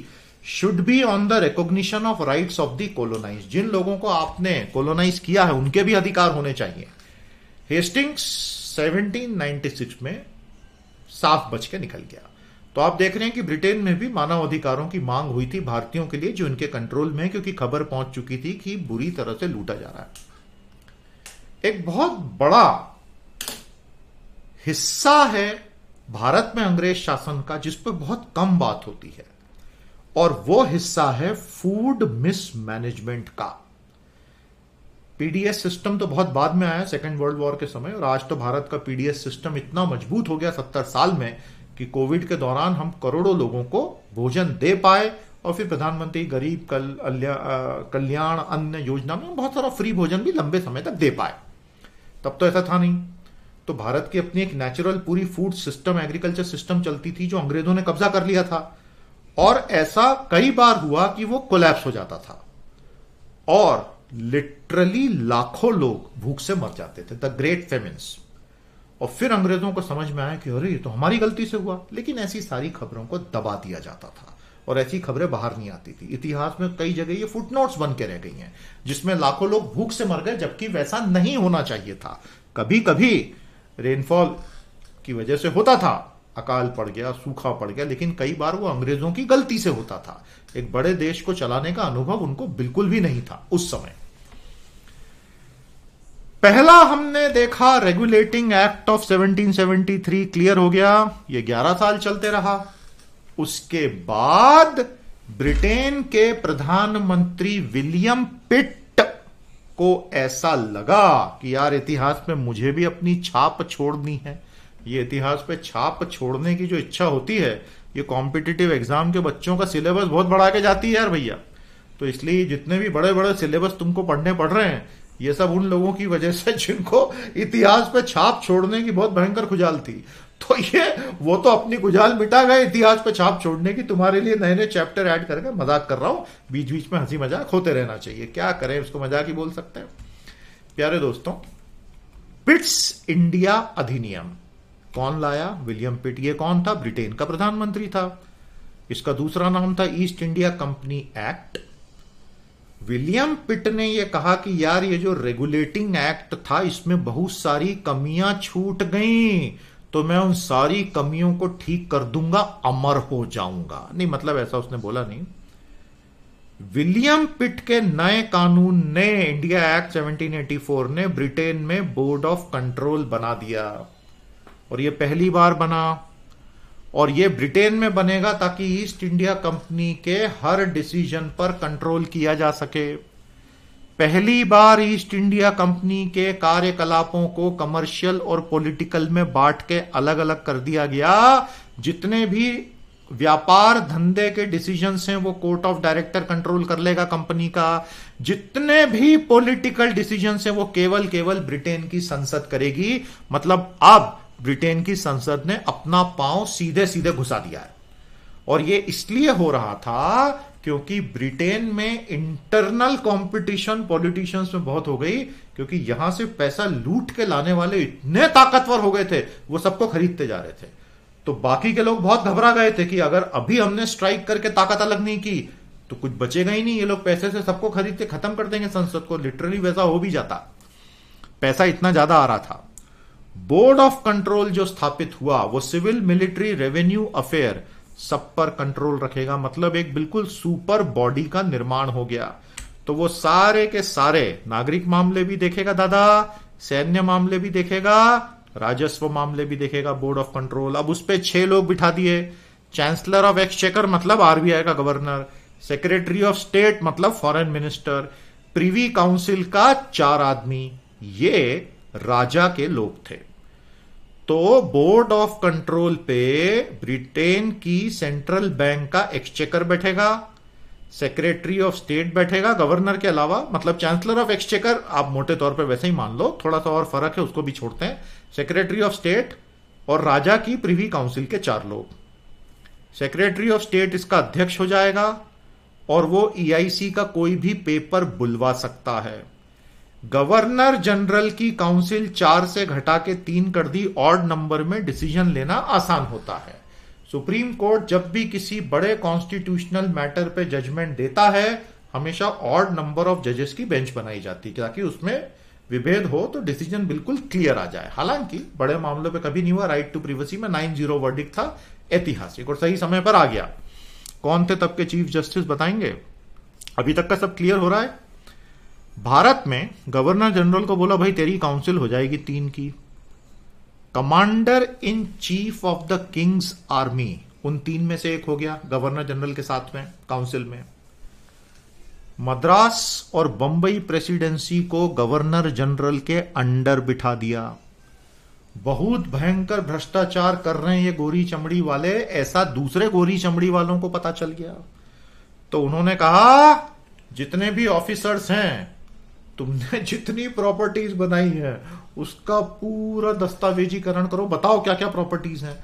should be on the recognition of rights of the colonise जिन लोगों को आपने कोलोनाइज किया है उनके भी अधिकार होने चाहिए हेस्टिंग्स 1796 में साफ बच के निकल गया तो आप देख रहे हैं कि ब्रिटेन में भी मानव अधिकारों की मांग हुई थी भारतीयों के लिए जो इनके कंट्रोल में क्योंकि खबर पहुंच चुकी थी कि बुरी तरह से लूटा जा रहा है एक बहुत बड़ा हिस्सा है भारत में अंग्रेज शासन का जिस पर बहुत कम बात होती है और वो हिस्सा है फूड मिसमैनेजमेंट का पीडीएस सिस्टम तो बहुत बाद में आया सेकेंड वर्ल्ड वॉर के समय और आज तो भारत का पीडीएस सिस्टम इतना मजबूत हो गया सत्तर साल में कि कोविड के दौरान हम करोड़ों लोगों को भोजन दे पाए और फिर प्रधानमंत्री गरीब कल्याण अन्न योजना में बहुत सारा फ्री भोजन भी लंबे समय तक दे पाए तब तो ऐसा था नहीं तो भारत की अपनी एक नेचुरल पूरी फूड सिस्टम एग्रीकल्चर सिस्टम चलती थी जो अंग्रेजों ने कब्जा कर लिया था और ऐसा कई बार हुआ कि वो कोलैप्स हो जाता था और लिटरली लाखों लोग भूख से मर जाते थे द ग्रेट फेमिन्स और फिर अंग्रेजों को समझ में आया कि अरे ये तो हमारी गलती से हुआ लेकिन ऐसी सारी खबरों को दबा दिया जाता था और ऐसी खबरें बाहर नहीं आती थी इतिहास में कई जगह ये फुटनोट्स बन के रह गई हैं जिसमें लाखों लोग भूख से मर गए जबकि वैसा नहीं होना चाहिए था कभी कभी रेनफॉल की वजह से होता था अकाल पड़ गया सूखा पड़ गया लेकिन कई बार वो अंग्रेजों की गलती से होता था एक बड़े देश को चलाने का अनुभव उनको बिल्कुल भी नहीं था उस समय पहला हमने देखा रेगुलेटिंग एक्ट ऑफ 1773 क्लियर हो गया ये 11 साल चलते रहा उसके बाद ब्रिटेन के प्रधानमंत्री विलियम पिट को ऐसा लगा कि यार इतिहास में मुझे भी अपनी छाप छोड़नी है ये इतिहास पे छाप छोड़ने की जो इच्छा होती है ये कॉम्पिटिटिव एग्जाम के बच्चों का सिलेबस बहुत बढ़ा के जाती है यार भैया तो इसलिए जितने भी बड़े बड़े सिलेबस तुमको पढ़ने पड़ रहे हैं ये सब उन लोगों की वजह से जिनको इतिहास पे छाप छोड़ने की बहुत भयंकर खुजाल थी तो ये वो तो अपनी गुजाल मिटा गए इतिहास पे छाप छोड़ने की तुम्हारे लिए नए नए चैप्टर ऐड करके मजाक कर रहा हूं बीच बीच में हंसी मजाक होते रहना चाहिए क्या करें उसको मजाक ही बोल सकते हैं प्यारे दोस्तों पिट्स इंडिया अधिनियम कौन लाया विलियम पिट ये कौन था ब्रिटेन का प्रधानमंत्री था इसका दूसरा नाम था East India Company act William Pitt ने यह कहा कि यार ये जो रेगुलेटिंग एक्ट था इसमें बहुत सारी कमियां छूट गई तो मैं उन सारी कमियों को ठीक कर दूंगा अमर हो जाऊंगा नहीं मतलब ऐसा उसने बोला नहीं विलियम पिट के नए कानून ने इंडिया एक्ट 1784 ने ब्रिटेन में बोर्ड ऑफ कंट्रोल बना दिया और ये पहली बार बना और ये ब्रिटेन में बनेगा ताकि ईस्ट इंडिया कंपनी के हर डिसीजन पर कंट्रोल किया जा सके पहली बार ईस्ट इंडिया कंपनी के कार्यकलापों को कमर्शियल और पॉलिटिकल में बांट के अलग अलग कर दिया गया जितने भी व्यापार धंधे के डिसीजन हैं वो कोर्ट ऑफ डायरेक्टर कंट्रोल कर लेगा कंपनी का जितने भी पॉलिटिकल डिसीजन हैं वो केवल केवल ब्रिटेन की संसद करेगी मतलब अब ब्रिटेन की संसद ने अपना पांव सीधे सीधे घुसा दिया है और ये इसलिए हो रहा था क्योंकि ब्रिटेन में इंटरनल कंपटीशन पॉलिटिशियंस में बहुत हो गई क्योंकि यहां से पैसा लूट के लाने वाले इतने ताकतवर हो गए थे वो सबको खरीदते जा रहे थे तो बाकी के लोग बहुत घबरा गए थे कि अगर अभी हमने स्ट्राइक करके ताकत अलग नहीं की तो कुछ बचेगा ही नहीं ये लोग पैसे से सबको खरीद के खत्म कर देंगे संसद को लिटरली वैसा हो भी जाता पैसा इतना ज्यादा आ रहा था बोर्ड ऑफ कंट्रोल जो स्थापित हुआ वो सिविल मिलिट्री रेवेन्यू अफेयर सब पर कंट्रोल रखेगा मतलब एक बिल्कुल सुपर बॉडी का निर्माण हो गया तो वो सारे के सारे नागरिक मामले भी देखेगा दादा सैन्य मामले भी देखेगा राजस्व मामले भी देखेगा बोर्ड ऑफ कंट्रोल अब उस पर छह लोग बिठा दिए चांसलर ऑफ एक्सचेकर मतलब आरबीआई का गवर्नर सेक्रेटरी ऑफ स्टेट मतलब फॉरेन मिनिस्टर प्रीवी काउंसिल का चार आदमी ये राजा के लोग थे तो बोर्ड ऑफ कंट्रोल पे ब्रिटेन की सेंट्रल बैंक का एक्सचेकर बैठेगा सेक्रेटरी ऑफ स्टेट बैठेगा गवर्नर के अलावा मतलब चांसलर ऑफ एक्सचेकर आप मोटे तौर पे वैसे ही मान लो थोड़ा सा और फर्क है उसको भी छोड़ते हैं सेक्रेटरी ऑफ स्टेट और राजा की प्रिवी काउंसिल के चार लोग सेक्रेटरी ऑफ स्टेट इसका अध्यक्ष हो जाएगा और वो ईआईसी e का कोई भी पेपर बुलवा सकता है गवर्नर जनरल की काउंसिल चार से घटा के तीन कर दी ऑर्ड नंबर में डिसीजन लेना आसान होता है सुप्रीम कोर्ट जब भी किसी बड़े कॉन्स्टिट्यूशनल मैटर पे जजमेंट देता है हमेशा ऑड नंबर ऑफ जजेस की बेंच बनाई जाती है ताकि उसमें विभेद हो तो डिसीजन बिल्कुल क्लियर आ जाए हालांकि बड़े मामलों पे कभी नहीं हुआ राइट टू प्रिवेसी में नाइन जीरो वर्डिक था ऐतिहासिक और सही समय पर आ गया कौन थे तब के चीफ जस्टिस बताएंगे अभी तक का सब क्लियर हो रहा है भारत में गवर्नर जनरल को बोला भाई तेरी काउंसिल हो जाएगी तीन की commander in chief of the king's army उन तीन में से एक हो गया गवर्नर जनरल के साथ में काउंसिल में मद्रास और बंबई प्रेसिडेंसी को गवर्नर जनरल के अंडर बिठा दिया बहुत भयंकर भ्रष्टाचार कर रहे हैं ये गोरी चमड़ी वाले ऐसा दूसरे गोरी चमड़ी वालों को पता चल गया तो उन्होंने कहा जितने भी ऑफिसर्स हैं तुमने जितनी प्रॉपर्टीज बनाई है उसका पूरा दस्तावेजीकरण करो बताओ क्या क्या प्रॉपर्टीज हैं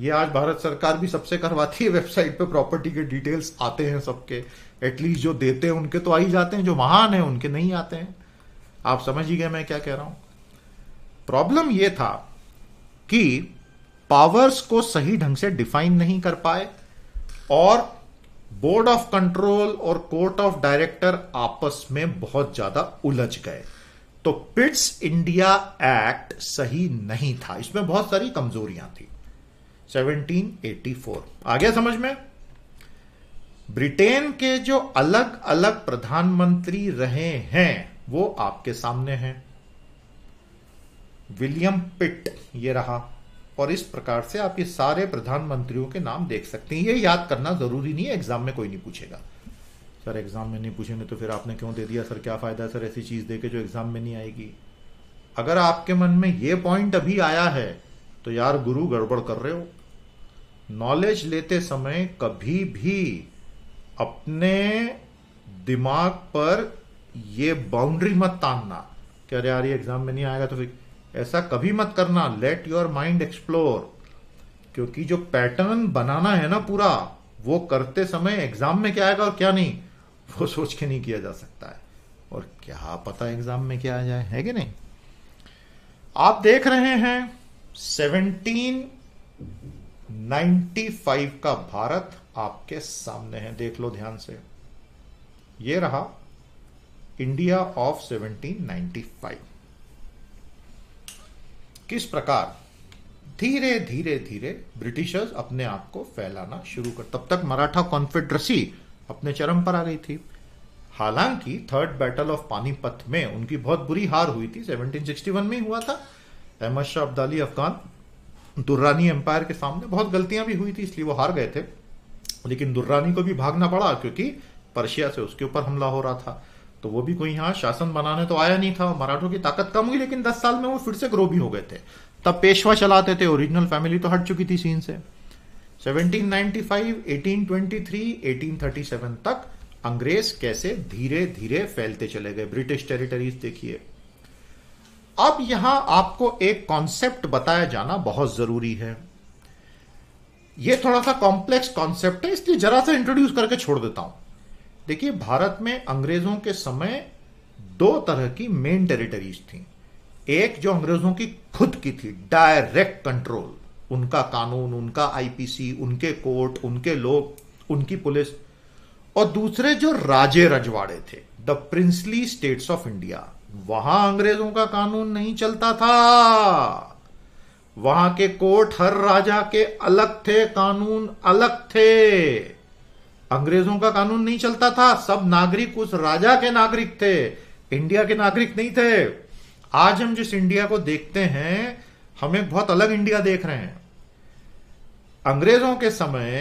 ये आज भारत सरकार भी सबसे करवाती है वेबसाइट पे प्रॉपर्टी के डिटेल्स आते हैं सबके एटलीस्ट जो देते हैं उनके तो आ ही जाते हैं जो महान है उनके नहीं आते हैं आप समझ ही गए मैं क्या कह रहा हूं प्रॉब्लम यह था कि पावर्स को सही ढंग से डिफाइन नहीं कर पाए और बोर्ड ऑफ कंट्रोल और कोर्ट ऑफ डायरेक्टर आपस में बहुत ज्यादा उलझ गए तो पिट्स इंडिया एक्ट सही नहीं था इसमें बहुत सारी कमजोरियां थी 1784 आ गया समझ में ब्रिटेन के जो अलग अलग प्रधानमंत्री रहे हैं वो आपके सामने हैं विलियम पिट ये रहा और इस प्रकार से आप ये सारे प्रधानमंत्रियों के नाम देख सकते हैं ये याद करना जरूरी नहीं है एग्जाम में कोई नहीं पूछेगा सर एग्जाम में नहीं पूछेंगे तो फिर आपने क्यों दे दिया सर क्या फायदा सर ऐसी चीज दे के जो एग्जाम में नहीं आएगी अगर आपके मन में ये पॉइंट अभी आया है तो यार गुरु गड़बड़ कर रहे हो नॉलेज लेते समय कभी भी अपने दिमाग पर ये बाउंड्री मत तानना अरे यार ये एग्जाम में नहीं आएगा तो फिर ऐसा कभी मत करना लेट योर माइंड एक्सप्लोर क्योंकि जो पैटर्न बनाना है ना पूरा वो करते समय एग्जाम में क्या आएगा और क्या नहीं वो सोच के नहीं किया जा सकता है और क्या पता एग्जाम में क्या आ जाए है कि नहीं आप देख रहे हैं 1795 का भारत आपके सामने है देख लो ध्यान से ये रहा इंडिया ऑफ 1795 किस प्रकार धीरे धीरे धीरे ब्रिटिशर्स अपने आप को फैलाना शुरू कर तब तक मराठा कॉन्फेड्रेसी अपने चरम पर आ गई थी हालांकि थर्ड बैटल ऑफ पानीपत में उनकी बहुत बुरी हार हुई थी 1761 में हुआ था अहमद शाह अब्दाली अफगान दुर्रानी एम्पायर के सामने बहुत गलतियां भी हुई थी इसलिए वो हार गए थे लेकिन दुर्रानी को भी भागना पड़ा क्योंकि पर्शिया से उसके ऊपर हमला हो रहा था तो वो भी कोई यहाँ शासन बनाने तो आया नहीं था मराठों की ताकत कम हुई लेकिन दस साल में वो फिर से ग्रो भी हो गए थे तब पेशवा चलाते थे ओरिजिनल फैमिली तो हट चुकी थी सीन से 1795, 1823, 1837 तक अंग्रेज कैसे धीरे धीरे फैलते चले गए ब्रिटिश टेरिटरीज देखिए अब यहां आपको एक कॉन्सेप्ट बताया जाना बहुत जरूरी है यह थोड़ा सा कॉम्प्लेक्स कॉन्सेप्ट है इसलिए जरा सा इंट्रोड्यूस करके छोड़ देता हूं देखिए भारत में अंग्रेजों के समय दो तरह की मेन टेरिटरीज थी एक जो अंग्रेजों की खुद की थी डायरेक्ट कंट्रोल उनका कानून उनका आईपीसी उनके कोर्ट उनके लोग उनकी पुलिस और दूसरे जो राजे रजवाड़े थे the princely states of India वहां अंग्रेजों का कानून नहीं चलता था वहां के कोर्ट हर राजा के अलग थे कानून अलग थे अंग्रेजों का कानून नहीं चलता था सब नागरिक उस राजा के नागरिक थे इंडिया के नागरिक नहीं थे आज हम जिस इंडिया को देखते हैं हम एक बहुत अलग इंडिया देख रहे हैं अंग्रेजों के समय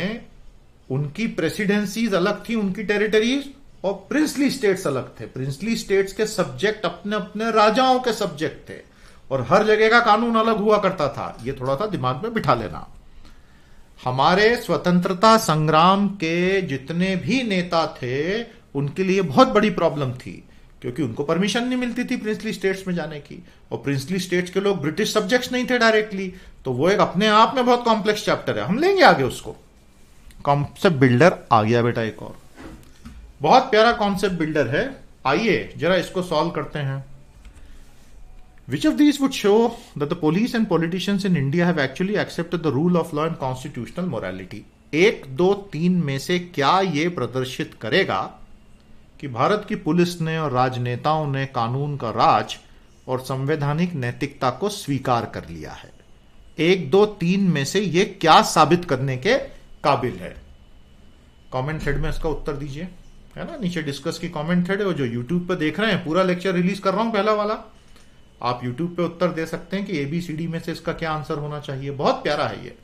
उनकी प्रेसिडेंसीज अलग थी उनकी टेरिटरीज और प्रिंसली स्टेट्स अलग थे प्रिंसली स्टेट्स के सब्जेक्ट अपने अपने राजाओं के सब्जेक्ट थे और हर जगह का कानून अलग हुआ करता था ये थोड़ा सा दिमाग में बिठा लेना हमारे स्वतंत्रता संग्राम के जितने भी नेता थे उनके लिए बहुत बड़ी प्रॉब्लम थी क्योंकि उनको परमिशन नहीं मिलती थी प्रिंसली स्टेट्स में जाने की और प्रिंसली स्टेट्स के लोग ब्रिटिश सब्जेक्ट्स नहीं थे डायरेक्टली तो वो एक अपने आप में बहुत कॉम्प्लेक्स चैप्टर है हम लेंगे आगे उसको कॉन्सेप्ट बिल्डर आ गया बेटा एक और बहुत प्यारा कॉन्सेप्ट बिल्डर है आइए जरा इसको सॉल्व करते हैं Which of these would show that the police and politicians in India have actually accepted the rule of law and constitutional morality? एक दो तीन में से क्या ये प्रदर्शित करेगा कि भारत की पुलिस ने और राजनेताओं ने कानून का राज और संवैधानिक नैतिकता को स्वीकार कर लिया है एक दो तीन में से ये क्या साबित करने के काबिल है कमेंट थ्रेड में इसका उत्तर दीजिए है ना नीचे डिस्कस की कमेंट थ्रेड है वो जो यूट्यूब पर देख रहे हैं पूरा लेक्चर रिलीज कर रहा हूं पहला वाला आप यूट्यूब पे उत्तर दे सकते हैं कि एबीसीडी में से इसका क्या आंसर होना चाहिए बहुत प्यारा है ये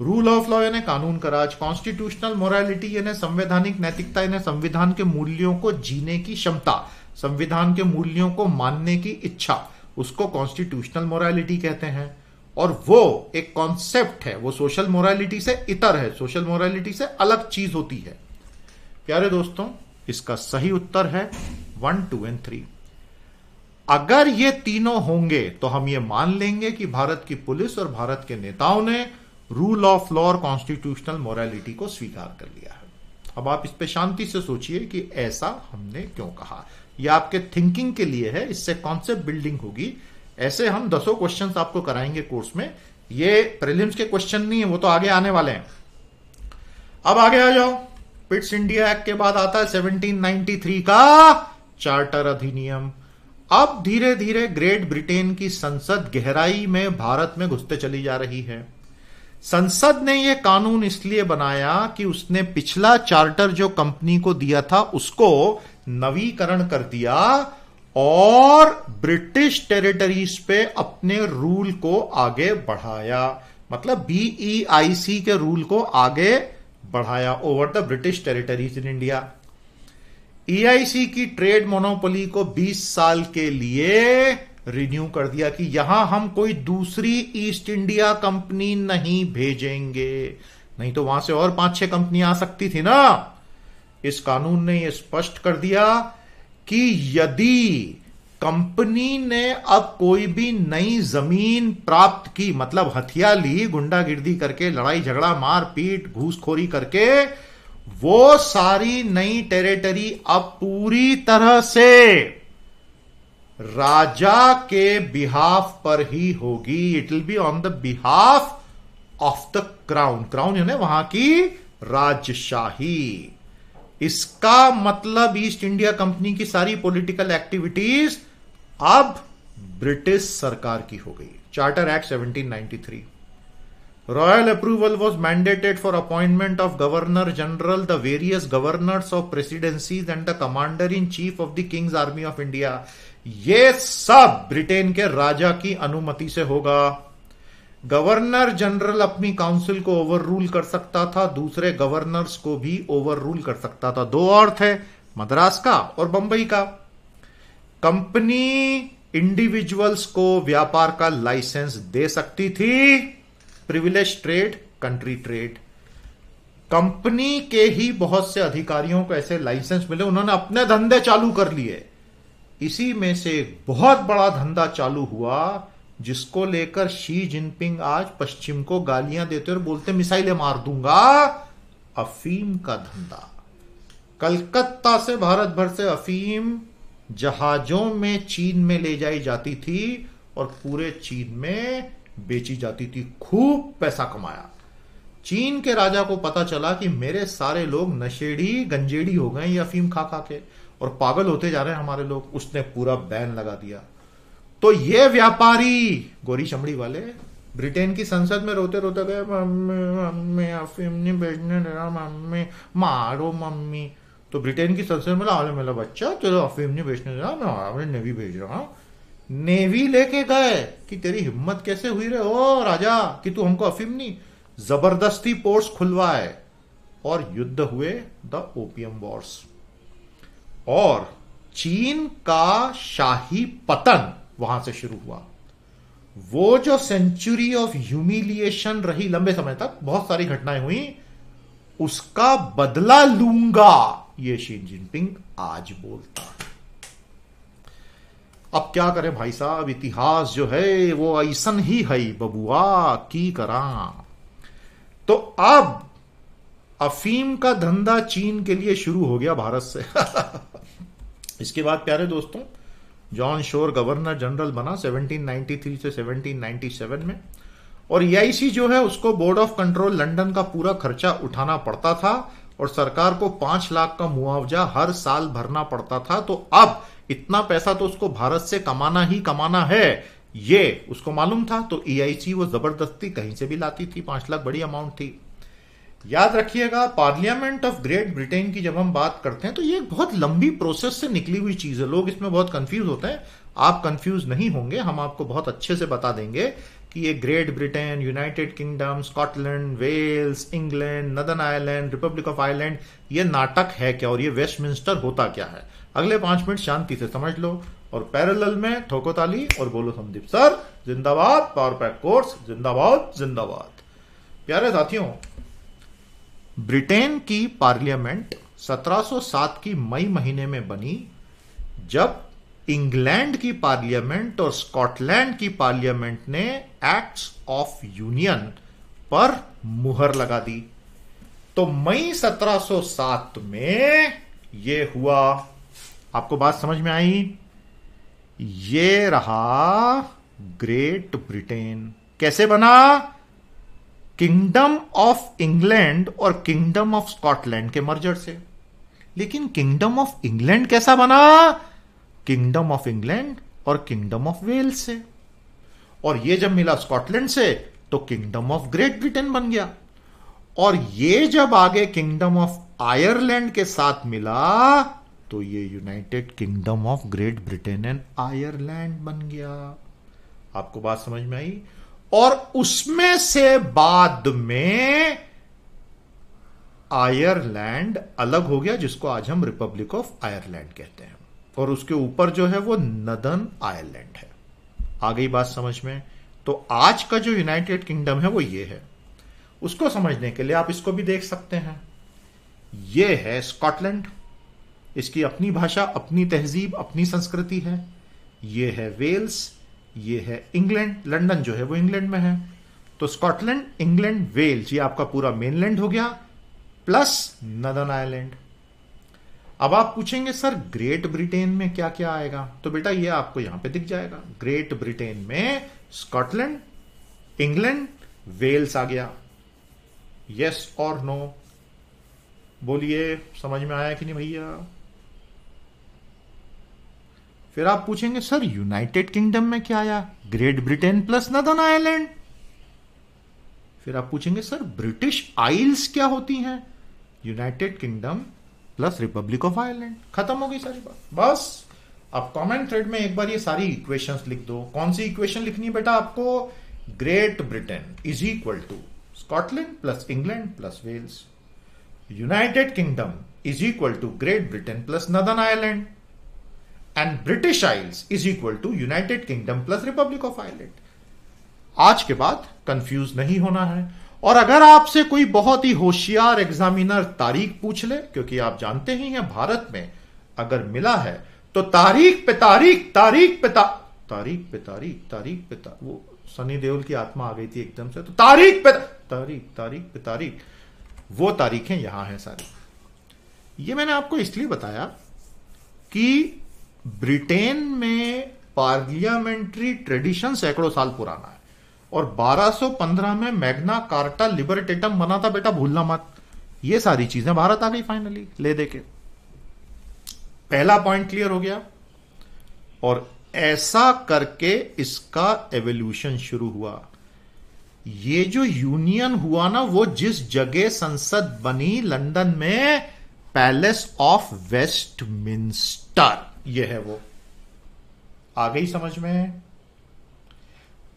रूल ऑफ लॉ यानी कानून का राज कॉन्स्टिट्यूशनल मोरालिटी यानी संवैधानिक नैतिकता यानी संविधान के मूल्यों को जीने की क्षमता संविधान के मूल्यों को मानने की इच्छा उसको कॉन्स्टिट्यूशनल मोरालिटी कहते हैं और वो एक कॉन्सेप्ट है वो सोशल मोरालिटी से इतर है सोशल मोरालिटी से अलग चीज होती है प्यारे दोस्तों इसका सही उत्तर है वन टू एंड थ्री अगर ये तीनों होंगे तो हम ये मान लेंगे कि भारत की पुलिस और भारत के नेताओं ने रूल ऑफ लॉ और कॉन्स्टिट्यूशनल मोरालिटी को स्वीकार कर लिया है अब आप इस पर शांति से सोचिए कि ऐसा हमने क्यों कहा यह आपके थिंकिंग के लिए है इससे कॉन्सेप्ट बिल्डिंग होगी ऐसे हम दसों क्वेश्चन आपको कराएंगे कोर्स में ये प्रिलिम्स के क्वेश्चन नहीं है वो तो आगे आने वाले हैं अब आगे आ जाओ पिट्स इंडिया एक्ट के बाद आता है 1793 का चार्टर अधिनियम अब धीरे धीरे ग्रेट ब्रिटेन की संसद गहराई में भारत में घुसते चली जा रही है संसद ने यह कानून इसलिए बनाया कि उसने पिछला चार्टर जो कंपनी को दिया था उसको नवीकरण कर दिया और ब्रिटिश टेरिटरीज पे अपने रूल को आगे बढ़ाया मतलब बीईआईसी e के रूल को आगे बढ़ाया over the British territories in India EIC e की ट्रेड मोनोपोली को 20 साल के लिए रिन्यू कर दिया कि यहां हम कोई दूसरी ईस्ट इंडिया कंपनी नहीं भेजेंगे नहीं तो वहां से और पांच छह कंपनियां आ सकती थी ना इस कानून ने यह स्पष्ट कर दिया कि यदि कंपनी ने अब कोई भी नई जमीन प्राप्त की मतलब हथिया ली गुंडागिर्दी करके लड़ाई झगड़ा मार पीट घूसखोरी करके वो सारी नई टेरिटरी अब पूरी तरह से राजा के बिहाफ पर ही होगी it will be on the behalf of the crown crown यानी वहां की राजशाही इसका मतलब ईस्ट इंडिया कंपनी की सारी पॉलिटिकल एक्टिविटीज अब ब्रिटिश सरकार की हो गई charter act 1793 Royal approval was mandated for appointment of Governor General, the various governors of presidencies and the commander in chief of the King's Army of India. ये सब Britain के राजा की अनुमति से होगा गवर्नर जनरल अपनी काउंसिल को overrule कर सकता था दूसरे गवर्नर्स को भी ओवर रूल कर सकता था दो और थे मद्रास का और बंबई का कंपनी इंडिविजुअल्स को व्यापार का लाइसेंस दे सकती थी privilege trade country trade company के ही बहुत से अधिकारियों को ऐसे लाइसेंस मिले उन्होंने अपने धंधे चालू कर लिए इसी में से बहुत बड़ा धंधा चालू हुआ जिसको लेकर शी जिनपिंग आज पश्चिम को गालियां देते और बोलते मिसाइलें मार दूंगा अफीम का धंधा कलकत्ता से भारत भर से अफीम जहाजों में चीन में ले जाई जाती थी और पूरे चीन में बेची जाती थी खूब पैसा कमाया चीन के राजा को पता चला कि मेरे सारे लोग नशेड़ी गंजेड़ी हो गए या अफीम खा खा के और पागल होते जा रहे हैं हमारे लोग उसने पूरा बैन लगा दिया तो ये व्यापारी गोरी चमड़ी वाले ब्रिटेन की संसद में रोते रोते गए मम्मी मम्मी अफीम नहीं बेचने देना मम्मी मारो मम्मी तो ब्रिटेन की संसद में बोला बच्चा चलो अफीम नहीं बेचने देना मैं नहीं भी भेज रहा हूँ नेवी लेके गए कि तेरी हिम्मत कैसे हुई रे ओ राजा कि तू हमको अफीम नहीं जबरदस्ती पोर्ट्स खुलवाए और युद्ध हुए द ओपियम वॉर्स और चीन का शाही पतन वहां से शुरू हुआ वो जो सेंचुरी ऑफ ह्यूमिलिएशन रही लंबे समय तक बहुत सारी घटनाएं हुई उसका बदला लूंगा ये शी जिनपिंग आज बोलता है अब क्या करें भाई साहब इतिहास जो है वो ऐसन ही है बबुआ की करा तो अब अफीम का धंधा चीन के लिए शुरू हो गया भारत से इसके बाद प्यारे दोस्तों जॉन शोर गवर्नर जनरल बना 1793 से 1797 में और ईआईसी जो है उसको बोर्ड ऑफ कंट्रोल लंदन का पूरा खर्चा उठाना पड़ता था और सरकार को पांच लाख का मुआवजा हर साल भरना पड़ता था तो अब इतना पैसा तो उसको भारत से कमाना ही कमाना है ये उसको मालूम था तो ईआईसी वो जबरदस्ती कहीं से भी लाती थी पांच लाख बड़ी अमाउंट थी याद रखिएगा पार्लियामेंट ऑफ ग्रेट ब्रिटेन की जब हम बात करते हैं तो ये एक बहुत लंबी प्रोसेस से निकली हुई चीज है लोग इसमें बहुत कंफ्यूज होते हैं आप कंफ्यूज नहीं होंगे हम आपको बहुत अच्छे से बता देंगे कि ये Great Britain United Kingdom Scotland Wales England Northern Ireland Republic of Ireland ये नाटक है क्या और ये वेस्टमिंस्टर होता क्या है अगले पांच मिनट शांति से समझ लो और पैरेलल में ठोको ताली और बोलो संदीप सर जिंदाबाद पावर पैक कोर्स जिंदाबाद जिंदाबाद प्यारे साथियों ब्रिटेन की पार्लियामेंट 1707 की मई महीने में बनी जब इंग्लैंड की पार्लियामेंट और स्कॉटलैंड की पार्लियामेंट ने एक्ट्स ऑफ यूनियन पर मुहर लगा दी तो मई 1707 में यह हुआ आपको बात समझ में आई ये रहा ग्रेट ब्रिटेन कैसे बना किंगडम ऑफ इंग्लैंड और किंगडम ऑफ स्कॉटलैंड के मर्जर से लेकिन किंगडम ऑफ इंग्लैंड कैसा बना किंगडम ऑफ इंग्लैंड और किंगडम ऑफ वेल्स से और ये जब मिला स्कॉटलैंड से तो किंगडम ऑफ ग्रेट ब्रिटेन बन गया और ये जब आगे किंगडम ऑफ आयरलैंड के साथ मिला तो ये United Kingdom of Great Britain and Ireland बन गया आपको बात समझ में आई और उसमें से बाद में आयरलैंड अलग हो गया जिसको आज हम रिपब्लिक ऑफ आयरलैंड कहते हैं और उसके ऊपर जो है वो नदन आयरलैंड है आ गई बात समझ में तो आज का जो यूनाइटेड किंगडम है वो ये है उसको समझने के लिए आप इसको भी देख सकते हैं ये है स्कॉटलैंड इसकी अपनी भाषा अपनी तहजीब अपनी संस्कृति है ये है वेल्स ये है इंग्लैंड लंदन जो है वो इंग्लैंड में है तो स्कॉटलैंड इंग्लैंड वेल्स ये आपका पूरा मेनलैंड हो गया प्लस नदन आयरलैंड अब आप पूछेंगे सर ग्रेट ब्रिटेन में क्या क्या आएगा तो बेटा ये आपको यहां पे दिख जाएगा ग्रेट ब्रिटेन में स्कॉटलैंड इंग्लैंड वेल्स आ गया यस और नो बोलिए समझ में आया कि नहीं भैया फिर आप पूछेंगे सर यूनाइटेड किंगडम में क्या आया Great Britain plus Northern Ireland फिर आप पूछेंगे सर ब्रिटिश आइल्स क्या होती हैं United Kingdom plus Republic of Ireland खत्म हो गई सारी बात बस अब कमेंट थ्रेड में एक बार ये सारी इक्वेशंस लिख दो कौन सी इक्वेशन लिखनी है बेटा आपको Great Britain is equal to Scotland plus England plus Wales United Kingdom is equal to Great Britain plus Northern Ireland and British Isles is equal to United Kingdom plus Republic of Ireland आज के बाद confuse नहीं होना है और अगर आपसे कोई बहुत ही होशियार एग्जामिनर तारीख पूछ ले क्योंकि आप जानते ही हैं भारत में अगर मिला है तो तारीख पे तारीख तारीख पे ता, तारीख पे तारीख तारीख पे ता, वो सनी देओल की आत्मा आ गई थी एकदम से तो तारीख पे तारीख तारीख पे तारीख वो तारीखें यहां हैं सारी ये मैंने आपको इसलिए बताया कि ब्रिटेन में पार्लियामेंट्री ट्रेडिशन सैकड़ों साल पुराना है और 1215 में मैग्ना कार्टा लिबरेटेटम बना था बेटा भूलना मत ये सारी चीजें भारत आ गई फाइनली ले दे के पहला पॉइंट क्लियर हो गया और ऐसा करके इसका एवोल्यूशन शुरू हुआ ये जो यूनियन हुआ ना वो जिस जगह संसद बनी लंदन में पैलेस ऑफ वेस्टमिंस्टर ये है वो आ गई समझ में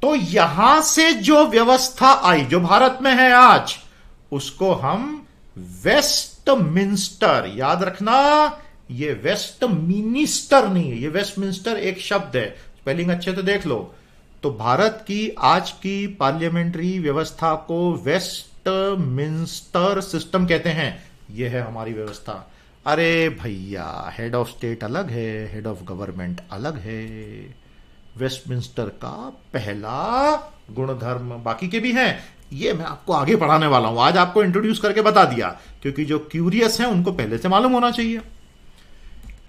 तो यहां से जो व्यवस्था आई जो भारत में है आज उसको हम वेस्ट मिनिस्टर याद रखना ये वेस्ट मिनिस्टर नहीं है ये वेस्ट मिनिस्टर एक शब्द है स्पेलिंग अच्छे तो देख लो तो भारत की आज की पार्लियामेंट्री व्यवस्था को वेस्ट मिनिस्टर सिस्टम कहते हैं यह है हमारी व्यवस्था अरे भैया हेड ऑफ स्टेट अलग है हेड ऑफ गवर्नमेंट अलग है वेस्टमिंस्टर का पहला गुणधर्म बाकी के भी हैं ये मैं आपको आगे पढ़ाने वाला हूं आज आपको इंट्रोड्यूस करके बता दिया क्योंकि जो क्यूरियस हैं उनको पहले से मालूम होना चाहिए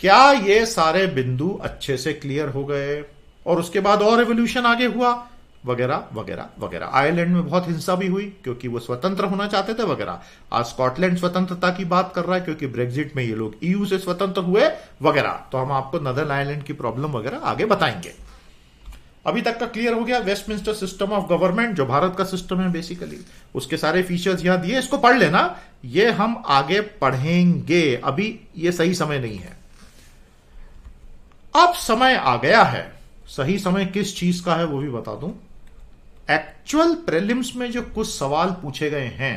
क्या ये सारे बिंदु अच्छे से क्लियर हो गए और उसके बाद और रेवोल्यूशन आगे हुआ वगैरह वगैरह वगैरह आयरलैंड में बहुत हिंसा भी हुई क्योंकि वो स्वतंत्र होना चाहते थे वगैरह आज स्कॉटलैंड स्वतंत्रता की बात कर रहा है क्योंकि ब्रेग्जिट में ये लोग ईयू e से स्वतंत्र हुए वगैरह तो हम आपको नदर आयरलैंड की प्रॉब्लम वगैरह आगे बताएंगे अभी तक का क्लियर हो गया वेस्टमिंस्टर सिस्टम ऑफ गवर्नमेंट जो भारत का सिस्टम है बेसिकली उसके सारे फीचर्स यहां दिए इसको पढ़ लेना ये हम आगे पढ़ेंगे अभी ये सही समय नहीं है अब समय आ गया है सही समय किस चीज का है वो भी बता दूं एक्चुअल प्रेलिम्स में जो कुछ सवाल पूछे गए हैं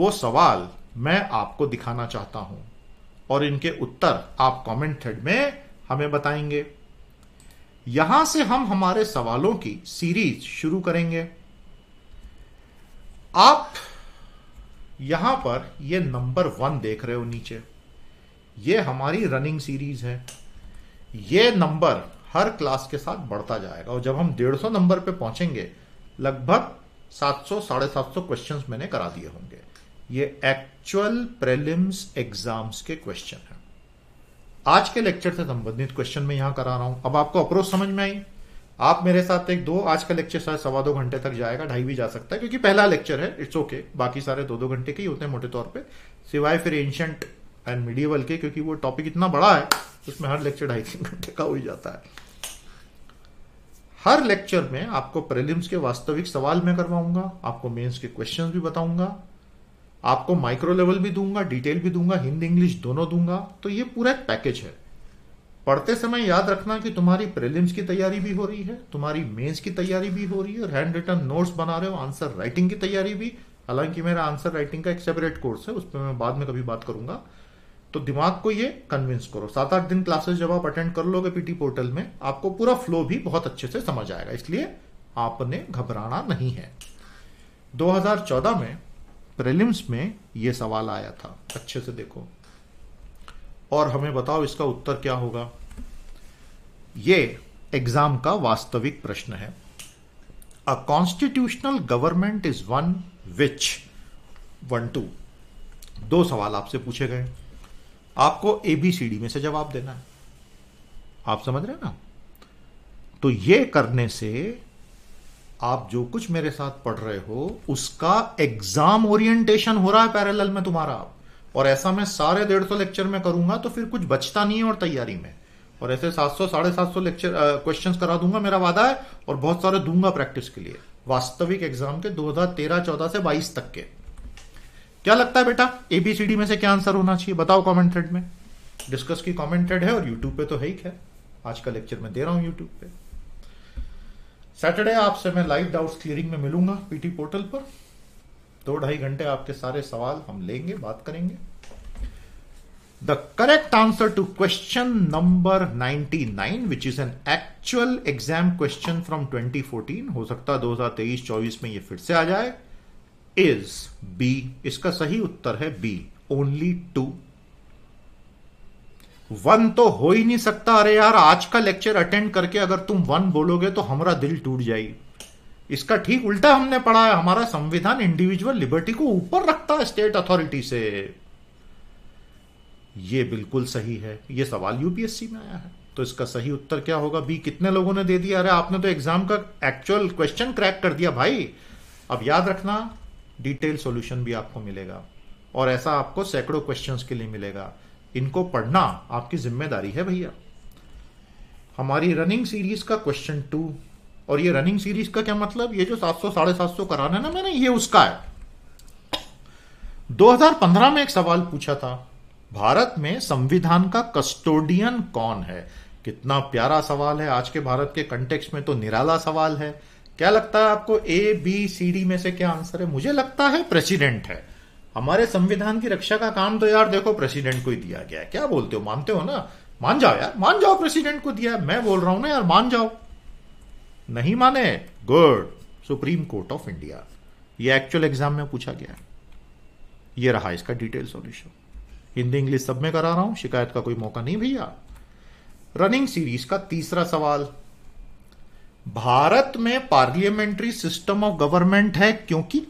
वो सवाल मैं आपको दिखाना चाहता हूं और इनके उत्तर आप कमेंट थ्रेड में हमें बताएंगे यहां से हम हमारे सवालों की सीरीज शुरू करेंगे आप यहां पर ये नंबर वन देख रहे हो नीचे ये हमारी रनिंग सीरीज है ये नंबर हर क्लास के साथ बढ़ता जाएगा और जब हम डेढ़ सौ नंबर पे पहुंचेंगे लगभग सात सौ साढ़े सात सौ क्वेश्चन मैंने करा दिए होंगे ये एक्चुअल प्रेलिम्स एग्जाम्स के क्वेश्चन है आज के लेक्चर से संबंधित क्वेश्चन मैं यहां करा रहा हूं अब आपको अप्रोच समझ में आई आप मेरे साथ एक दो आज का लेक्चर शायद सवा दो घंटे तक जाएगा ढाई भी जा सकता है क्योंकि पहला लेक्चर है इट्स ओके okay, बाकी सारे दो दो घंटे के ही होते हैं मोटे तौर पे सिवाय फिर एंशंट एंड मीडियवल के क्योंकि वो टॉपिक इतना बड़ा है उसमें हर लेक्चर ढाई तीन घंटे का हो ही जाता है हर लेक्चर में आपको प्रेलिम्स के वास्तविक सवाल मैं करवाऊंगा आपको मेंस के क्वेश्चंस भी बताऊंगा आपको माइक्रो लेवल भी दूंगा डिटेल भी दूंगा हिंदी इंग्लिश दोनों दूंगा तो ये पूरा एक पैकेज है पढ़ते समय याद रखना कि तुम्हारी प्रीलिम्स की तैयारी भी हो रही है तुम्हारी मेंस की तैयारी भी हो रही है और हैंड रिटर्न नोट्स बना रहे हो आंसर राइटिंग की तैयारी भी हालांकि मेरा आंसर राइटिंग का एक सेपरेट कोर्स है उस पर मैं बाद में कभी बात करूंगा तो दिमाग को ये कन्विंस करो सात आठ दिन क्लासेस जब आप अटेंड कर लोगे पीटी पोर्टल में आपको पूरा फ्लो भी बहुत अच्छे से समझ आएगा इसलिए आपने घबराना नहीं है 2014 में प्रीलिम्स में यह सवाल आया था अच्छे से देखो और हमें बताओ इसका उत्तर क्या होगा यह एग्जाम का वास्तविक प्रश्न है a constitutional government is one which one two दो सवाल आपसे पूछे गए आपको एबीसीडी में से जवाब देना है आप समझ रहे हैं ना तो यह करने से आप जो कुछ मेरे साथ पढ़ रहे हो उसका एग्जाम ओरिएंटेशन हो रहा है पैरेलल में तुम्हारा और ऐसा मैं सारे डेढ़ सौ लेक्चर में करूंगा तो फिर कुछ बचता नहीं है और तैयारी में और ऐसे सात सौ साढ़े सात सौ लेक्चर क्वेश्चन करा दूंगा मेरा वादा है और बहुत सारे दूंगा प्रैक्टिस के लिए वास्तविक एग्जाम के तेरह चौदह से बाईस तक के क्या लगता है बेटा एबीसीडी में से क्या आंसर होना चाहिए बताओ कॉमेंट थ्रेड में डिस्कस की कॉमेंट थ्रेड है और यूट्यूब पे तो है ही खैर आज का लेक्चर मैं दे रहा हूं यूट्यूब पे सैटरडे आपसे मैं लाइव डाउट्स क्लियरिंग में मिलूंगा पीटी पोर्टल पर दो ढाई घंटे आपके सारे सवाल हम लेंगे बात करेंगे the correct answer to question number 99 which is an actual exam question from 2014 हो सकता है तेईस चौबीस में ये फिर से आ जाए इज बी इसका सही उत्तर है बी ओनली टू वन तो हो ही नहीं सकता अरे यार आज का लेक्चर अटेंड करके अगर तुम वन बोलोगे तो हमारा दिल टूट जाएगी इसका ठीक उल्टा हमने पढ़ा है हमारा संविधान इंडिविजुअल लिबर्टी को ऊपर रखता है स्टेट अथॉरिटी से ये बिल्कुल सही है ये सवाल यूपीएससी में आया है तो इसका सही उत्तर क्या होगा बी कितने लोगों ने दे दिया अरे आपने तो एग्जाम का एक्चुअल क्वेश्चन क्रैक कर दिया भाई अब याद रखना डिटेल सॉल्यूशन भी आपको मिलेगा और ऐसा आपको सैकड़ों क्वेश्चंस के लिए मिलेगा इनको पढ़ना आपकी जिम्मेदारी है भैया हमारी रनिंग सीरीज का क्वेश्चन टू और ये रनिंग सीरीज का क्या मतलब ये जो सात सौ साढ़े सात सौ कराना है ना मैंने ये उसका है 2015 में एक सवाल पूछा था भारत में संविधान का कस्टोडियन कौन है कितना प्यारा सवाल है आज के भारत के कंटेक्स में तो निराला सवाल है क्या लगता है आपको ए बी सी डी में से क्या आंसर है मुझे लगता है प्रेसिडेंट है हमारे संविधान की रक्षा का काम तो यार देखो प्रेसिडेंट को ही दिया गया है क्या बोलते हो मानते हो ना मान जाओ यार मान जाओ प्रेसिडेंट को दिया मैं बोल रहा हूं ना यार मान जाओ नहीं माने good Supreme Court of India ये एक्चुअल एग्जाम में पूछा गया है ये रहा इसका डिटेल सॉल्यूशन हिंदी इंग्लिश सब में करा रहा हूं शिकायत का कोई मौका नहीं भैया रनिंग सीरीज का तीसरा सवाल भारत में पार्लियामेंट्री सिस्टम ऑफ गवर्नमेंट है क्योंकि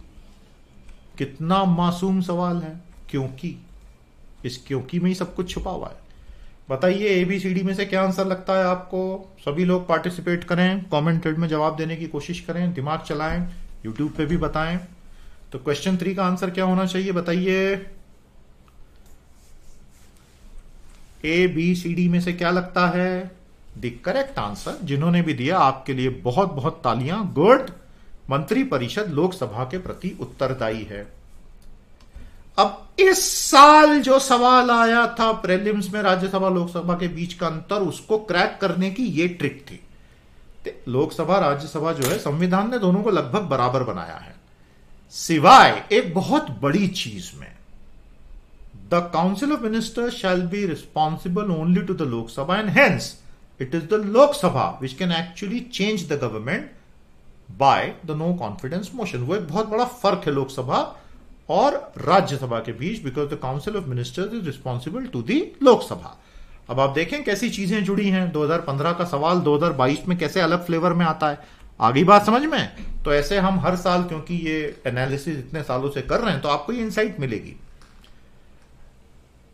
कितना मासूम सवाल है क्योंकि इस क्योंकि में ही सब कुछ छुपा हुआ है बताइए ए बी सी डी में से क्या आंसर लगता है आपको सभी लोग पार्टिसिपेट करें कमेंट थ्रेड में जवाब देने की कोशिश करें दिमाग चलाएं यूट्यूब पे भी बताएं तो क्वेश्चन थ्री का आंसर क्या होना चाहिए बताइए ए बी सी डी में से क्या लगता है द करेक्ट आंसर जिन्होंने भी दिया आपके लिए बहुत बहुत तालियां गुड मंत्रिपरिषद लोकसभा के प्रति उत्तरदायी है अब इस साल जो सवाल आया था प्रेलिम्स में राज्यसभा लोकसभा के बीच का अंतर उसको क्रैक करने की ये ट्रिक थी लोकसभा राज्यसभा जो है संविधान ने दोनों को लगभग बराबर बनाया है सिवाय एक बहुत बड़ी चीज में the council of minister shall be responsible only to the Lok Sabha and hence it is the Lok Sabha which can actually change the government by the no confidence motion वो एक बहुत बड़ा फर्क है लोकसभा और राज्यसभा के बीच because the council of ministers is responsible to the Lok Sabha अब आप देखें कैसी चीजें जुड़ी हैं 2015 का सवाल 2022 में कैसे अलग फ्लेवर में आता है आगे बात समझ में तो ऐसे हम हर साल क्योंकि ये एनालिसिस इतने सालों से कर रहे हैं तो आपको ये इंसाइट मिलेगी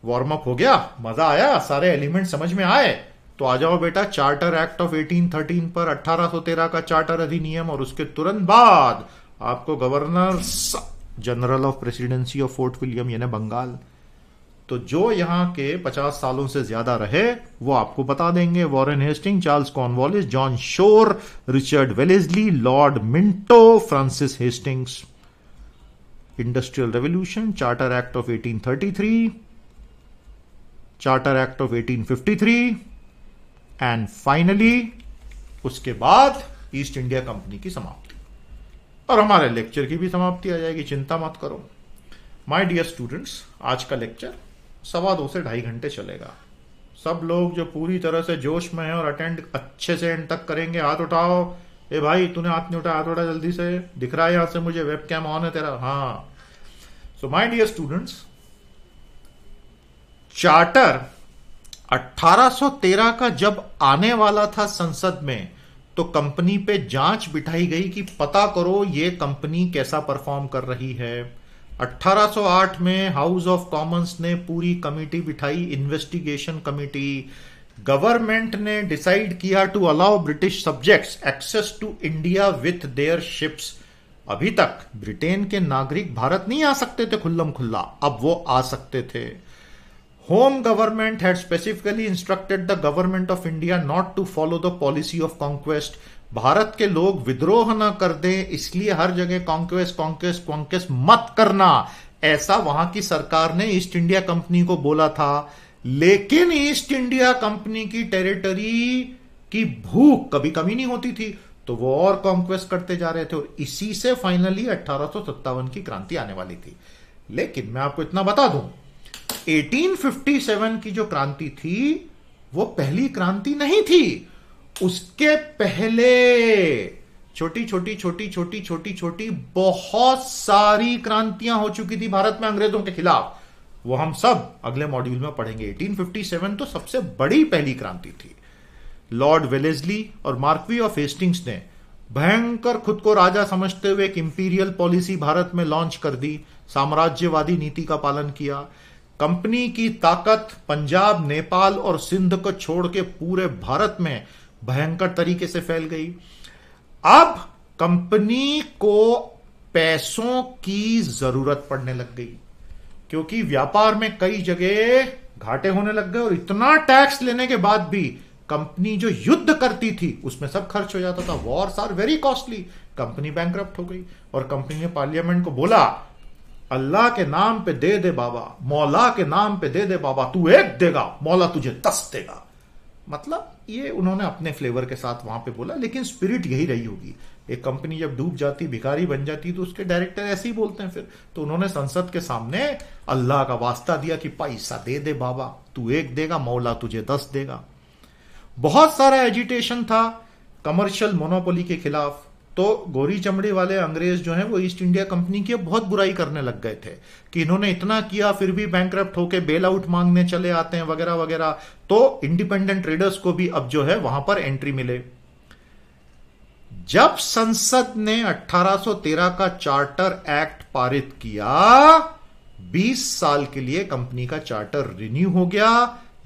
वार्म अप हो गया मजा आया सारे एलिमेंट समझ में आए तो आ जाओ बेटा चार्टर एक्ट ऑफ 1813 पर 1813 का चार्टर अधिनियम और उसके तुरंत बाद आपको governor general of presidency of Fort William यानी बंगाल तो जो यहां के 50 सालों से ज्यादा रहे वो आपको बता देंगे Warren Hastings Charles Cornwallis John Shore Richard Wellesley lord Minto Francis Hastings industrial revolution charter act of 1833 charter act of 1853 and finally उसके बाद ईस्ट इंडिया कंपनी की समाप्ति और हमारे लेक्चर की भी समाप्ति आ जाएगी चिंता मत करो माय डियर स्टूडेंट्स आज का लेक्चर सवा दो से ढाई घंटे चलेगा सब लोग जो पूरी तरह से जोश में है और अटेंड अच्छे से एंड तक करेंगे हाथ उठाओ ए भाई तूने हाथ नहीं उठाया हाथ उठा जल्दी से दिख रहा है यहां से मुझे वेब कैम ऑन है तेरा हाँ so my dear students charter 1813 का जब आने वाला था संसद में तो कंपनी पे जांच बिठाई गई कि पता करो ये कंपनी कैसा परफॉर्म कर रही है 1808 में हाउस ऑफ कॉमन्स ने पूरी कमेटी बिठाई इन्वेस्टिगेशन कमेटी गवर्नमेंट ने डिसाइड किया to allow British subjects access to India with their ships अभी तक ब्रिटेन के नागरिक भारत नहीं आ सकते थे खुल्लम खुल्ला अब वो आ सकते थे home government had specifically instructed the government of India not to follow the policy of conquest Bharat के लोग विद्रोह न कर दे इसलिए हर जगह कॉन्क्वेस्ट कॉन्क्वेस्ट कॉन्क्वेस्ट मत करना ऐसा वहां की सरकार ने ईस्ट इंडिया कंपनी को बोला था लेकिन ईस्ट इंडिया कंपनी की टेरिटरी की भूख कभी कमी नहीं होती थी तो वो और कॉन्क्वेस्ट करते जा रहे थे और इसी से फाइनली अट्ठारह की क्रांति आने वाली थी लेकिन मैं आपको इतना बता दूं 1857 की जो क्रांति थी वो पहली क्रांति नहीं थी उसके पहले छोटी छोटी छोटी छोटी छोटी छोटी बहुत सारी क्रांतियां हो चुकी थी भारत में अंग्रेजों के खिलाफ वो हम सब अगले मॉड्यूल में पढ़ेंगे 1857 तो सबसे बड़ी पहली क्रांति थी लॉर्ड वेलेजली और मार्कवी ऑफ हेस्टिंग्स ने भयंकर खुद को राजा समझते हुए एक इंपीरियल पॉलिसी भारत में लॉन्च कर दी साम्राज्यवादी नीति का पालन किया कंपनी की ताकत पंजाब नेपाल और सिंध को छोड़ के पूरे भारत में भयंकर तरीके से फैल गई अब कंपनी को पैसों की जरूरत पड़ने लग गई क्योंकि व्यापार में कई जगह घाटे होने लग गए और इतना टैक्स लेने के बाद भी कंपनी जो युद्ध करती थी उसमें सब खर्च हो जाता था wars are very costly company bank हो गई और कंपनी ने पार्लियामेंट को बोला अल्लाह के नाम पे दे दे बाबा मौला के नाम पे दे दे बाबा तू एक देगा मौला तुझे दस देगा मतलब ये उन्होंने अपने फ्लेवर के साथ वहां पे बोला लेकिन स्पिरिट यही रही होगी एक कंपनी जब डूब जाती भिखारी बन जाती तो उसके डायरेक्टर ऐसे ही बोलते हैं फिर तो उन्होंने संसद के सामने अल्लाह का वास्ता दिया कि पैसा दे दे बाबा तू एक देगा मौला तुझे दस देगा बहुत सारा एजिटेशन था कमर्शियल मोनोपोली के खिलाफ तो गोरी चमड़ी वाले अंग्रेज जो हैं वो ईस्ट इंडिया कंपनी की बहुत बुराई करने लग गए थे कि इन्होंने इतना किया फिर भी बैंक होके बेल आउट मांगने चले आते हैं वगैरह वगैरह तो इंडिपेंडेंट ट्रेडर्स को भी अब जो है वहां पर एंट्री मिले जब संसद ने 1813 का चार्टर एक्ट पारित किया 20 साल के लिए कंपनी का चार्टर रिन्यू हो गया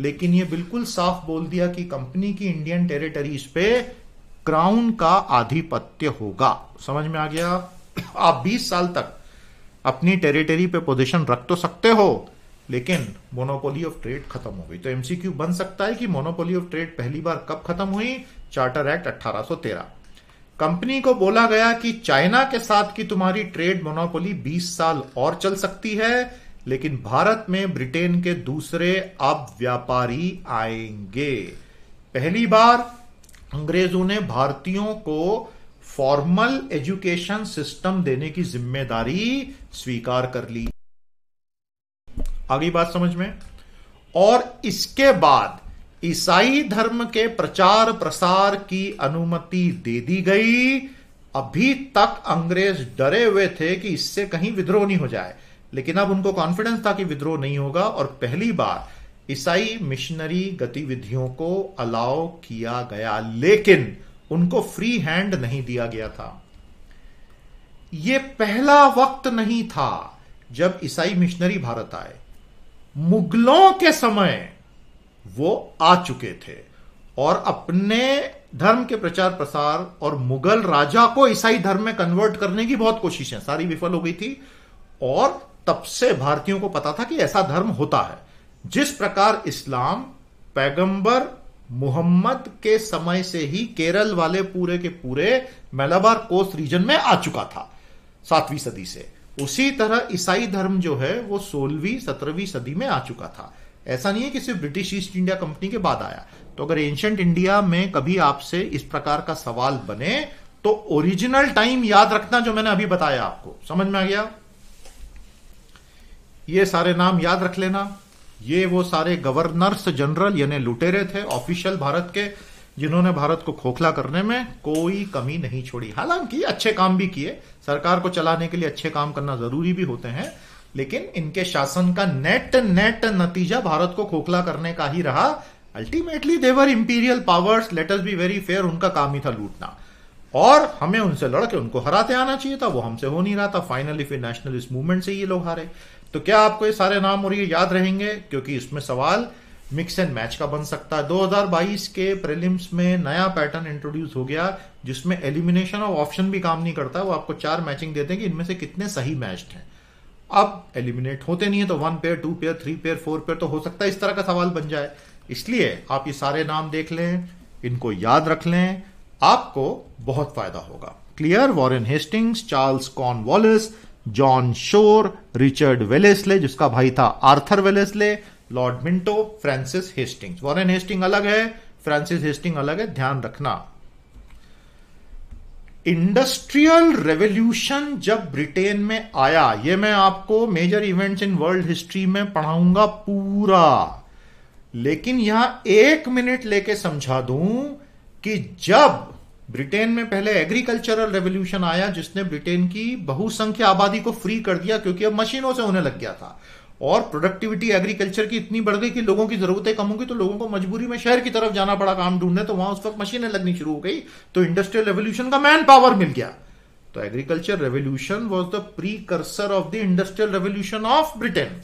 लेकिन यह बिल्कुल साफ बोल दिया कि कंपनी की इंडियन टेरिटरीज पे क्राउन का आधिपत्य होगा समझ में आ गया आप 20 साल तक अपनी टेरिटरी पे पोजीशन रख तो सकते हो लेकिन मोनोपोली ऑफ ट्रेड खत्म हो गई तो एमसीक्यू बन सकता है कि मोनोपोली ऑफ ट्रेड पहली बार कब खत्म हुई चार्टर एक्ट 1813 कंपनी को बोला गया कि चाइना के साथ की तुम्हारी ट्रेड मोनोपोली 20 साल और चल सकती है लेकिन भारत में ब्रिटेन के दूसरे अब व्यापारी आएंगे पहली बार अंग्रेजों ने भारतीयों को फॉर्मल एजुकेशन सिस्टम देने की जिम्मेदारी स्वीकार कर ली आगे बात समझ में और इसके बाद ईसाई धर्म के प्रचार प्रसार की अनुमति दे दी गई अभी तक अंग्रेज डरे हुए थे कि इससे कहीं विद्रोह नहीं हो जाए लेकिन अब उनको कॉन्फिडेंस था कि विद्रोह नहीं होगा और पहली बार ईसाई मिशनरी गतिविधियों को अलाउ किया गया लेकिन उनको फ्री हैंड नहीं दिया गया था यह पहला वक्त नहीं था जब ईसाई मिशनरी भारत आए मुगलों के समय वो आ चुके थे और अपने धर्म के प्रचार प्रसार और मुगल राजा को ईसाई धर्म में कन्वर्ट करने की बहुत कोशिशें सारी विफल हो गई थी और तब से भारतीयों को पता था कि ऐसा धर्म होता है जिस प्रकार इस्लाम पैगंबर मोहम्मद के समय से ही केरल वाले पूरे के पूरे मेलाबार कोस्ट रीजन में आ चुका था सातवीं सदी से उसी तरह ईसाई धर्म जो है वो सोलहवीं सत्रहवीं सदी में आ चुका था ऐसा नहीं है कि सिर्फ ब्रिटिश ईस्ट इंडिया कंपनी के बाद आया तो अगर एंशंट इंडिया में कभी आपसे इस प्रकार का सवाल बने तो ओरिजिनल टाइम याद रखना जो मैंने अभी बताया आपको समझ में आ गया ये सारे नाम याद रख लेना ये वो सारे गवर्नर्स जनरल यानी लुटेरे थे ऑफिशियल भारत के जिन्होंने भारत को खोखला करने में कोई कमी नहीं छोड़ी हालांकि अच्छे काम भी किए सरकार को चलाने के लिए अच्छे काम करना जरूरी भी होते हैं लेकिन इनके शासन का नेट नेट नतीजा भारत को खोखला करने का ही रहा ultimately they were imperial powers let's be very fair उनका काम ही था लूटना और हमें उनसे लड़के उनको हराते आना चाहिए था वो हमसे हो नहीं रहा था फाइनली फिर नेशनलिस्ट मूवमेंट से ये लोग हारे तो क्या आपको ये सारे नाम और ये याद रहेंगे क्योंकि इसमें सवाल मिक्स एंड मैच का बन सकता है 2022 के प्रीलिम्स में नया पैटर्न इंट्रोड्यूस हो गया जिसमें एलिमिनेशन ऑफ ऑप्शन भी काम नहीं करता वो आपको चार मैचिंग देते हैं कि इनमें से कितने सही मैच्ड हैं अब एलिमिनेट होते नहीं है तो one pair two pair three pair four pair तो हो सकता है इस तरह का सवाल बन जाए इसलिए आप ये सारे नाम देख लें इनको याद रख लें आपको बहुत फायदा होगा clear Warren Hastings Charles Cornwallis John Shore Richard Wellesley जिसका भाई था Arthur Wellesley Lord Minto Francis Hastings Warren Hasting अलग है फ्रांसिस हेस्टिंग अलग है ध्यान रखना इंडस्ट्रियल रेवोल्यूशन जब ब्रिटेन में आया ये मैं आपको major events in world history में पढ़ाऊंगा पूरा लेकिन यहां एक मिनट लेके समझा दूं कि जब ब्रिटेन में पहले एग्रीकल्चरल रेवोल्यूशन आया जिसने ब्रिटेन की बहुसंख्य आबादी को फ्री कर दिया क्योंकि अब मशीनों से होने लग गया था और प्रोडक्टिविटी एग्रीकल्चर की इतनी बढ़ गई कि लोगों की जरूरतें कम होंगी तो लोगों को मजबूरी में शहर की तरफ जाना पड़ा काम ढूंढने तो वहां उस वक्त मशीनें लगनी शुरू हो गई तो इंडस्ट्रियल रेवोल्यूशन का मैन पावर मिल गया तो agriculture revolution was the precursor of the industrial revolution of Britain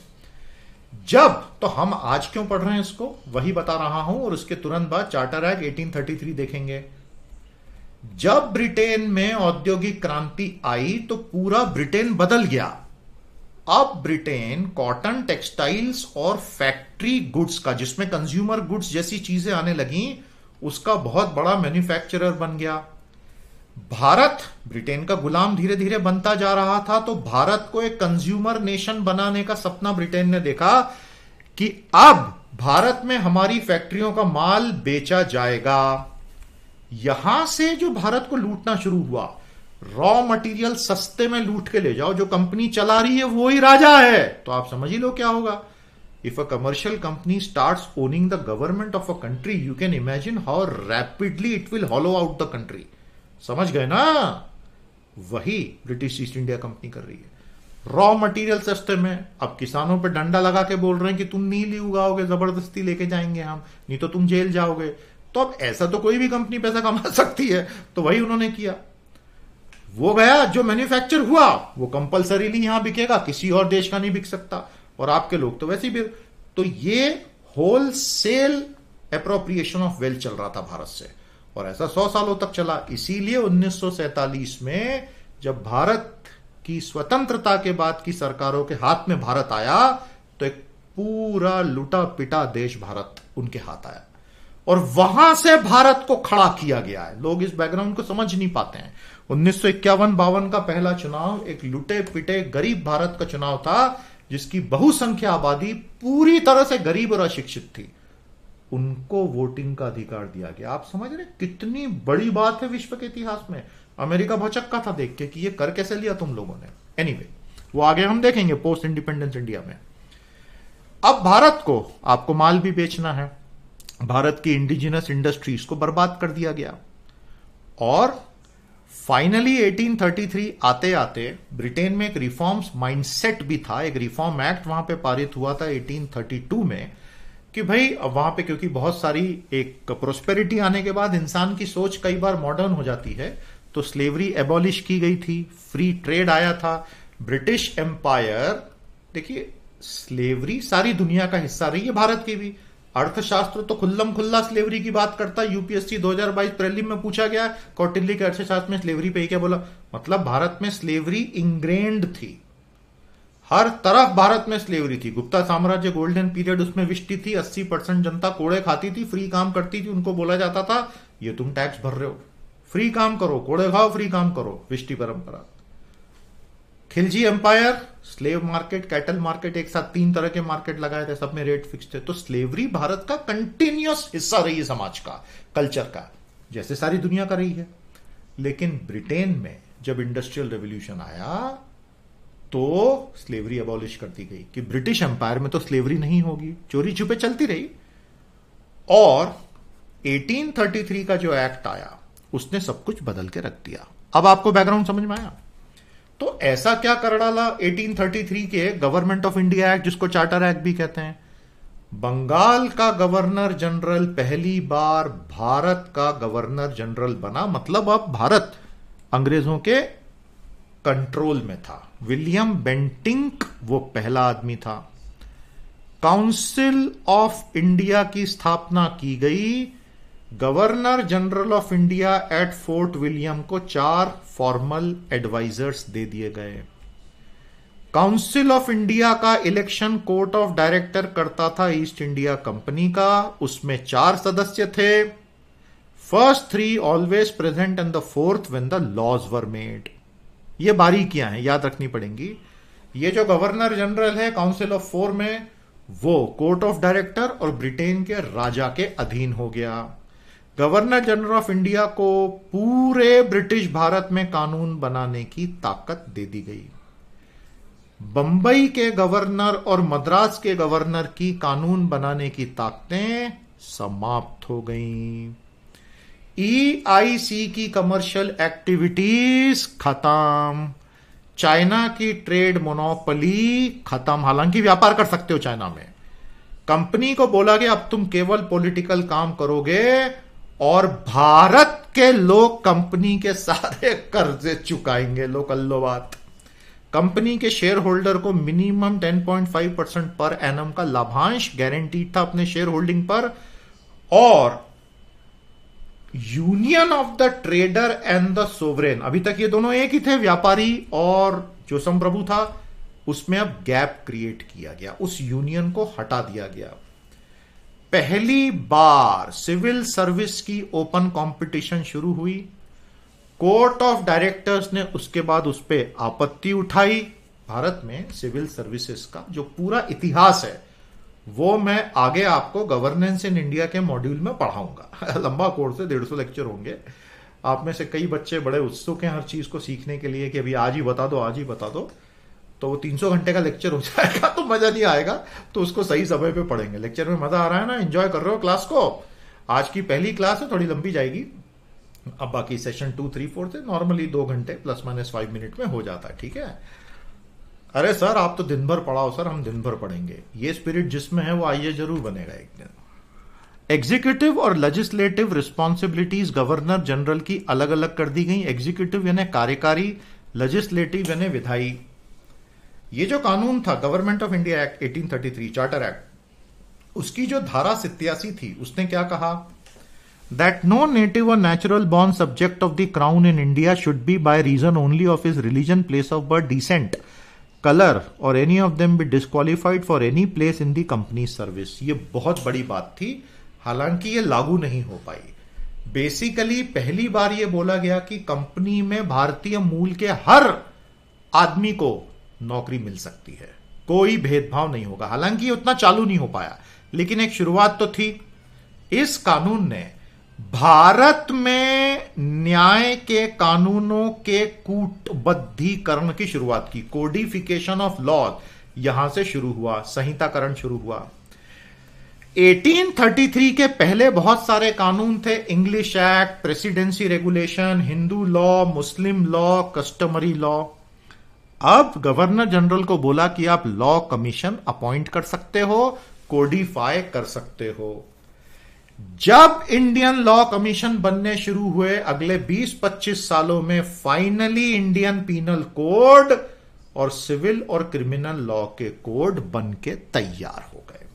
जब तो हम आज क्यों पढ़ रहे हैं इसको वही बता रहा हूं और उसके तुरंत बाद चार्टर एक्ट 1833 देखेंगे जब ब्रिटेन में औद्योगिक क्रांति आई तो पूरा ब्रिटेन बदल गया अब ब्रिटेन कॉटन टेक्सटाइल्स और फैक्ट्री गुड्स का जिसमें कंज्यूमर गुड्स जैसी चीजें आने लगी उसका बहुत बड़ा मैन्युफैक्चरर बन गया भारत ब्रिटेन का गुलाम धीरे धीरे बनता जा रहा था तो भारत को एक कंज्यूमर नेशन बनाने का सपना ब्रिटेन ने देखा कि अब भारत में हमारी फैक्ट्रियों का माल बेचा जाएगा यहां से जो भारत को लूटना शुरू हुआ रॉ मटेरियल सस्ते में लूट के ले जाओ जो कंपनी चला रही है वो ही राजा है तो आप समझ ही लो क्या होगा if a commercial company starts owning the government of a country you can imagine how rapidly it will hollow out the country समझ गए ना वही ब्रिटिश ईस्ट इंडिया कंपनी कर रही है रॉ मटेरियल सस्ते में अब किसानों पर डंडा लगा के बोल रहे हैं कि तुम नीली उगाओगे जबरदस्ती लेके जाएंगे हम नहीं तो तुम जेल जाओगे तो अब ऐसा तो कोई भी कंपनी पैसा कमा सकती है तो वही उन्होंने किया वो गया जो मैन्युफैक्चर हुआ वो कंपलसरीली यहां बिकेगा किसी और देश का नहीं बिक सकता और आपके लोग तो वैसे भी तो ये होलसेल अप्रोप्रिएशन ऑफ वेल्थ चल रहा था भारत से और ऐसा सौ सालों तक चला इसीलिए 1947 में जब भारत की स्वतंत्रता के बाद की सरकारों के हाथ में भारत आया तो एक पूरा लुटा पिटा देश भारत उनके हाथ आया और वहां से भारत को खड़ा किया गया है लोग इस बैकग्राउंड को समझ नहीं पाते हैं उन्नीस सौ इक्यावन बावन का पहला चुनाव एक लुटे पिटे गरीब भारत का चुनाव था जिसकी बहुसंख्या आबादी पूरी तरह से गरीब और अशिक्षित थी उनको वोटिंग का अधिकार दिया गया आप समझ रहे कितनी बड़ी बात है विश्व के इतिहास में अमेरिका भौचक्का था देख के कि ये कर कैसे लिया तुम लोगों ने एनी anyway, वो आगे हम देखेंगे पोस्ट इंडिपेंडेंस इंडिया में अब भारत को आपको माल भी बेचना है भारत की इंडिजिनस इंडस्ट्रीज को बर्बाद कर दिया गया और फाइनली 1833 आते आते ब्रिटेन में एक रिफॉर्म्स माइंडसेट भी था एक रिफॉर्म एक्ट वहां पे पारित हुआ था 1832 में कि भाई वहां पे क्योंकि बहुत सारी एक प्रोस्पेरिटी आने के बाद इंसान की सोच कई बार मॉडर्न हो जाती है तो स्लेवरी एबॉलिश की गई थी फ्री ट्रेड आया था ब्रिटिश एम्पायर देखिए स्लेवरी सारी दुनिया का हिस्सा रही है भारत की भी अर्थशास्त्र तो खुल्लम खुल्ला स्लेवरी की बात करता है यूपीएससी 2022 प्रेलिम में पूछा गया कौटिल्य के अर्थशास्त्र में स्लेवरी पे ही क्या बोला मतलब भारत में स्लेवरी इंग्रेंड थी हर तरफ भारत में स्लेवरी थी गुप्ता साम्राज्य गोल्डन पीरियड उसमें विष्टि थी 80 परसेंट जनता कोड़े खाती थी फ्री काम करती थी उनको बोला जाता था ये तुम टैक्स भर रहे हो फ्री काम करो कोड़े खाओ फ्री काम करो विष्टि परंपरा Khilji empire slave market cattle market एक साथ तीन तरह के मार्केट लगाए थे सब में रेट फिक्स थे तो स्लेवरी भारत का कंटिन्यूस हिस्सा रही है समाज का कल्चर का जैसे सारी दुनिया का रही है लेकिन ब्रिटेन में जब इंडस्ट्रियल रेवोल्यूशन आया तो स्लेवरी अबॉलिश कर दी गई कि ब्रिटिश एम्पायर में तो स्लेवरी नहीं होगी चोरी छुपे चलती रही और 1833 का जो एक्ट आया उसने सब कुछ बदल के रख दिया अब आपको बैकग्राउंड समझ में आया तो ऐसा क्या कर डाला 1833 के गवर्नमेंट ऑफ इंडिया एक्ट जिसको चार्टर एक्ट भी कहते हैं बंगाल का गवर्नर जनरल पहली बार भारत का गवर्नर जनरल बना मतलब अब भारत अंग्रेजों के कंट्रोल में था विलियम बेंटिंक वो पहला आदमी था काउंसिल ऑफ इंडिया की स्थापना की गई governor general of India at Fort William को चार फॉर्मल एडवाइजर्स दे दिए गए काउंसिल ऑफ इंडिया का इलेक्शन कोर्ट ऑफ डायरेक्टर करता था ईस्ट इंडिया कंपनी का उसमें चार सदस्य थे first three always present and the fourth when the laws were made ये बारीकियां हैं याद रखनी पड़ेंगी ये जो गवर्नर जनरल है काउंसिल ऑफ फोर में वो कोर्ट ऑफ डायरेक्टर और ब्रिटेन के राजा के अधीन हो गया गवर्नर जनरल ऑफ इंडिया को पूरे ब्रिटिश भारत में कानून बनाने की ताकत दे दी गई बंबई के गवर्नर और मद्रास के गवर्नर की कानून बनाने की ताकतें समाप्त हो गईं। ईआईसी e की कमर्शियल एक्टिविटीज खत्म चाइना की ट्रेड मोनोपली खत्म हालांकि व्यापार कर सकते हो चाइना में कंपनी को बोला गया अब तुम केवल पॉलिटिकल काम करोगे और भारत के लोग कंपनी के सारे कर्जे चुकाएंगे अल्लो बात कंपनी के शेयर होल्डर को मिनिमम 10.5 परसेंट पर एनम का लाभांश गारंटीड था अपने शेयर होल्डिंग पर और union of the trader and the sovereign अभी तक ये दोनों एक ही थे व्यापारी और जो संप्रभु था उसमें अब गैप क्रिएट किया गया उस यूनियन को हटा दिया गया पहली बार सिविल सर्विस की ओपन कंपटीशन शुरू हुई कोर्ट ऑफ डायरेक्टर्स ने उसके बाद उस पर आपत्ति उठाई भारत में सिविल सर्विसेज का जो पूरा इतिहास है वो मैं आगे आपको गवर्नेंस इन इंडिया के मॉड्यूल में पढ़ाऊंगा लंबा कोर्स है डेढ़ सौ लेक्चर होंगे आप में से कई बच्चे बड़े उत्सुक हैं हर चीज को सीखने के लिए कि अभी आज ही बता दो आज ही बता दो तो वो 300 घंटे का लेक्चर हो जाएगा तो मजा नहीं आएगा तो उसको सही समय पे पढ़ेंगे लेक्चर में मजा आ रहा है ना एंजॉय कर रहे हो क्लास को आज की पहली क्लास है थोड़ी लंबी जाएगी अब बाकी सेशन टू थ्री फोर से नॉर्मली दो घंटे प्लस माइनस फाइव मिनट में हो जाता है ठीक है अरे सर आप तो दिन भर पढ़ाओ सर हम दिन भर पढ़ेंगे ये स्पिरिट जिसमें है वो आइए जरूर बनेगा एक दिन एग्जीक्यूटिव और लेजिस्लेटिव रिस्पॉन्सिबिलिटीज गवर्नर जनरल की अलग अलग कर दी गई एग्जीक्यूटिव यानी कार्यकारी लेजिस्लेटिव यानी विधायी ये जो कानून था government of India act 1833 charter act उसकी जो धारा सितयासी थी उसने क्या कहा that no native or natural born subject of the crown in India should be by reason only of his religion, place of birth, descent, color or any of them be disqualified for any place in the company service. ये बहुत बड़ी बात थी हालांकि ये लागू नहीं हो पाई बेसिकली पहली बार ये बोला गया कि कंपनी में भारतीय मूल के हर आदमी को नौकरी मिल सकती है कोई भेदभाव नहीं होगा हालांकि उतना चालू नहीं हो पाया लेकिन एक शुरुआत तो थी इस कानून ने भारत में न्याय के कानूनों के कूटबद्धीकरण की शुरुआत की कोडिफिकेशन ऑफ लॉ यहां से शुरू हुआ संहिताकरण शुरू हुआ 1833 के पहले बहुत सारे कानून थे English act presidency regulation Hindu law Muslim law customary law अब गवर्नर जनरल को बोला कि आप लॉ कमीशन अपॉइंट कर सकते हो कोडिफाई कर सकते हो जब इंडियन लॉ कमीशन बनने शुरू हुए अगले 20-25 सालों में फाइनली इंडियन पीनल कोड और सिविल और क्रिमिनल लॉ के कोड बन के तैयार हो गए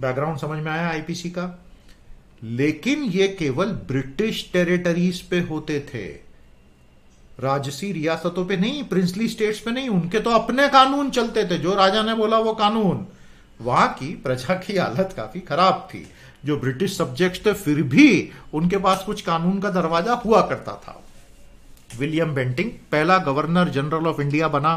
बैकग्राउंड समझ में आया आईपीसी का लेकिन ये केवल ब्रिटिश टेरिटरीज पे होते थे राजसी रियासतों पे नहीं प्रिंसली स्टेट्स पे नहीं उनके तो अपने कानून चलते थे जो राजा ने बोला वो कानून वहां की प्रजा की हालत काफी खराब थी जो ब्रिटिश सब्जेक्ट्स थे फिर भी उनके पास कुछ कानून का दरवाजा हुआ करता था विलियम बेंटिंग पहला गवर्नर जनरल ऑफ इंडिया बना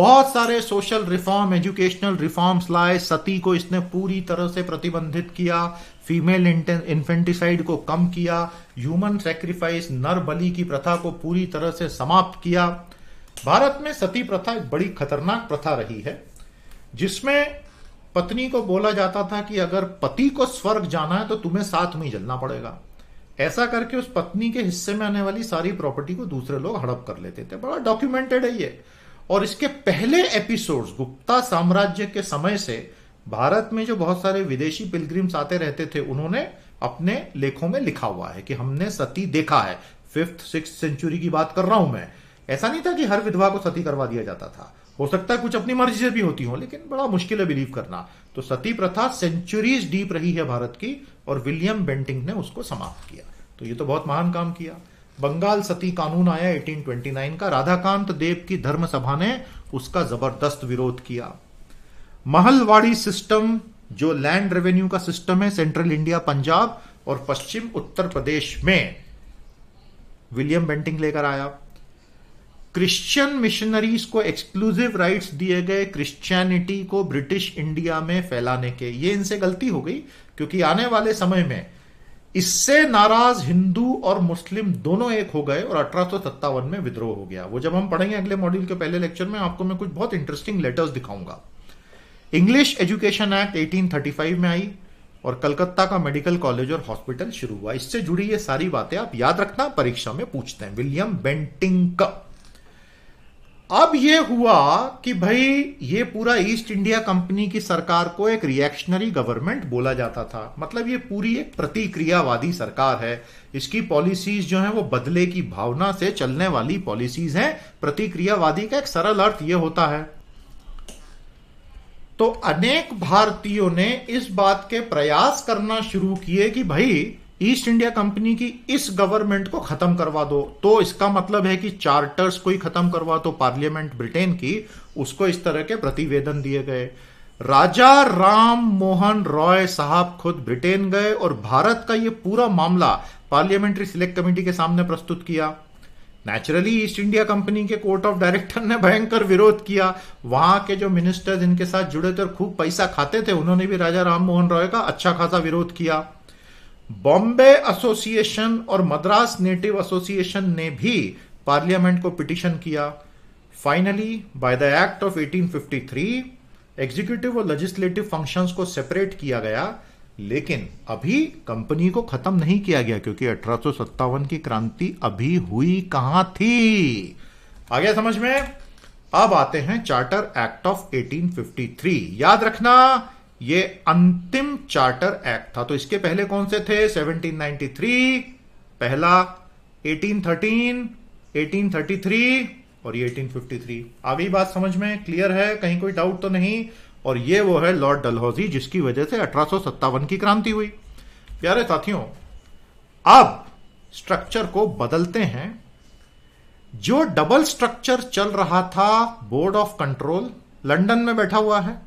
बहुत सारे सोशल रिफॉर्म एजुकेशनल रिफॉर्म्स लाए सती को इसने पूरी तरह से प्रतिबंधित किया फीमेल इन्फेंटिसाइड को कम किया ह्यूमन सेक्रीफाइस नर बलि की प्रथा को पूरी तरह से समाप्त किया भारत में सती प्रथा एक बड़ी खतरनाक प्रथा रही है जिसमें पत्नी को बोला जाता था कि अगर पति को स्वर्ग जाना है तो तुम्हें साथ में ही जलना पड़ेगा ऐसा करके उस पत्नी के हिस्से में आने वाली सारी प्रॉपर्टी को दूसरे लोग हड़प कर लेते थे बड़ा डॉक्यूमेंटेड है ये और इसके पहले एपिसोड्स गुप्ता साम्राज्य के समय से भारत में जो बहुत सारे विदेशी पिलग्रिम्स आते रहते थे उन्होंने अपने लेखों में लिखा हुआ है कि हमने सती देखा है फिफ्थ सिक्स सेंचुरी की बात कर रहा हूं मैं ऐसा नहीं था कि हर विधवा को सती करवा दिया जाता था हो सकता है कुछ अपनी मर्जी से भी होती हो लेकिन बड़ा मुश्किल है बिलीव करना तो सती प्रथा सेंचुरीज डीप रही है भारत की और विलियम बेंटिंग ने उसको समाप्त किया तो ये तो बहुत महान काम किया बंगाल सती कानून आया 1829 का राधाकांत देव की धर्म सभा ने उसका जबरदस्त विरोध किया महलवाड़ी सिस्टम जो लैंड रेवेन्यू का सिस्टम है सेंट्रल इंडिया पंजाब और पश्चिम उत्तर प्रदेश में विलियम बेंटिंग लेकर आया क्रिश्चियन मिशनरीज को एक्सक्लूसिव राइट्स दिए गए क्रिश्चियनिटी को ब्रिटिश इंडिया में फैलाने के ये इनसे गलती हो गई क्योंकि आने वाले समय में इससे नाराज हिंदू और मुस्लिम दोनों एक हो गए और अठारह में विद्रोह हो गया वो जब हम पढ़ेंगे अगले मॉड्यूल के पहले लेक्चर में आपको मैं कुछ बहुत इंटरेस्टिंग लेटर्स दिखाऊंगा इंग्लिश एजुकेशन एक्ट 1835 में आई और कलकत्ता का मेडिकल कॉलेज और हॉस्पिटल शुरू हुआ इससे जुड़ी ये सारी बातें आप याद रखना परीक्षा में पूछते हैं विलियम बेंटिंग अब ये हुआ कि भाई ये पूरा ईस्ट इंडिया कंपनी की सरकार को एक रिएक्शनरी गवर्नमेंट बोला जाता था मतलब ये पूरी एक प्रतिक्रियावादी सरकार है इसकी पॉलिसीज जो है वो बदले की भावना से चलने वाली पॉलिसीज हैं प्रतिक्रियावादी का एक सरल अर्थ यह होता है तो अनेक भारतीयों ने इस बात के प्रयास करना शुरू किए कि भाई ईस्ट इंडिया कंपनी की इस गवर्नमेंट को खत्म करवा दो तो इसका मतलब है कि चार्टर्स को ही खत्म करवा दो पार्लियामेंट ब्रिटेन की उसको इस तरह के प्रतिवेदन दिए गए राजा राम मोहन रॉय साहब खुद ब्रिटेन गए और भारत का यह पूरा मामला पार्लियामेंट्री सिलेक्ट कमेटी के सामने प्रस्तुत किया नेचुरली ईस्ट इंडिया कंपनी के कोर्ट ऑफ डायरेक्टर ने भयंकर विरोध किया वहां के जो मिनिस्टर इनके साथ जुड़े थे और खूब पैसा खाते थे उन्होंने भी राजा राम मोहन रॉय का अच्छा खासा विरोध किया बॉम्बे एसोसिएशन और मद्रास नेटिव एसोसिएशन ने भी पार्लियामेंट को पिटिशन किया finally by the act of 1853 executive और लेजिस्लेटिव फंक्शंस को सेपरेट किया गया लेकिन अभी कंपनी को खत्म नहीं किया गया क्योंकि अठारह की क्रांति अभी हुई कहां थी आ गया समझ में अब आते हैं चार्टर एक्ट ऑफ 1853 याद रखना ये अंतिम चार्टर एक्ट था तो इसके पहले कौन से थे 1793 पहला 1813 1833 और ये 1853 अभी बात समझ में क्लियर है कहीं कोई डाउट तो नहीं और ये वो है लॉर्ड डलहौजी जिसकी वजह से अठारह की क्रांति हुई प्यारे साथियों अब स्ट्रक्चर को बदलते हैं जो डबल स्ट्रक्चर चल रहा था बोर्ड ऑफ कंट्रोल लंदन में बैठा हुआ है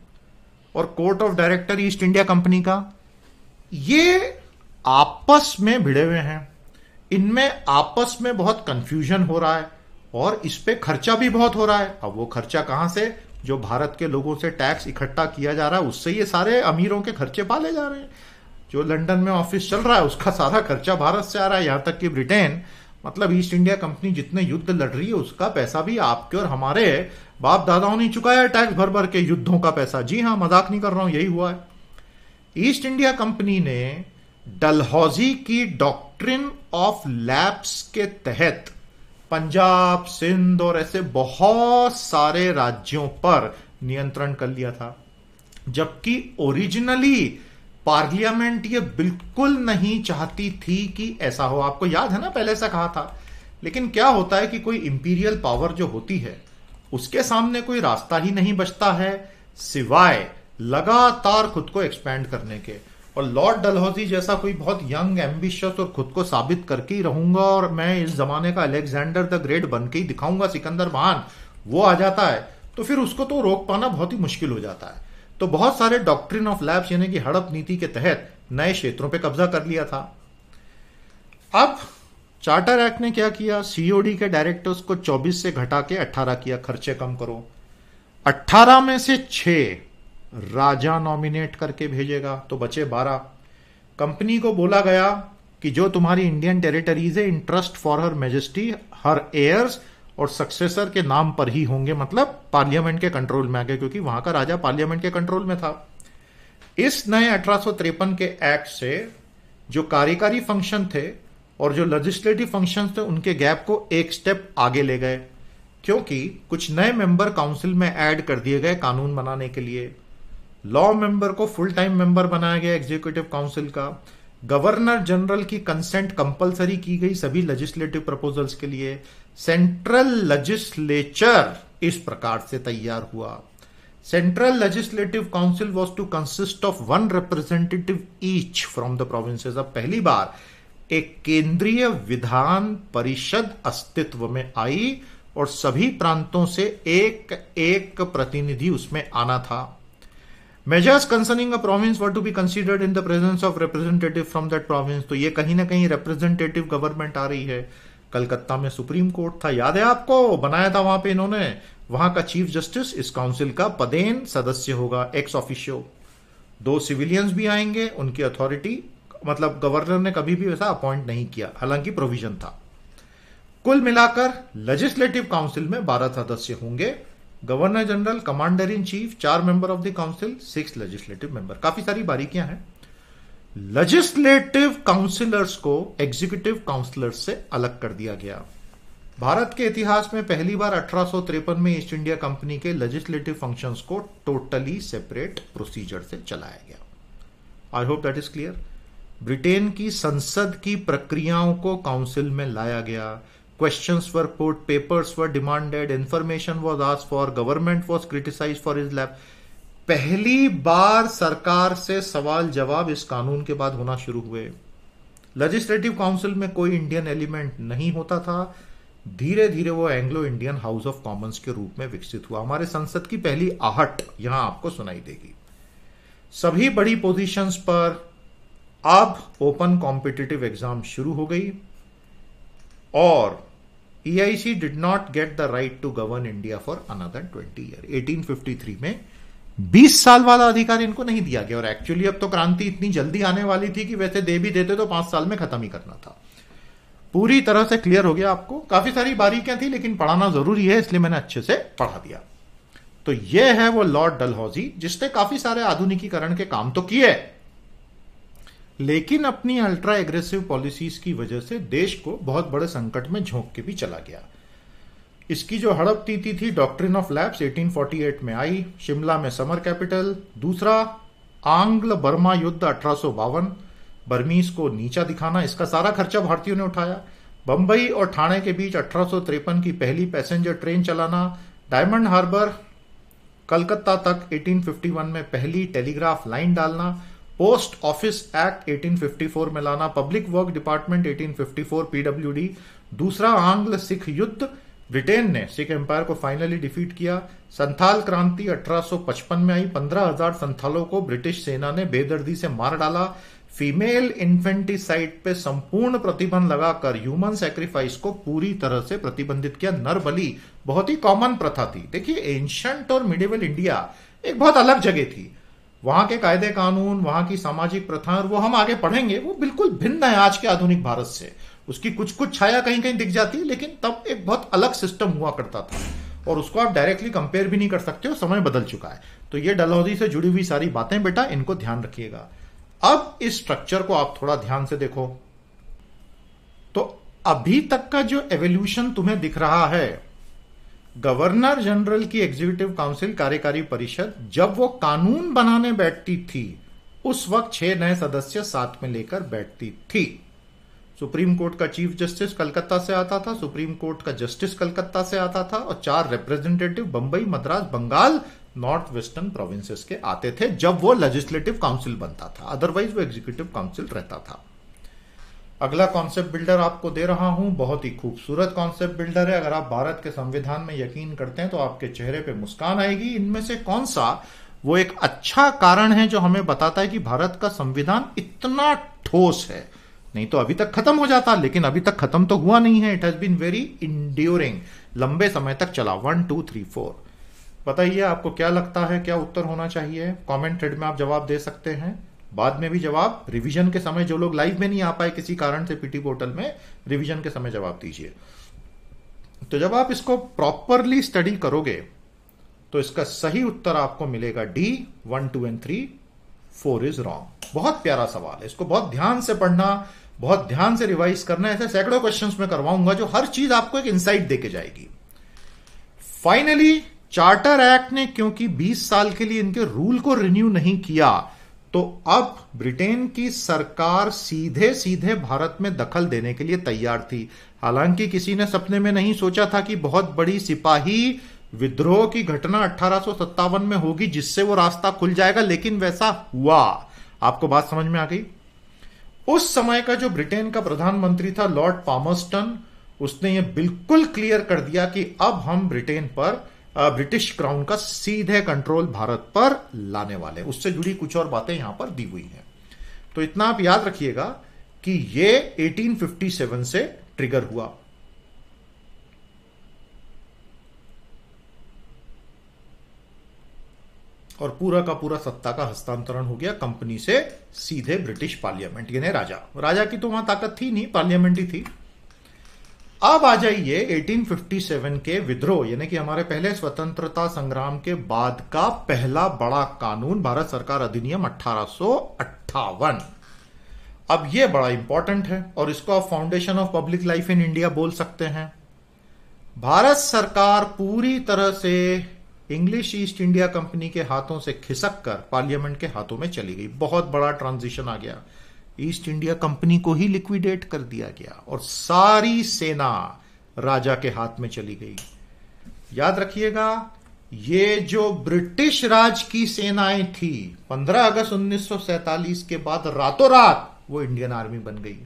और court of director East India company का ये आपस में भिड़े हुए हैं इनमें आपस में बहुत कंफ्यूजन हो रहा है और इस पे खर्चा भी बहुत हो रहा है अब वो खर्चा कहां से जो भारत के लोगों से टैक्स इकट्ठा किया जा रहा है उससे ये सारे अमीरों के खर्चे पाले जा रहे हैं जो लंदन में ऑफिस चल रहा है उसका सारा खर्चा भारत से आ रहा है यहां तक कि ब्रिटेन मतलब ईस्ट इंडिया कंपनी जितने युद्ध लड़ रही है उसका पैसा भी आपके और हमारे बाप दादाओं ने चुकाया है टैक्स भर भर के युद्धों का पैसा जी हां मजाक नहीं कर रहा हूं यही हुआ है ईस्ट इंडिया कंपनी ने डलहौजी की डॉक्ट्रिन ऑफ लैब्स के तहत पंजाब सिंध और ऐसे बहुत सारे राज्यों पर नियंत्रण कर लिया था जबकि ओरिजिनली पार्लियामेंट ये बिल्कुल नहीं चाहती थी कि ऐसा हो आपको याद है ना पहले से कहा था लेकिन क्या होता है कि कोई इंपीरियल पावर जो होती है उसके सामने कोई रास्ता ही नहीं बचता है सिवाय लगातार खुद को एक्सपैंड करने के और लॉर्ड डलहौजी जैसा कोई बहुत यंग एम्बिशियस और खुद को साबित करके ही रहूंगा और मैं इस जमाने का अलेक्जेंडर द ग्रेट बन के ही दिखाऊंगा सिकंदर महान वो आ जाता है तो फिर उसको तो रोक पाना बहुत ही मुश्किल हो जाता है तो बहुत सारे डॉक्ट्रिन ऑफ लैब्स यानी कि हड़प नीति के तहत नए क्षेत्रों पर कब्जा कर लिया था अब चार्टर एक्ट ने क्या किया सीओडी के डायरेक्टर्स को 24 से घटा के 18 किया खर्चे कम करो 18 में से राजा नॉमिनेट करके भेजेगा तो बचे बारह कंपनी को बोला गया कि जो तुम्हारी इंडियन टेरिटरीज है interest for her majesty her heirs और सक्सेसर के नाम पर ही होंगे मतलब पार्लियामेंट के कंट्रोल में आ गए क्योंकि वहां का राजा पार्लियामेंट के कंट्रोल में था इस नए अठारह के एक्ट से जो कार्यकारी फंक्शन थे और जो लजिस्लेटिव फंक्शन थे उनके गैप को एक स्टेप आगे ले गए क्योंकि कुछ नए मेंबर काउंसिल में ऐड कर दिए गए कानून बनाने के लिए लॉ मेंबर को फुल टाइम मेंबर बनाया गया एग्जीक्यूटिव काउंसिल का गवर्नर जनरल की कंसेंट कंपलसरी की गई सभी लेजिस्लेटिव प्रपोजल्स के लिए सेंट्रल लेजिस्लेचर इस प्रकार से तैयार हुआ central legislative council was to consist of one representative each from the provinces अब पहली बार एक केंद्रीय विधान परिषद अस्तित्व में आई और सभी प्रांतों से एक एक प्रतिनिधि उसमें आना था measures concerning a province were to be considered in the presence of representative from that province तो ये कहीं ना कहीं रिप्रेजेंटेटिव गवर्नमेंट आ रही है कलकत्ता में सुप्रीम कोर्ट था याद है आपको बनाया था वहां पे इन्होंने वहां का चीफ जस्टिस इस काउंसिल का पदेन सदस्य होगा एक्स ऑफिशियो दो सिविलियंस भी आएंगे उनकी अथॉरिटी मतलब गवर्नर ने कभी भी वैसा अपॉइंट नहीं किया हालांकि प्रोविजन था कुल मिलाकर लेजिस्लेटिव काउंसिल में बारह सदस्य होंगे governor general commander in chief चार member of the council six legislative member काफी सारी बारीकियां हैं लेजिस्लेटिव काउंसिलर्स को एग्जीक्यूटिव काउंसिलर्स से अलग कर दिया गया भारत के इतिहास में पहली बार अठारह में ईस्ट इंडिया कंपनी के लेजिस्लेटिव फंक्शंस को टोटली सेपरेट प्रोसीजर से चलाया गया I hope that is clear Britain की संसद की प्रक्रियाओं को काउंसिल में लाया गया Questions were put, papers were demanded, information was asked for, government was criticized for his lab. पहली बार सरकार से सवाल जवाब इस कानून के बाद होना शुरू हुए लेजिस्लेटिव काउंसिल में कोई इंडियन एलिमेंट नहीं होता था धीरे धीरे वो Anglo Indian house of commons के रूप में विकसित हुआ हमारे संसद की पहली आहट यहां आपको सुनाई देगी सभी बड़ी पोजीशंस पर अब ओपन कॉम्पिटिटिव एग्जाम शुरू हो गई और EIC did not get the right to govern India for another 20 year 1853 में 20 साल वाला अधिकार इनको नहीं दिया गया और एक्चुअली अब तो क्रांति इतनी जल्दी आने वाली थी कि वैसे दे भी देते तो पांच साल में खत्म ही करना था पूरी तरह से क्लियर हो गया आपको काफी सारी बारीकियां थी लेकिन पढ़ाना जरूरी है इसलिए मैंने अच्छे से पढ़ा दिया तो यह है वो लॉर्ड डलहौजी जिसने काफी सारे आधुनिकीकरण के काम तो किए लेकिन अपनी अल्ट्रा एग्रेसिव पॉलिसीज की वजह से देश को बहुत बड़े संकट में झोंक के भी चला गया इसकी जो हड़प तीती थी डॉक्ट्रिन ऑफ लैब्स 1848 में आई शिमला में समर कैपिटल दूसरा आंग्ल बर्मा युद्ध अठारह बर्मीज को नीचा दिखाना इसका सारा खर्चा भारतीयों ने उठाया बंबई और ठाणे के बीच अठारह की पहली पैसेंजर ट्रेन चलाना डायमंड हार्बर कलकत्ता तक 1851 में पहली टेलीग्राफ लाइन डालना पोस्ट ऑफिस एक्ट 1854 में लाना पब्लिक वर्क डिपार्टमेंट 1854 पीडब्ल्यूडी दूसरा आंग्ल सिख युद्ध ब्रिटेन ने सिख एम्पायर को फाइनली डिफीट किया संथाल क्रांति 1855 में आई 15,000 संथालों को ब्रिटिश सेना ने बेदर्दी से मार डाला फीमेल इन्फेंटिसाइड पे संपूर्ण प्रतिबंध लगाकर ह्यूमन सेक्रीफाइस को पूरी तरह से प्रतिबंधित किया नर बलि बहुत ही कॉमन प्रथा थी देखिए एंशंट और मिडिवल इंडिया एक बहुत अलग जगह थी वहां के कायदे कानून वहां की सामाजिक प्रथा वो हम आगे पढ़ेंगे वो बिल्कुल भिन्न है आज के आधुनिक भारत से उसकी कुछ कुछ छाया कहीं कहीं दिख जाती है लेकिन तब एक बहुत अलग सिस्टम हुआ करता था और उसको आप डायरेक्टली कंपेयर भी नहीं कर सकते हो समय बदल चुका है तो ये डलहौजी से जुड़ी हुई सारी बातें बेटा इनको ध्यान रखिएगा अब इस स्ट्रक्चर को आप थोड़ा ध्यान से देखो तो अभी तक का जो एवोल्यूशन तुम्हें दिख रहा है गवर्नर जनरल की एग्जीक्यूटिव काउंसिल कार्यकारी परिषद जब वो कानून बनाने बैठती थी उस वक्त छह नए सदस्य साथ में लेकर बैठती थी सुप्रीम कोर्ट का चीफ जस्टिस कलकत्ता से आता था सुप्रीम कोर्ट का जस्टिस कलकत्ता से आता था और चार representative Bombay Madras Bengal north western provinces के आते थे जब वो लेजिस्लेटिव काउंसिल बनता था अदरवाइज वो एग्जीक्यूटिव काउंसिल रहता था अगला कॉन्सेप्ट बिल्डर आपको दे रहा हूं बहुत ही खूबसूरत कॉन्सेप्ट बिल्डर है अगर आप भारत के संविधान में यकीन करते हैं तो आपके चेहरे पे मुस्कान आएगी इनमें से कौन सा वो एक अच्छा कारण है जो हमें बताता है कि भारत का संविधान इतना ठोस है नहीं तो अभी तक खत्म हो जाता लेकिन अभी तक खत्म तो हुआ नहीं है it has been very enduring लंबे समय तक चला वन टू थ्री फोर बताइए आपको क्या लगता है क्या उत्तर होना चाहिए कॉमेंट थ्रेड में आप जवाब दे सकते हैं बाद में भी जवाब रिवीजन के समय जो लोग लाइव में नहीं आ पाए किसी कारण से पीटी पोर्टल में रिवीजन के समय जवाब दीजिए तो जब आप इसको प्रॉपरली स्टडी करोगे तो इसका सही उत्तर आपको मिलेगा D one two and three four is wrong बहुत प्यारा सवाल है इसको बहुत ध्यान से पढ़ना बहुत ध्यान से रिवाइज करना ऐसे सैकड़ों क्वेश्चन में करवाऊंगा जो हर चीज आपको एक इंसाइट देके जाएगी फाइनली चार्टर एक्ट ने क्योंकि 20 साल के लिए इनके रूल को रिन्यू नहीं किया तो अब ब्रिटेन की सरकार सीधे सीधे भारत में दखल देने के लिए तैयार थी हालांकि किसी ने सपने में नहीं सोचा था कि बहुत बड़ी सिपाही विद्रोह की घटना अठारह में होगी जिससे वो रास्ता खुल जाएगा लेकिन वैसा हुआ आपको बात समझ में आ गई उस समय का जो ब्रिटेन का प्रधानमंत्री था लॉर्ड पामस्टन उसने ये बिल्कुल क्लियर कर दिया कि अब हम ब्रिटेन पर ब्रिटिश क्राउन का सीधे कंट्रोल भारत पर लाने वाले उससे जुड़ी कुछ और बातें यहां पर दी हुई हैं तो इतना आप याद रखिएगा कि ये 1857 से ट्रिगर हुआ और पूरा का पूरा सत्ता का हस्तांतरण हो गया कंपनी से सीधे ब्रिटिश पार्लियामेंट यानी राजा राजा की तो वहां ताकत थी नहीं पार्लियामेंट ही थी अब आ जाइए 1857 के विद्रोह यानी कि हमारे पहले स्वतंत्रता संग्राम के बाद का पहला बड़ा कानून भारत सरकार अधिनियम अठारह अब ये बड़ा इंपॉर्टेंट है और इसको आप foundation of public life in India बोल सकते हैं भारत सरकार पूरी तरह से इंग्लिश ईस्ट इंडिया कंपनी के हाथों से खिसक कर पार्लियामेंट के हाथों में चली गई बहुत बड़ा ट्रांजिशन आ गया ईस्ट इंडिया कंपनी को ही लिक्विडेट कर दिया गया और सारी सेना राजा के हाथ में चली गई याद रखिएगा ये जो ब्रिटिश राज की सेनाएं थी 15 अगस्त 1947 के बाद रातों रात वो इंडियन आर्मी बन गई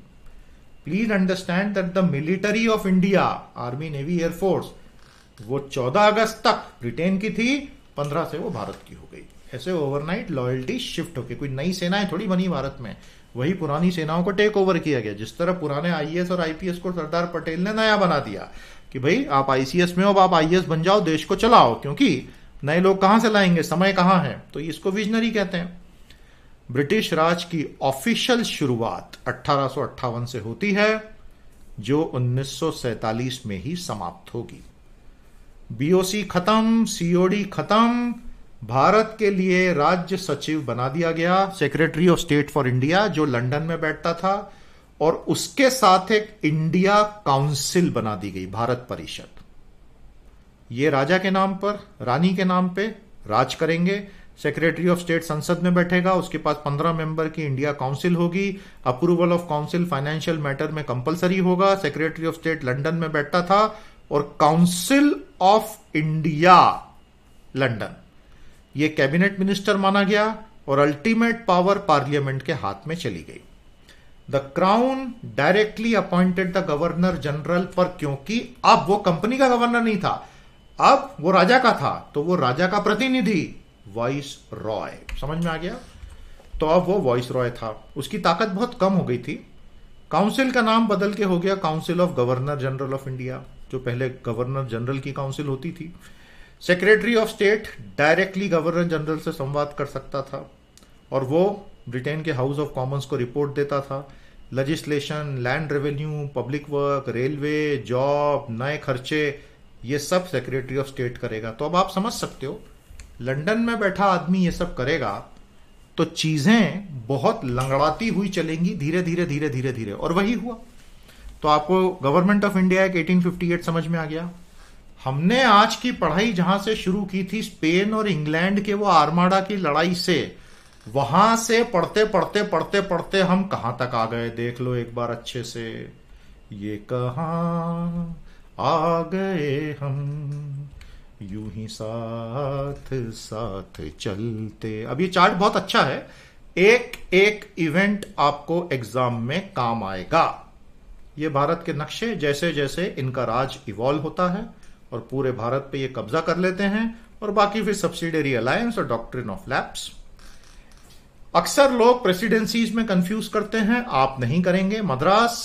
please understand that the military of India army navy air force वो 14 अगस्त तक ब्रिटेन की थी 15 से वो भारत की हो गई ऐसे ओवरनाइट लॉयल्टी शिफ्ट होके कोई नई सेनाएं थोड़ी बनी भारत में वही पुरानी सेनाओं को टेक ओवर किया गया जिस तरह पुराने आईएएस और आईपीएस को सरदार पटेल ने नया बना दिया कि भाई आप आईसीएस में हो आप आईएएस बन जाओ देश को चलाओ क्योंकि नए लोग कहां से लाएंगे समय कहां है तो इसको विजनरी कहते हैं ब्रिटिश राज की ऑफिशियल शुरुआत अठारह से होती है जो 1947 में ही समाप्त होगी बीओसी खत्म सीओडी खत्म भारत के लिए राज्य सचिव बना दिया गया secretary of state for India जो लंदन में बैठता था और उसके साथ एक इंडिया काउंसिल बना दी गई भारत परिषद ये राजा के नाम पर रानी के नाम पे राज करेंगे सेक्रेटरी ऑफ स्टेट संसद में बैठेगा उसके पास पंद्रह मेंबर की इंडिया काउंसिल होगी approval of council financial matter में कंपलसरी होगा सेक्रेटरी ऑफ स्टेट लंदन में बैठता था और काउंसिल ऑफ इंडिया लंदन ये कैबिनेट मिनिस्टर माना गया और अल्टीमेट पावर पार्लियामेंट के हाथ में चली गई the crown directly appointed the governor general पर क्योंकि अब वो कंपनी का गवर्नर नहीं था अब वो राजा का था तो वो राजा का प्रतिनिधि वॉइस रॉय समझ में आ गया तो अब वो वॉइस रॉय था उसकी ताकत बहुत कम हो गई थी काउंसिल का नाम बदल के हो गया council of governor general of India जो पहले गवर्नर जनरल की काउंसिल होती थी secretary of state directly governor general से संवाद कर सकता था और वो ब्रिटेन के हाउस ऑफ कॉमन्स को रिपोर्ट देता था legislation land revenue public work railway job नए खर्चे ये सब सेक्रेटरी ऑफ स्टेट करेगा तो अब आप समझ सकते हो लंदन में बैठा आदमी ये सब करेगा तो चीजें बहुत लंगड़ाती हुई चलेंगी धीरे धीरे धीरे धीरे धीरे और वही हुआ तो आपको गवर्नमेंट ऑफ इंडिया एक 1858 समझ में आ गया हमने आज की पढ़ाई जहां से शुरू की थी स्पेन और इंग्लैंड के वो आर्माडा की लड़ाई से वहां से पढ़ते पढ़ते पढ़ते पढ़ते हम कहां तक आ गए देख लो एक बार अच्छे से ये कहा आ गए हम यूं ही साथ साथ चलते अब ये चार्ट बहुत अच्छा है एक एक इवेंट आपको एग्जाम में काम आएगा ये भारत के नक्शे जैसे जैसे इनका राज इवॉल्व होता है और पूरे भारत पे ये कब्जा कर लेते हैं और बाकी फिर सब्सिडरी अलायंस और डॉक्ट्रिन ऑफ लैब्स अक्सर लोग प्रेसिडेंसीज में कंफ्यूज करते हैं आप नहीं करेंगे मद्रास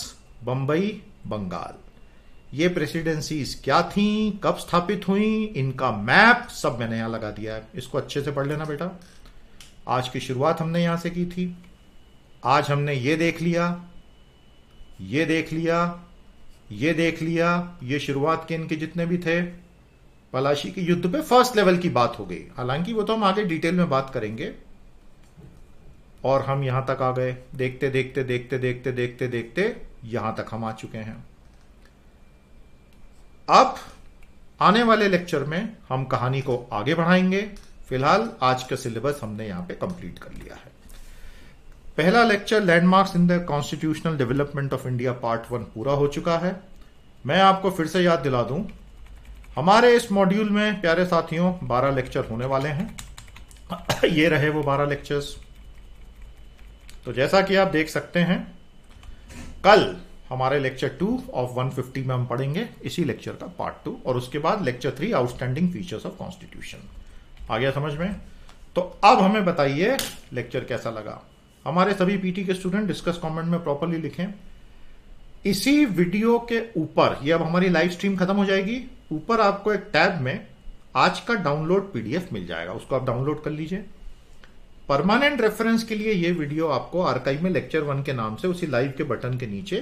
बंबई बंगाल ये प्रेसिडेंसीज क्या थी कब स्थापित हुई इनका मैप सब मैंने यहां लगा दिया है इसको अच्छे से पढ़ लेना बेटा आज की शुरुआत हमने यहां से की थी आज हमने ये देख लिया ये देख लिया ये देख लिया ये शुरुआत के इनके जितने भी थे पलाशी के युद्ध पे फर्स्ट लेवल की बात हो गई हालांकि वो तो हम आगे डिटेल में बात करेंगे और हम यहां तक आ गए देखते देखते देखते देखते देखते देखते यहां तक हम आ चुके हैं अब आने वाले लेक्चर में हम कहानी को आगे बढ़ाएंगे फिलहाल आज का सिलेबस हमने यहां पे कंप्लीट कर लिया है पहला lecture landmarks in the constitutional development of India part one पूरा हो चुका है मैं आपको फिर से याद दिला दूं हमारे इस मॉड्यूल में प्यारे साथियों 12 लेक्चर होने वाले हैं ये रहे वो 12 लेक्चर्स तो जैसा कि आप देख सकते हैं कल हमारे लेक्चर टू ऑफ 150 में हम पढ़ेंगे इसी लेक्चर का पार्ट टू और उसके बाद lecture three outstanding features of constitution आ गया समझ में तो अब हमें बताइए लेक्चर कैसा लगा हमारे सभी पीटी के स्टूडेंट डिस्कस कमेंट में प्रॉपरली लिखें इसी वीडियो के ऊपर ये अब हमारी लाइव स्ट्रीम खत्म हो जाएगी ऊपर आपको एक टैब में आज का डाउनलोड पीडीएफ मिल जाएगा उसको आप डाउनलोड कर लीजिए परमानेंट रेफरेंस के लिए ये वीडियो आपको आर्काइव में लेक्चर वन के नाम से उसी लाइव के बटन के नीचे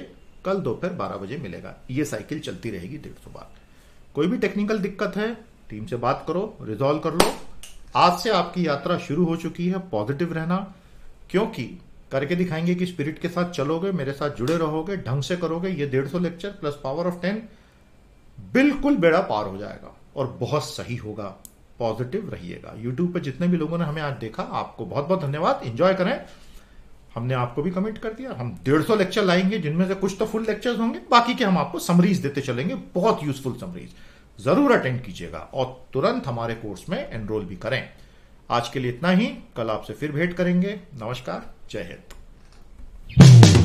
कल दोपहर बारह बजे मिलेगा ये साइकिल चलती रहेगी डेढ़ सौ बार कोई भी टेक्निकल दिक्कत है टीम से बात करो रिजॉल्व कर लो आज से आपकी यात्रा शुरू हो चुकी है पॉजिटिव रहना क्योंकि करके दिखाएंगे कि स्पिरिट के साथ चलोगे मेरे साथ जुड़े रहोगे ढंग से करोगे ये डेढ़ सौ lecture plus power of ten बिल्कुल बेड़ा पार हो जाएगा और बहुत सही होगा पॉजिटिव रहिएगा यूट्यूब पर जितने भी लोगों ने हमें आज देखा आपको बहुत बहुत धन्यवाद इंजॉय करें हमने आपको भी कमेंट कर दिया हम डेढ़ सौ लेक्चर लाएंगे जिनमें से कुछ तो फुल लेक्चर्स होंगे बाकी के हम आपको समरीज देते चलेंगे बहुत यूजफुल समरीज जरूर अटेंड कीजिएगा और तुरंत हमारे कोर्स में एनरोल भी करें आज के लिए इतना ही कल आपसे फिर भेंट करेंगे नमस्कार जय हिंद